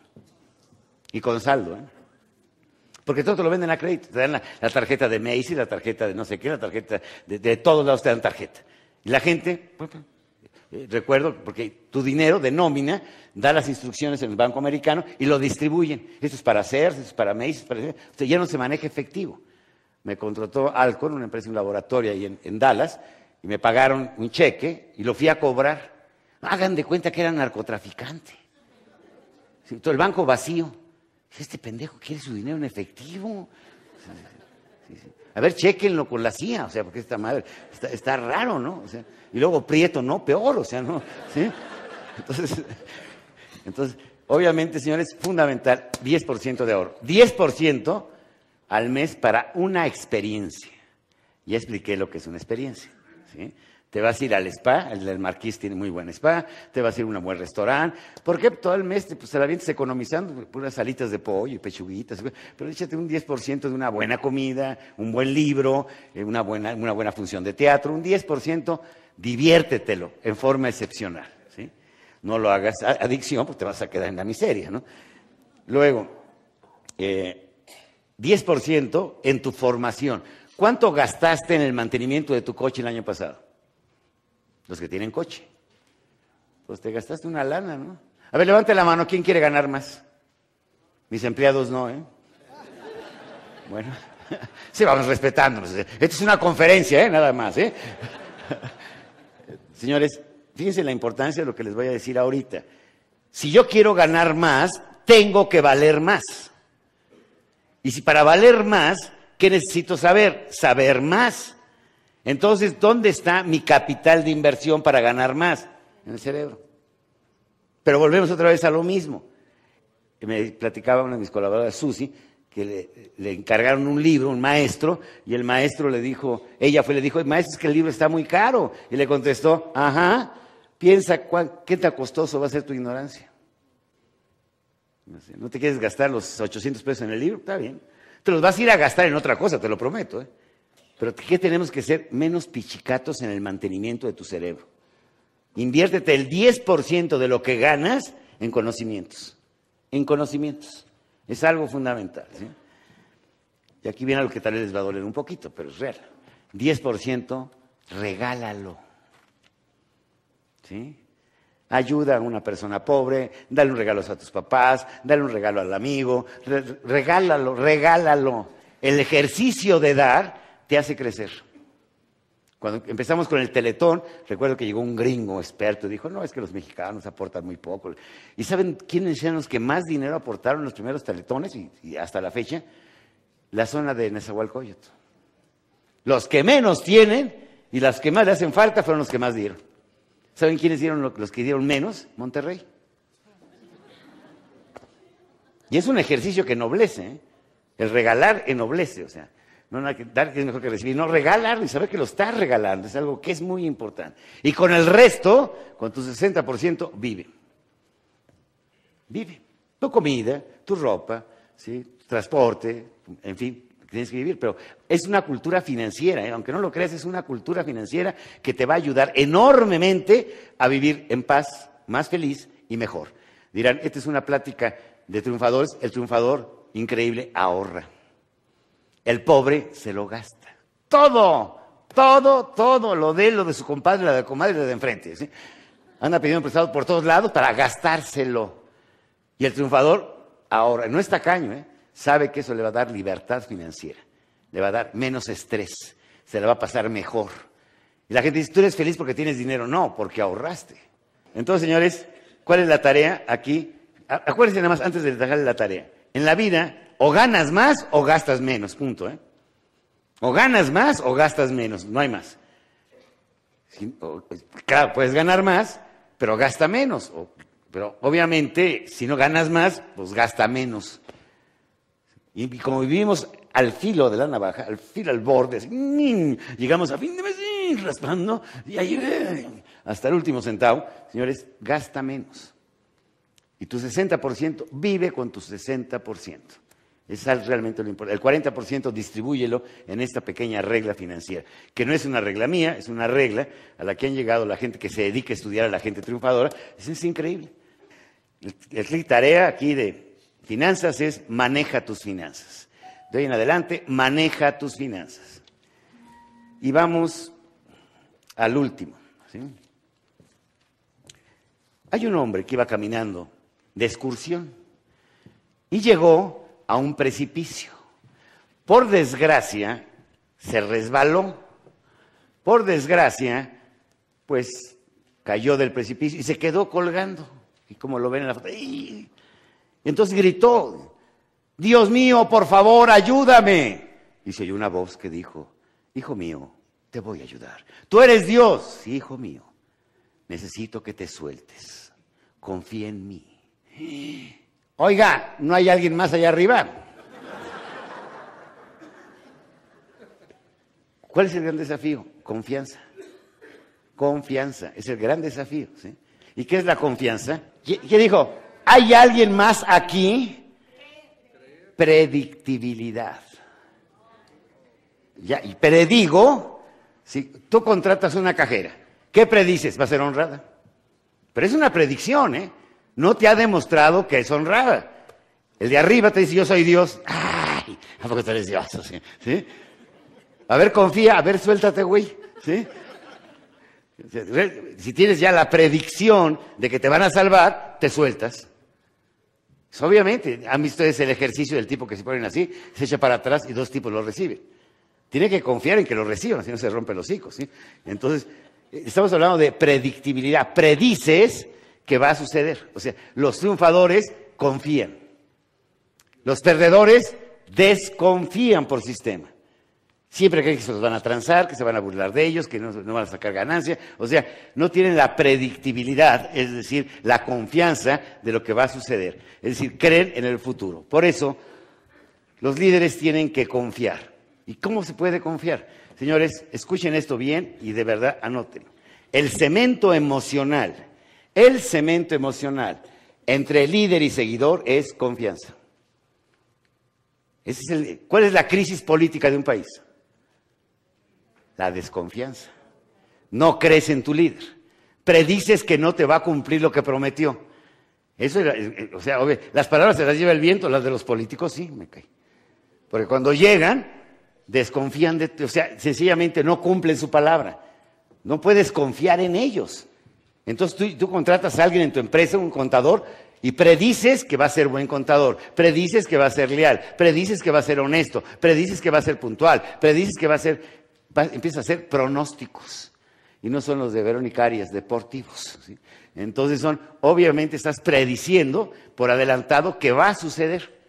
Y con saldo, ¿eh? Porque todo te lo venden a crédito. Te dan la, tarjeta de Macy, la tarjeta de no sé qué, la tarjeta de, de todos lados te dan tarjeta. Y la gente, pues, eh, recuerdo, porque tu dinero de nómina da las instrucciones en el Banco Americano y lo distribuyen. Esto es para CERS, esto es para MEIS, para... Usted ya no se maneja efectivo. Me contrató en una empresa, en laboratorio ahí en, Dallas, y me pagaron un cheque y lo fui a cobrar. Hagan de cuenta que era narcotraficante. Todo el banco vacío. Este pendejo quiere su dinero en efectivo. sí. A ver, chequenlo con la CIA, o sea, porque esta madre está, raro, ¿no? y luego Prieto, no, peor, o sea, ¿no? ¿Sí? Entonces, entonces obviamente, señores, fundamental, 10% de ahorro. 10% al mes para una experiencia. Ya expliqué lo que es una experiencia. ¿sí? Te vas a ir al spa, el del Marquís tiene muy buen spa, te vas a ir a un buen restaurante. porque Todo el mes te pues, la vienes economizando, unas salitas de pollo y pechuguitas. Pero échate un 10% de una buena comida, un buen libro, eh, una buena, una buena función de teatro, un 10%, diviértetelo en forma excepcional. ¿sí? No lo hagas adicción, porque te vas a quedar en la miseria. Luego, 10% eh, en tu formación. ¿Cuánto gastaste en el mantenimiento de tu coche el año pasado? los que tienen coche. Pues te gastaste una lana, ¿no? A ver, levante la mano, ¿quién quiere ganar más? Mis empleados no, ¿eh? Bueno, sí, vamos respetándonos. Pues, eh, esto es una conferencia, ¿eh? Nada más, ¿eh? Señores, fíjense la importancia de lo que les voy a decir ahorita. Si yo quiero ganar más, tengo que valer más. Y si para valer más, ¿qué necesito saber? Saber más. Entonces, ¿dónde está mi capital de inversión para ganar más? En el cerebro. Pero volvemos otra vez a lo mismo. Me platicaba una de mis colaboradoras, Susi, que le, encargaron un libro, un maestro, y el maestro le dijo, ella fue, le dijo, maestro, es que el libro está muy caro. Y le contestó, ajá, piensa qué tan costoso va a ser tu ignorancia. No, no te quieres gastar los 800 pesos en el libro, está bien. Te los vas a ir a gastar en otra cosa, te lo prometo. ¿eh? Pero ¿qué tenemos que ser? Menos pichicatos en el mantenimiento de tu cerebro. Inviértete el 10% de lo que ganas en conocimientos. En conocimientos. Es algo fundamental. Y aquí viene lo que tal vez les va a doler un poquito, pero es real. 10% regálalo. ¿Sí? Ayuda a una persona pobre, dale un regalo a tus papás, dale un regalo al amigo, regálalo, regálalo. El ejercicio de dar te hace crecer. Cuando empezamos con el teletón, recuerdo que llegó un gringo experto y dijo, no, es que los mexicanos aportan muy poco. ¿Y saben quiénes eran los que más dinero aportaron los primeros teletones y, hasta la fecha? La zona de Nezahualcóyotl. Los que menos tienen y las que más le hacen falta fueron los que más dieron. ¿Saben quiénes dieron los que dieron menos? Monterrey. Y es un ejercicio que noblece. ¿eh? el regalar enoblece o sea. No que dar que es mejor que recibir, no regalar ni saber que lo estás regalando, es algo que es muy importante. Y con el resto, con tu 60%, vive. Vive. Tu comida, tu ropa, tu transporte, en fin, tienes que vivir, pero es una cultura financiera, ¿eh? aunque no lo creas, es una cultura financiera que te va a ayudar enormemente a vivir en paz, más feliz y mejor. Dirán, esta es una plática de triunfadores, el triunfador increíble ahorra. El pobre se lo gasta. Todo, todo, todo, lo de lo de su compadre, la de la comadre, de enfrente. ¿sí? Anda pidiendo prestado por todos lados para gastárselo. Y el triunfador, ahora, no está tacaño, ¿eh? sabe que eso le va a dar libertad financiera, le va a dar menos estrés, se le va a pasar mejor. Y la gente dice, tú eres feliz porque tienes dinero. No, porque ahorraste. Entonces, señores, ¿cuál es la tarea aquí? Acuérdense nada más antes de dejarle la tarea. En la vida o ganas más o gastas menos, punto. ¿eh? O ganas más o gastas menos, no hay más. Pues, claro, puedes ganar más, pero gasta menos. pero obviamente, si no ganas más, pues gasta menos. Y, como vivimos al filo de la navaja, al filo, al borde, llegamos a fin de mes, raspando, y ahí, eh, hasta el último centavo, señores, gasta menos. Y tu 60% vive con tu 60%. Es realmente lo importante. El 40% distribúyelo en esta pequeña regla financiera, que no es una regla mía, es una regla a la que han llegado la gente que se dedica a estudiar a la gente triunfadora. es increíble. La tarea aquí de finanzas es maneja tus finanzas. De hoy en adelante, maneja tus finanzas. Y vamos al último. Hay un hombre que iba caminando de excursión y llegó a un precipicio. Por desgracia, se resbaló. Por desgracia, pues cayó del precipicio y se quedó colgando. Y como lo ven en la foto, ¡ay! entonces gritó, Dios mío, por favor, ayúdame. Y se oyó una voz que dijo, Hijo mío, te voy a ayudar. Tú eres Dios, hijo mío. Necesito que te sueltes. Confía en mí. Oiga, ¿no hay alguien más allá arriba? ¿Cuál es el gran desafío? Confianza. Confianza, es el gran desafío. ¿sí? ¿Y qué es la confianza? ¿Qué dijo? ¿Hay alguien más aquí? Predictibilidad. Ya, y predigo, si tú contratas una cajera, ¿qué predices? Va a ser honrada. Pero es una predicción, ¿eh? no te ha demostrado que es honrada. El de arriba te dice, yo soy Dios. ¿A A ver, confía, a ver, suéltate, güey. ¿Sí? Si tienes ya la predicción de que te van a salvar, te sueltas. Pues, obviamente, han visto ese el ejercicio del tipo que se ponen así, se echa para atrás y dos tipos lo reciben. Tiene que confiar en que lo reciban, si no se rompen los hijos, ¿sí? Entonces, estamos hablando de predictibilidad. Predices que va a suceder. O sea, los triunfadores confían. Los perdedores desconfían por sistema. Siempre creen que se los van a transar, que se van a burlar de ellos, que no, van a sacar ganancia. O sea, no tienen la predictibilidad, es decir, la confianza de lo que va a suceder. Es decir, creen en el futuro. Por eso, los líderes tienen que confiar. ¿Y cómo se puede confiar? Señores, escuchen esto bien y de verdad anoten El cemento emocional el cemento emocional entre líder y seguidor es confianza. es ¿Cuál es la crisis política de un país? La desconfianza. No crees en tu líder. Predices que no te va a cumplir lo que prometió. Eso eh, eh, o sea, las palabras se las lleva el viento, las de los políticos sí, me cae. Porque cuando llegan, desconfían de, o sea, sencillamente no cumplen su palabra. No puedes confiar en ellos. Entonces tú, contratas a alguien en tu empresa, un contador, y predices que va a ser buen contador, predices que va a ser leal, predices que va a ser honesto, predices que va a ser puntual, predices que va a ser... empiezas empieza a hacer pronósticos. Y no son los de Verónica deportivos. Entonces son, obviamente estás prediciendo por adelantado que va a suceder.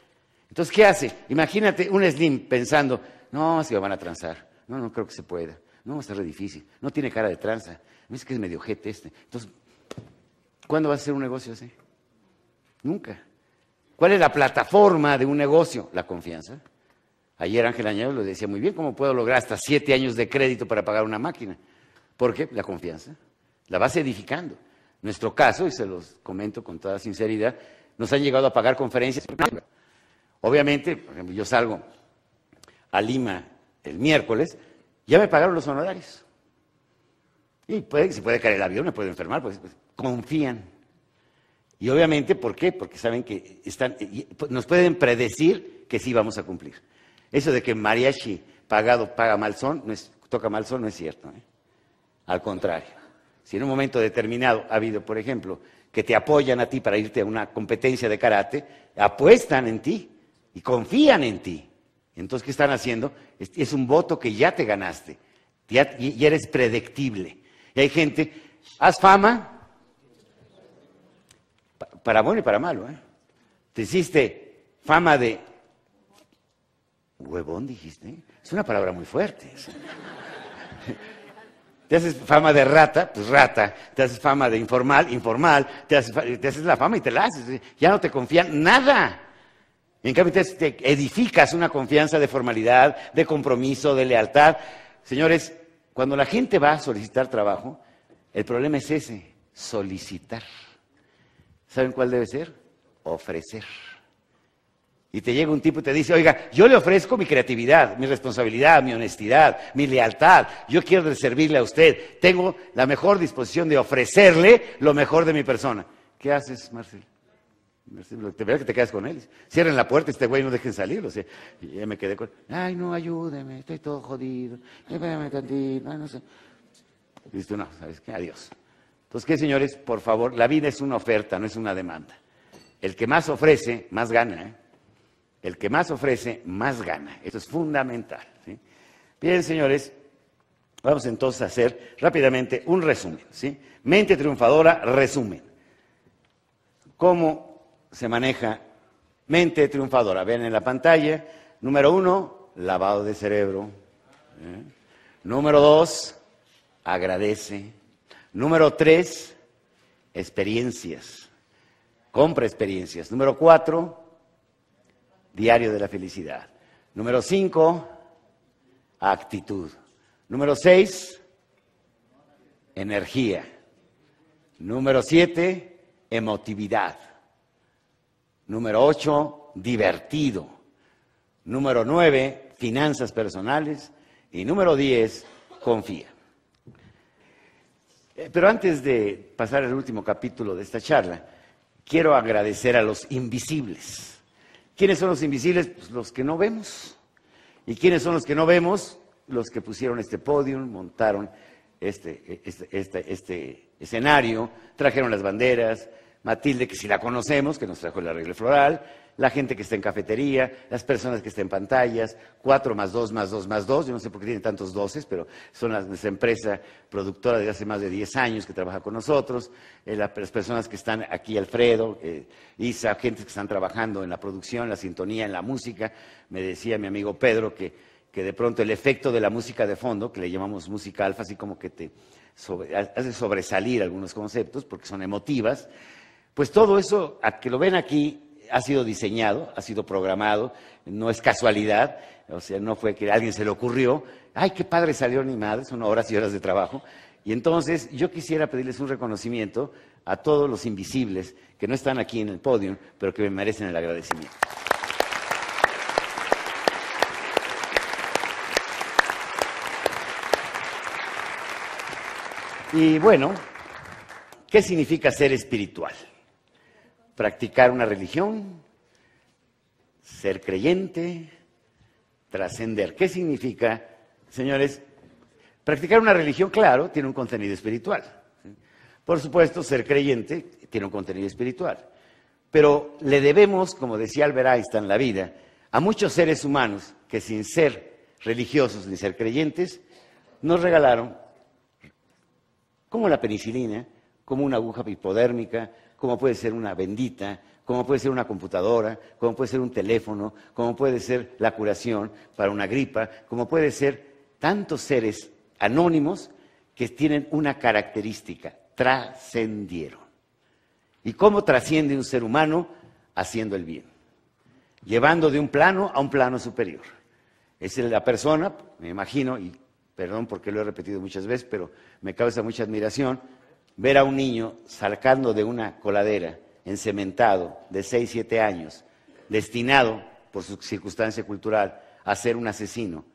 Entonces, ¿qué hace? Imagínate un Slim pensando, no, si me van a transar, no, no creo que se pueda, no, va a ser difícil, no tiene cara de tranza, es que es medio jete este. Entonces, ¿cuándo vas a hacer un negocio así? Nunca. ¿Cuál es la plataforma de un negocio? La confianza. Ayer Ángel Añado lo decía muy bien, ¿cómo puedo lograr hasta siete años de crédito para pagar una máquina? Porque la confianza la vas edificando. Nuestro caso, y se los comento con toda sinceridad, nos han llegado a pagar conferencias. Obviamente, por ejemplo, yo salgo a Lima el miércoles, ya me pagaron los honorarios. Y puede, se puede caer el avión, me puede enfermar, pues, pues, confían. Y obviamente, ¿por qué? Porque saben que están, nos pueden predecir que sí vamos a cumplir. Eso de que mariachi pagado paga son, no es, toca son, no es cierto. ¿eh? Al contrario. Si en un momento determinado ha habido, por ejemplo, que te apoyan a ti para irte a una competencia de karate, apuestan en ti y confían en ti. Entonces, ¿qué están haciendo? Es, un voto que ya te ganaste, y eres predictible. Y hay gente, haz fama, para bueno y para malo, ¿eh? Te hiciste fama de huevón, dijiste. ¿eh? Es una palabra muy fuerte. Te haces fama de rata, pues rata. Te haces fama de informal, informal. Te haces, la fama y te la haces. ¿eh? Ya no te confían nada. En cambio, te edificas una confianza de formalidad, de compromiso, de lealtad. Señores, cuando la gente va a solicitar trabajo, el problema es ese, solicitar. ¿Saben cuál debe ser? Ofrecer. Y te llega un tipo y te dice, oiga, yo le ofrezco mi creatividad, mi responsabilidad, mi honestidad, mi lealtad. Yo quiero servirle a usted. Tengo la mejor disposición de ofrecerle lo mejor de mi persona. ¿Qué haces, Marcel? Este, te verás que te quedas con él. Cierren la puerta, este güey no dejen salir. ya me quedé con. Ay, no, ayúdeme, estoy todo jodido. Espérame tantito, no sé. Dices tú, no, ¿sabes qué? Adiós. Entonces, ¿qué, señores? Por favor, la vida es una oferta, no es una demanda. El que más ofrece, más gana. ¿eh? El que más ofrece, más gana. Eso es fundamental. Bien, señores, vamos entonces a hacer rápidamente un resumen. ¿sí? Mente triunfadora, resumen. ¿Cómo se maneja mente triunfadora. Ven en la pantalla, número uno, lavado de cerebro. ¿Eh? Número dos, agradece. Número tres, experiencias. Compra experiencias. Número cuatro, diario de la felicidad. Número cinco, actitud. Número seis, energía. Número siete, emotividad. Número ocho, divertido. Número nueve, finanzas personales. Y número diez, confía. Eh, pero antes de pasar al último capítulo de esta charla, quiero agradecer a los invisibles. ¿Quiénes son los invisibles? Pues, los que no vemos. ¿Y quiénes son los que no vemos? Los que pusieron este podium, montaron este, e, este, este, este escenario, trajeron las banderas, Matilde, que si la conocemos, que nos trajo el arreglo floral, la gente que está en cafetería, las personas que están en pantallas, cuatro más dos, más dos, más dos, yo no sé por qué tiene tantos doces, pero son las, nuestra empresa productora de hace más de 10 años que trabaja con nosotros, eh, las personas que están aquí, Alfredo, eh, Isa, gente que están trabajando en la producción, la sintonía, en la música, me decía mi amigo Pedro que que de pronto el efecto de la música de fondo, que le llamamos música alfa, así como que te hace sobresalir algunos conceptos porque son emotivas, pues todo eso, a que lo ven aquí, ha sido diseñado, ha sido programado, no es casualidad, o sea, no fue que a alguien se le ocurrió, ay, qué padre salió ni madre, son horas y horas de trabajo. Y entonces yo quisiera pedirles un reconocimiento a todos los invisibles que no están aquí en el podio, pero que me merecen el agradecimiento. Y bueno, ¿qué significa ser espiritual? practicar una religión, ser creyente, trascender. ¿Qué significa, señores? Practicar una religión, claro, tiene un contenido espiritual. Por supuesto, ser creyente tiene un contenido espiritual. Pero le debemos, como decía Albert Einstein, la vida a muchos seres humanos que sin ser religiosos ni ser creyentes, nos regalaron como la penicilina, como una aguja hipodérmica, como puede ser una bendita, como puede ser una computadora, como puede ser un teléfono, como puede ser la curación para una gripa, como puede ser tantos seres anónimos que tienen una característica, trascendieron. ¿Y cómo trasciende un ser humano? Haciendo el bien, llevando de un plano a un plano superior. Es la persona, me imagino, y perdón porque lo he repetido muchas veces, pero me causa mucha admiración, ver a un niño salcando de una coladera, encementado, de 6, 7 años, destinado por su circunstancia cultural a ser un asesino,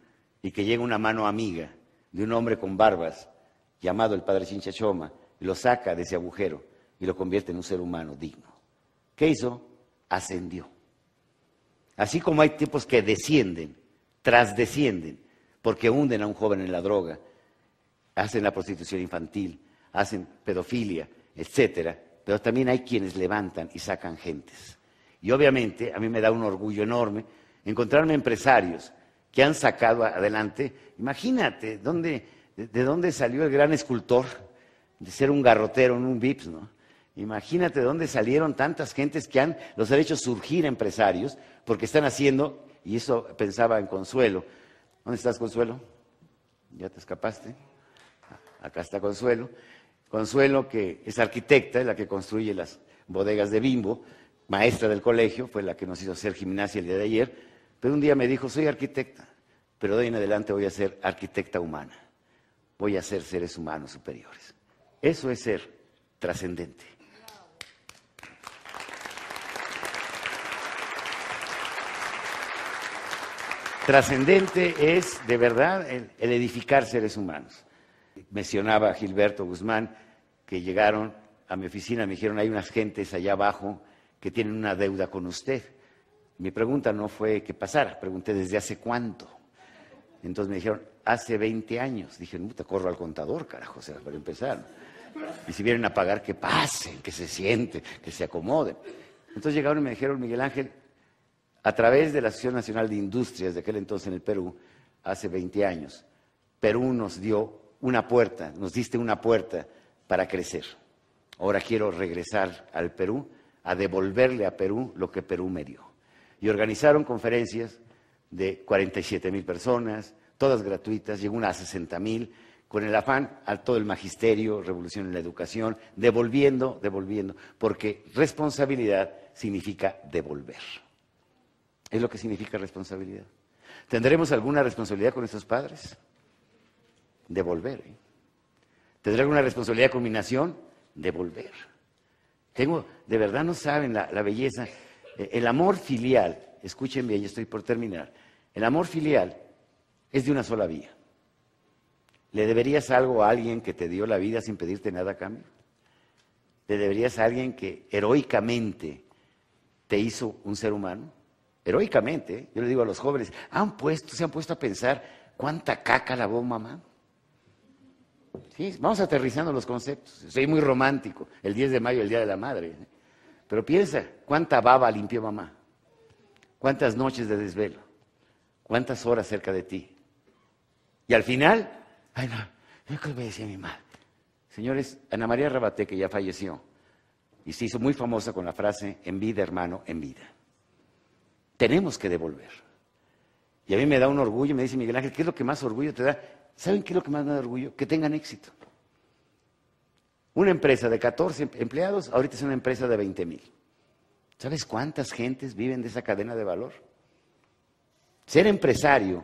y que llega una mano amiga de un hombre con barbas, llamado el padre Chinchachoma, y lo saca de ese agujero y lo convierte en un ser humano digno. ¿Qué hizo? Ascendió. Así como hay tipos que descienden, trasdescienden, porque hunden a un joven en la droga, hacen la prostitución infantil, hacen pedofilia, etcétera, pero también hay quienes levantan y sacan gentes. Y obviamente a mí me da un orgullo enorme encontrarme empresarios que han sacado adelante, imagínate, ¿dónde, de, dónde salió el gran escultor? De ser un garrotero en un VIPS, ¿no? Imagínate de dónde salieron tantas gentes que han, los han hecho surgir empresarios, porque están haciendo, y eso pensaba en Consuelo. ¿Dónde estás, Consuelo? ¿Ya te escapaste? Acá está Consuelo. Consuelo, que es arquitecta, es la que construye las bodegas de Bimbo, maestra del colegio, fue la que nos hizo hacer gimnasia el día de ayer, pero un día me dijo, soy arquitecta, pero de ahí en adelante voy a ser arquitecta humana, voy a ser seres humanos superiores. Eso es ser trascendente. Trascendente es de verdad el, edificar seres humanos. Mencionaba Gilberto Guzmán que llegaron a mi oficina, me dijeron, hay unas gentes allá abajo que tienen una deuda con usted. Mi pregunta no fue qué pasara, pregunté desde hace cuánto. Entonces me dijeron, hace 20 años. Dije, no, te corro al contador, carajo, o sea, para empezar. Y si vienen a pagar, que pasen, que se sienten, que se acomoden. Entonces llegaron y me dijeron, Miguel Ángel, a través de la Asociación Nacional de Industrias de aquel entonces en el Perú, hace 20 años, Perú nos dio una puerta, nos diste una puerta para crecer. Ahora quiero regresar al Perú a devolverle a Perú lo que Perú me dio. Y organizaron conferencias de 47 mil personas, todas gratuitas, llegó una a 60 mil, con el afán a todo el magisterio, revolución en la educación, devolviendo, devolviendo, porque responsabilidad significa devolver. Es lo que significa responsabilidad. ¿Tendremos alguna responsabilidad con nuestros padres? Devolver. ¿eh? tendré alguna responsabilidad de combinación de volver. Tengo, de verdad no saben la, belleza. Eh, el amor filial, escuchen bien, ya estoy por terminar. El amor filial es de una sola vía. ¿Le deberías algo a alguien que te dio la vida sin pedirte nada a cambio? ¿Le deberías a alguien que heroicamente te hizo un ser humano? Heroicamente, ¿eh? yo le digo a los jóvenes, han puesto, se han puesto a pensar cuánta caca lavó mamá. Sí, vamos aterrizando los conceptos. Soy muy romántico. El 10 de mayo, el Día de la Madre. ¿eh? Pero piensa, ¿cuánta baba limpió mamá? ¿Cuántas noches de desvelo? ¿Cuántas horas cerca de ti? Y al final, ay no, yo qué le decía mi madre. Señores, Ana María Rabaté, que ya falleció, y se hizo muy famosa con la frase, en vida, hermano, en vida. Tenemos que devolver. Y a mí me da un orgullo, me dice Miguel Ángel, ¿qué es lo que más orgullo te da? ¿Saben qué es lo que más me da orgullo? Que tengan éxito. Una empresa de 14 empleados, ahorita es una empresa de 20 mil. ¿Sabes cuántas gentes viven de esa cadena de valor? Ser empresario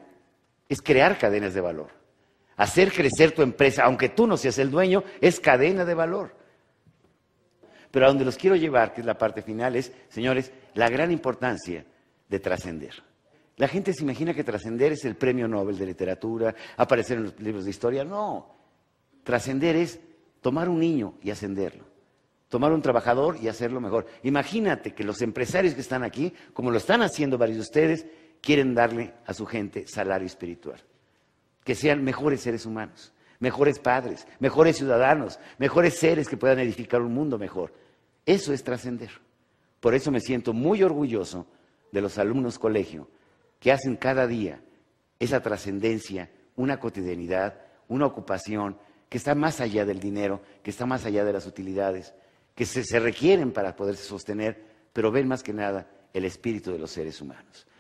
es crear cadenas de valor. Hacer crecer tu empresa, aunque tú no seas el dueño, es cadena de valor. Pero a donde los quiero llevar, que es la parte final, es, señores, la gran importancia de trascender. La gente se imagina que trascender es el premio Nobel de literatura, aparecer en los libros de historia. No, trascender es tomar un niño y ascenderlo, tomar un trabajador y hacerlo mejor. Imagínate que los empresarios que están aquí, como lo están haciendo varios de ustedes, quieren darle a su gente salario espiritual, que sean mejores seres humanos, mejores padres, mejores ciudadanos, mejores seres que puedan edificar un mundo mejor. Eso es trascender. Por eso me siento muy orgulloso de los alumnos colegio que hacen cada día esa trascendencia, una cotidianidad, una ocupación que está más allá del dinero, que está más allá de las utilidades, que se, requieren para poderse sostener, pero ven más que nada el espíritu de los seres humanos.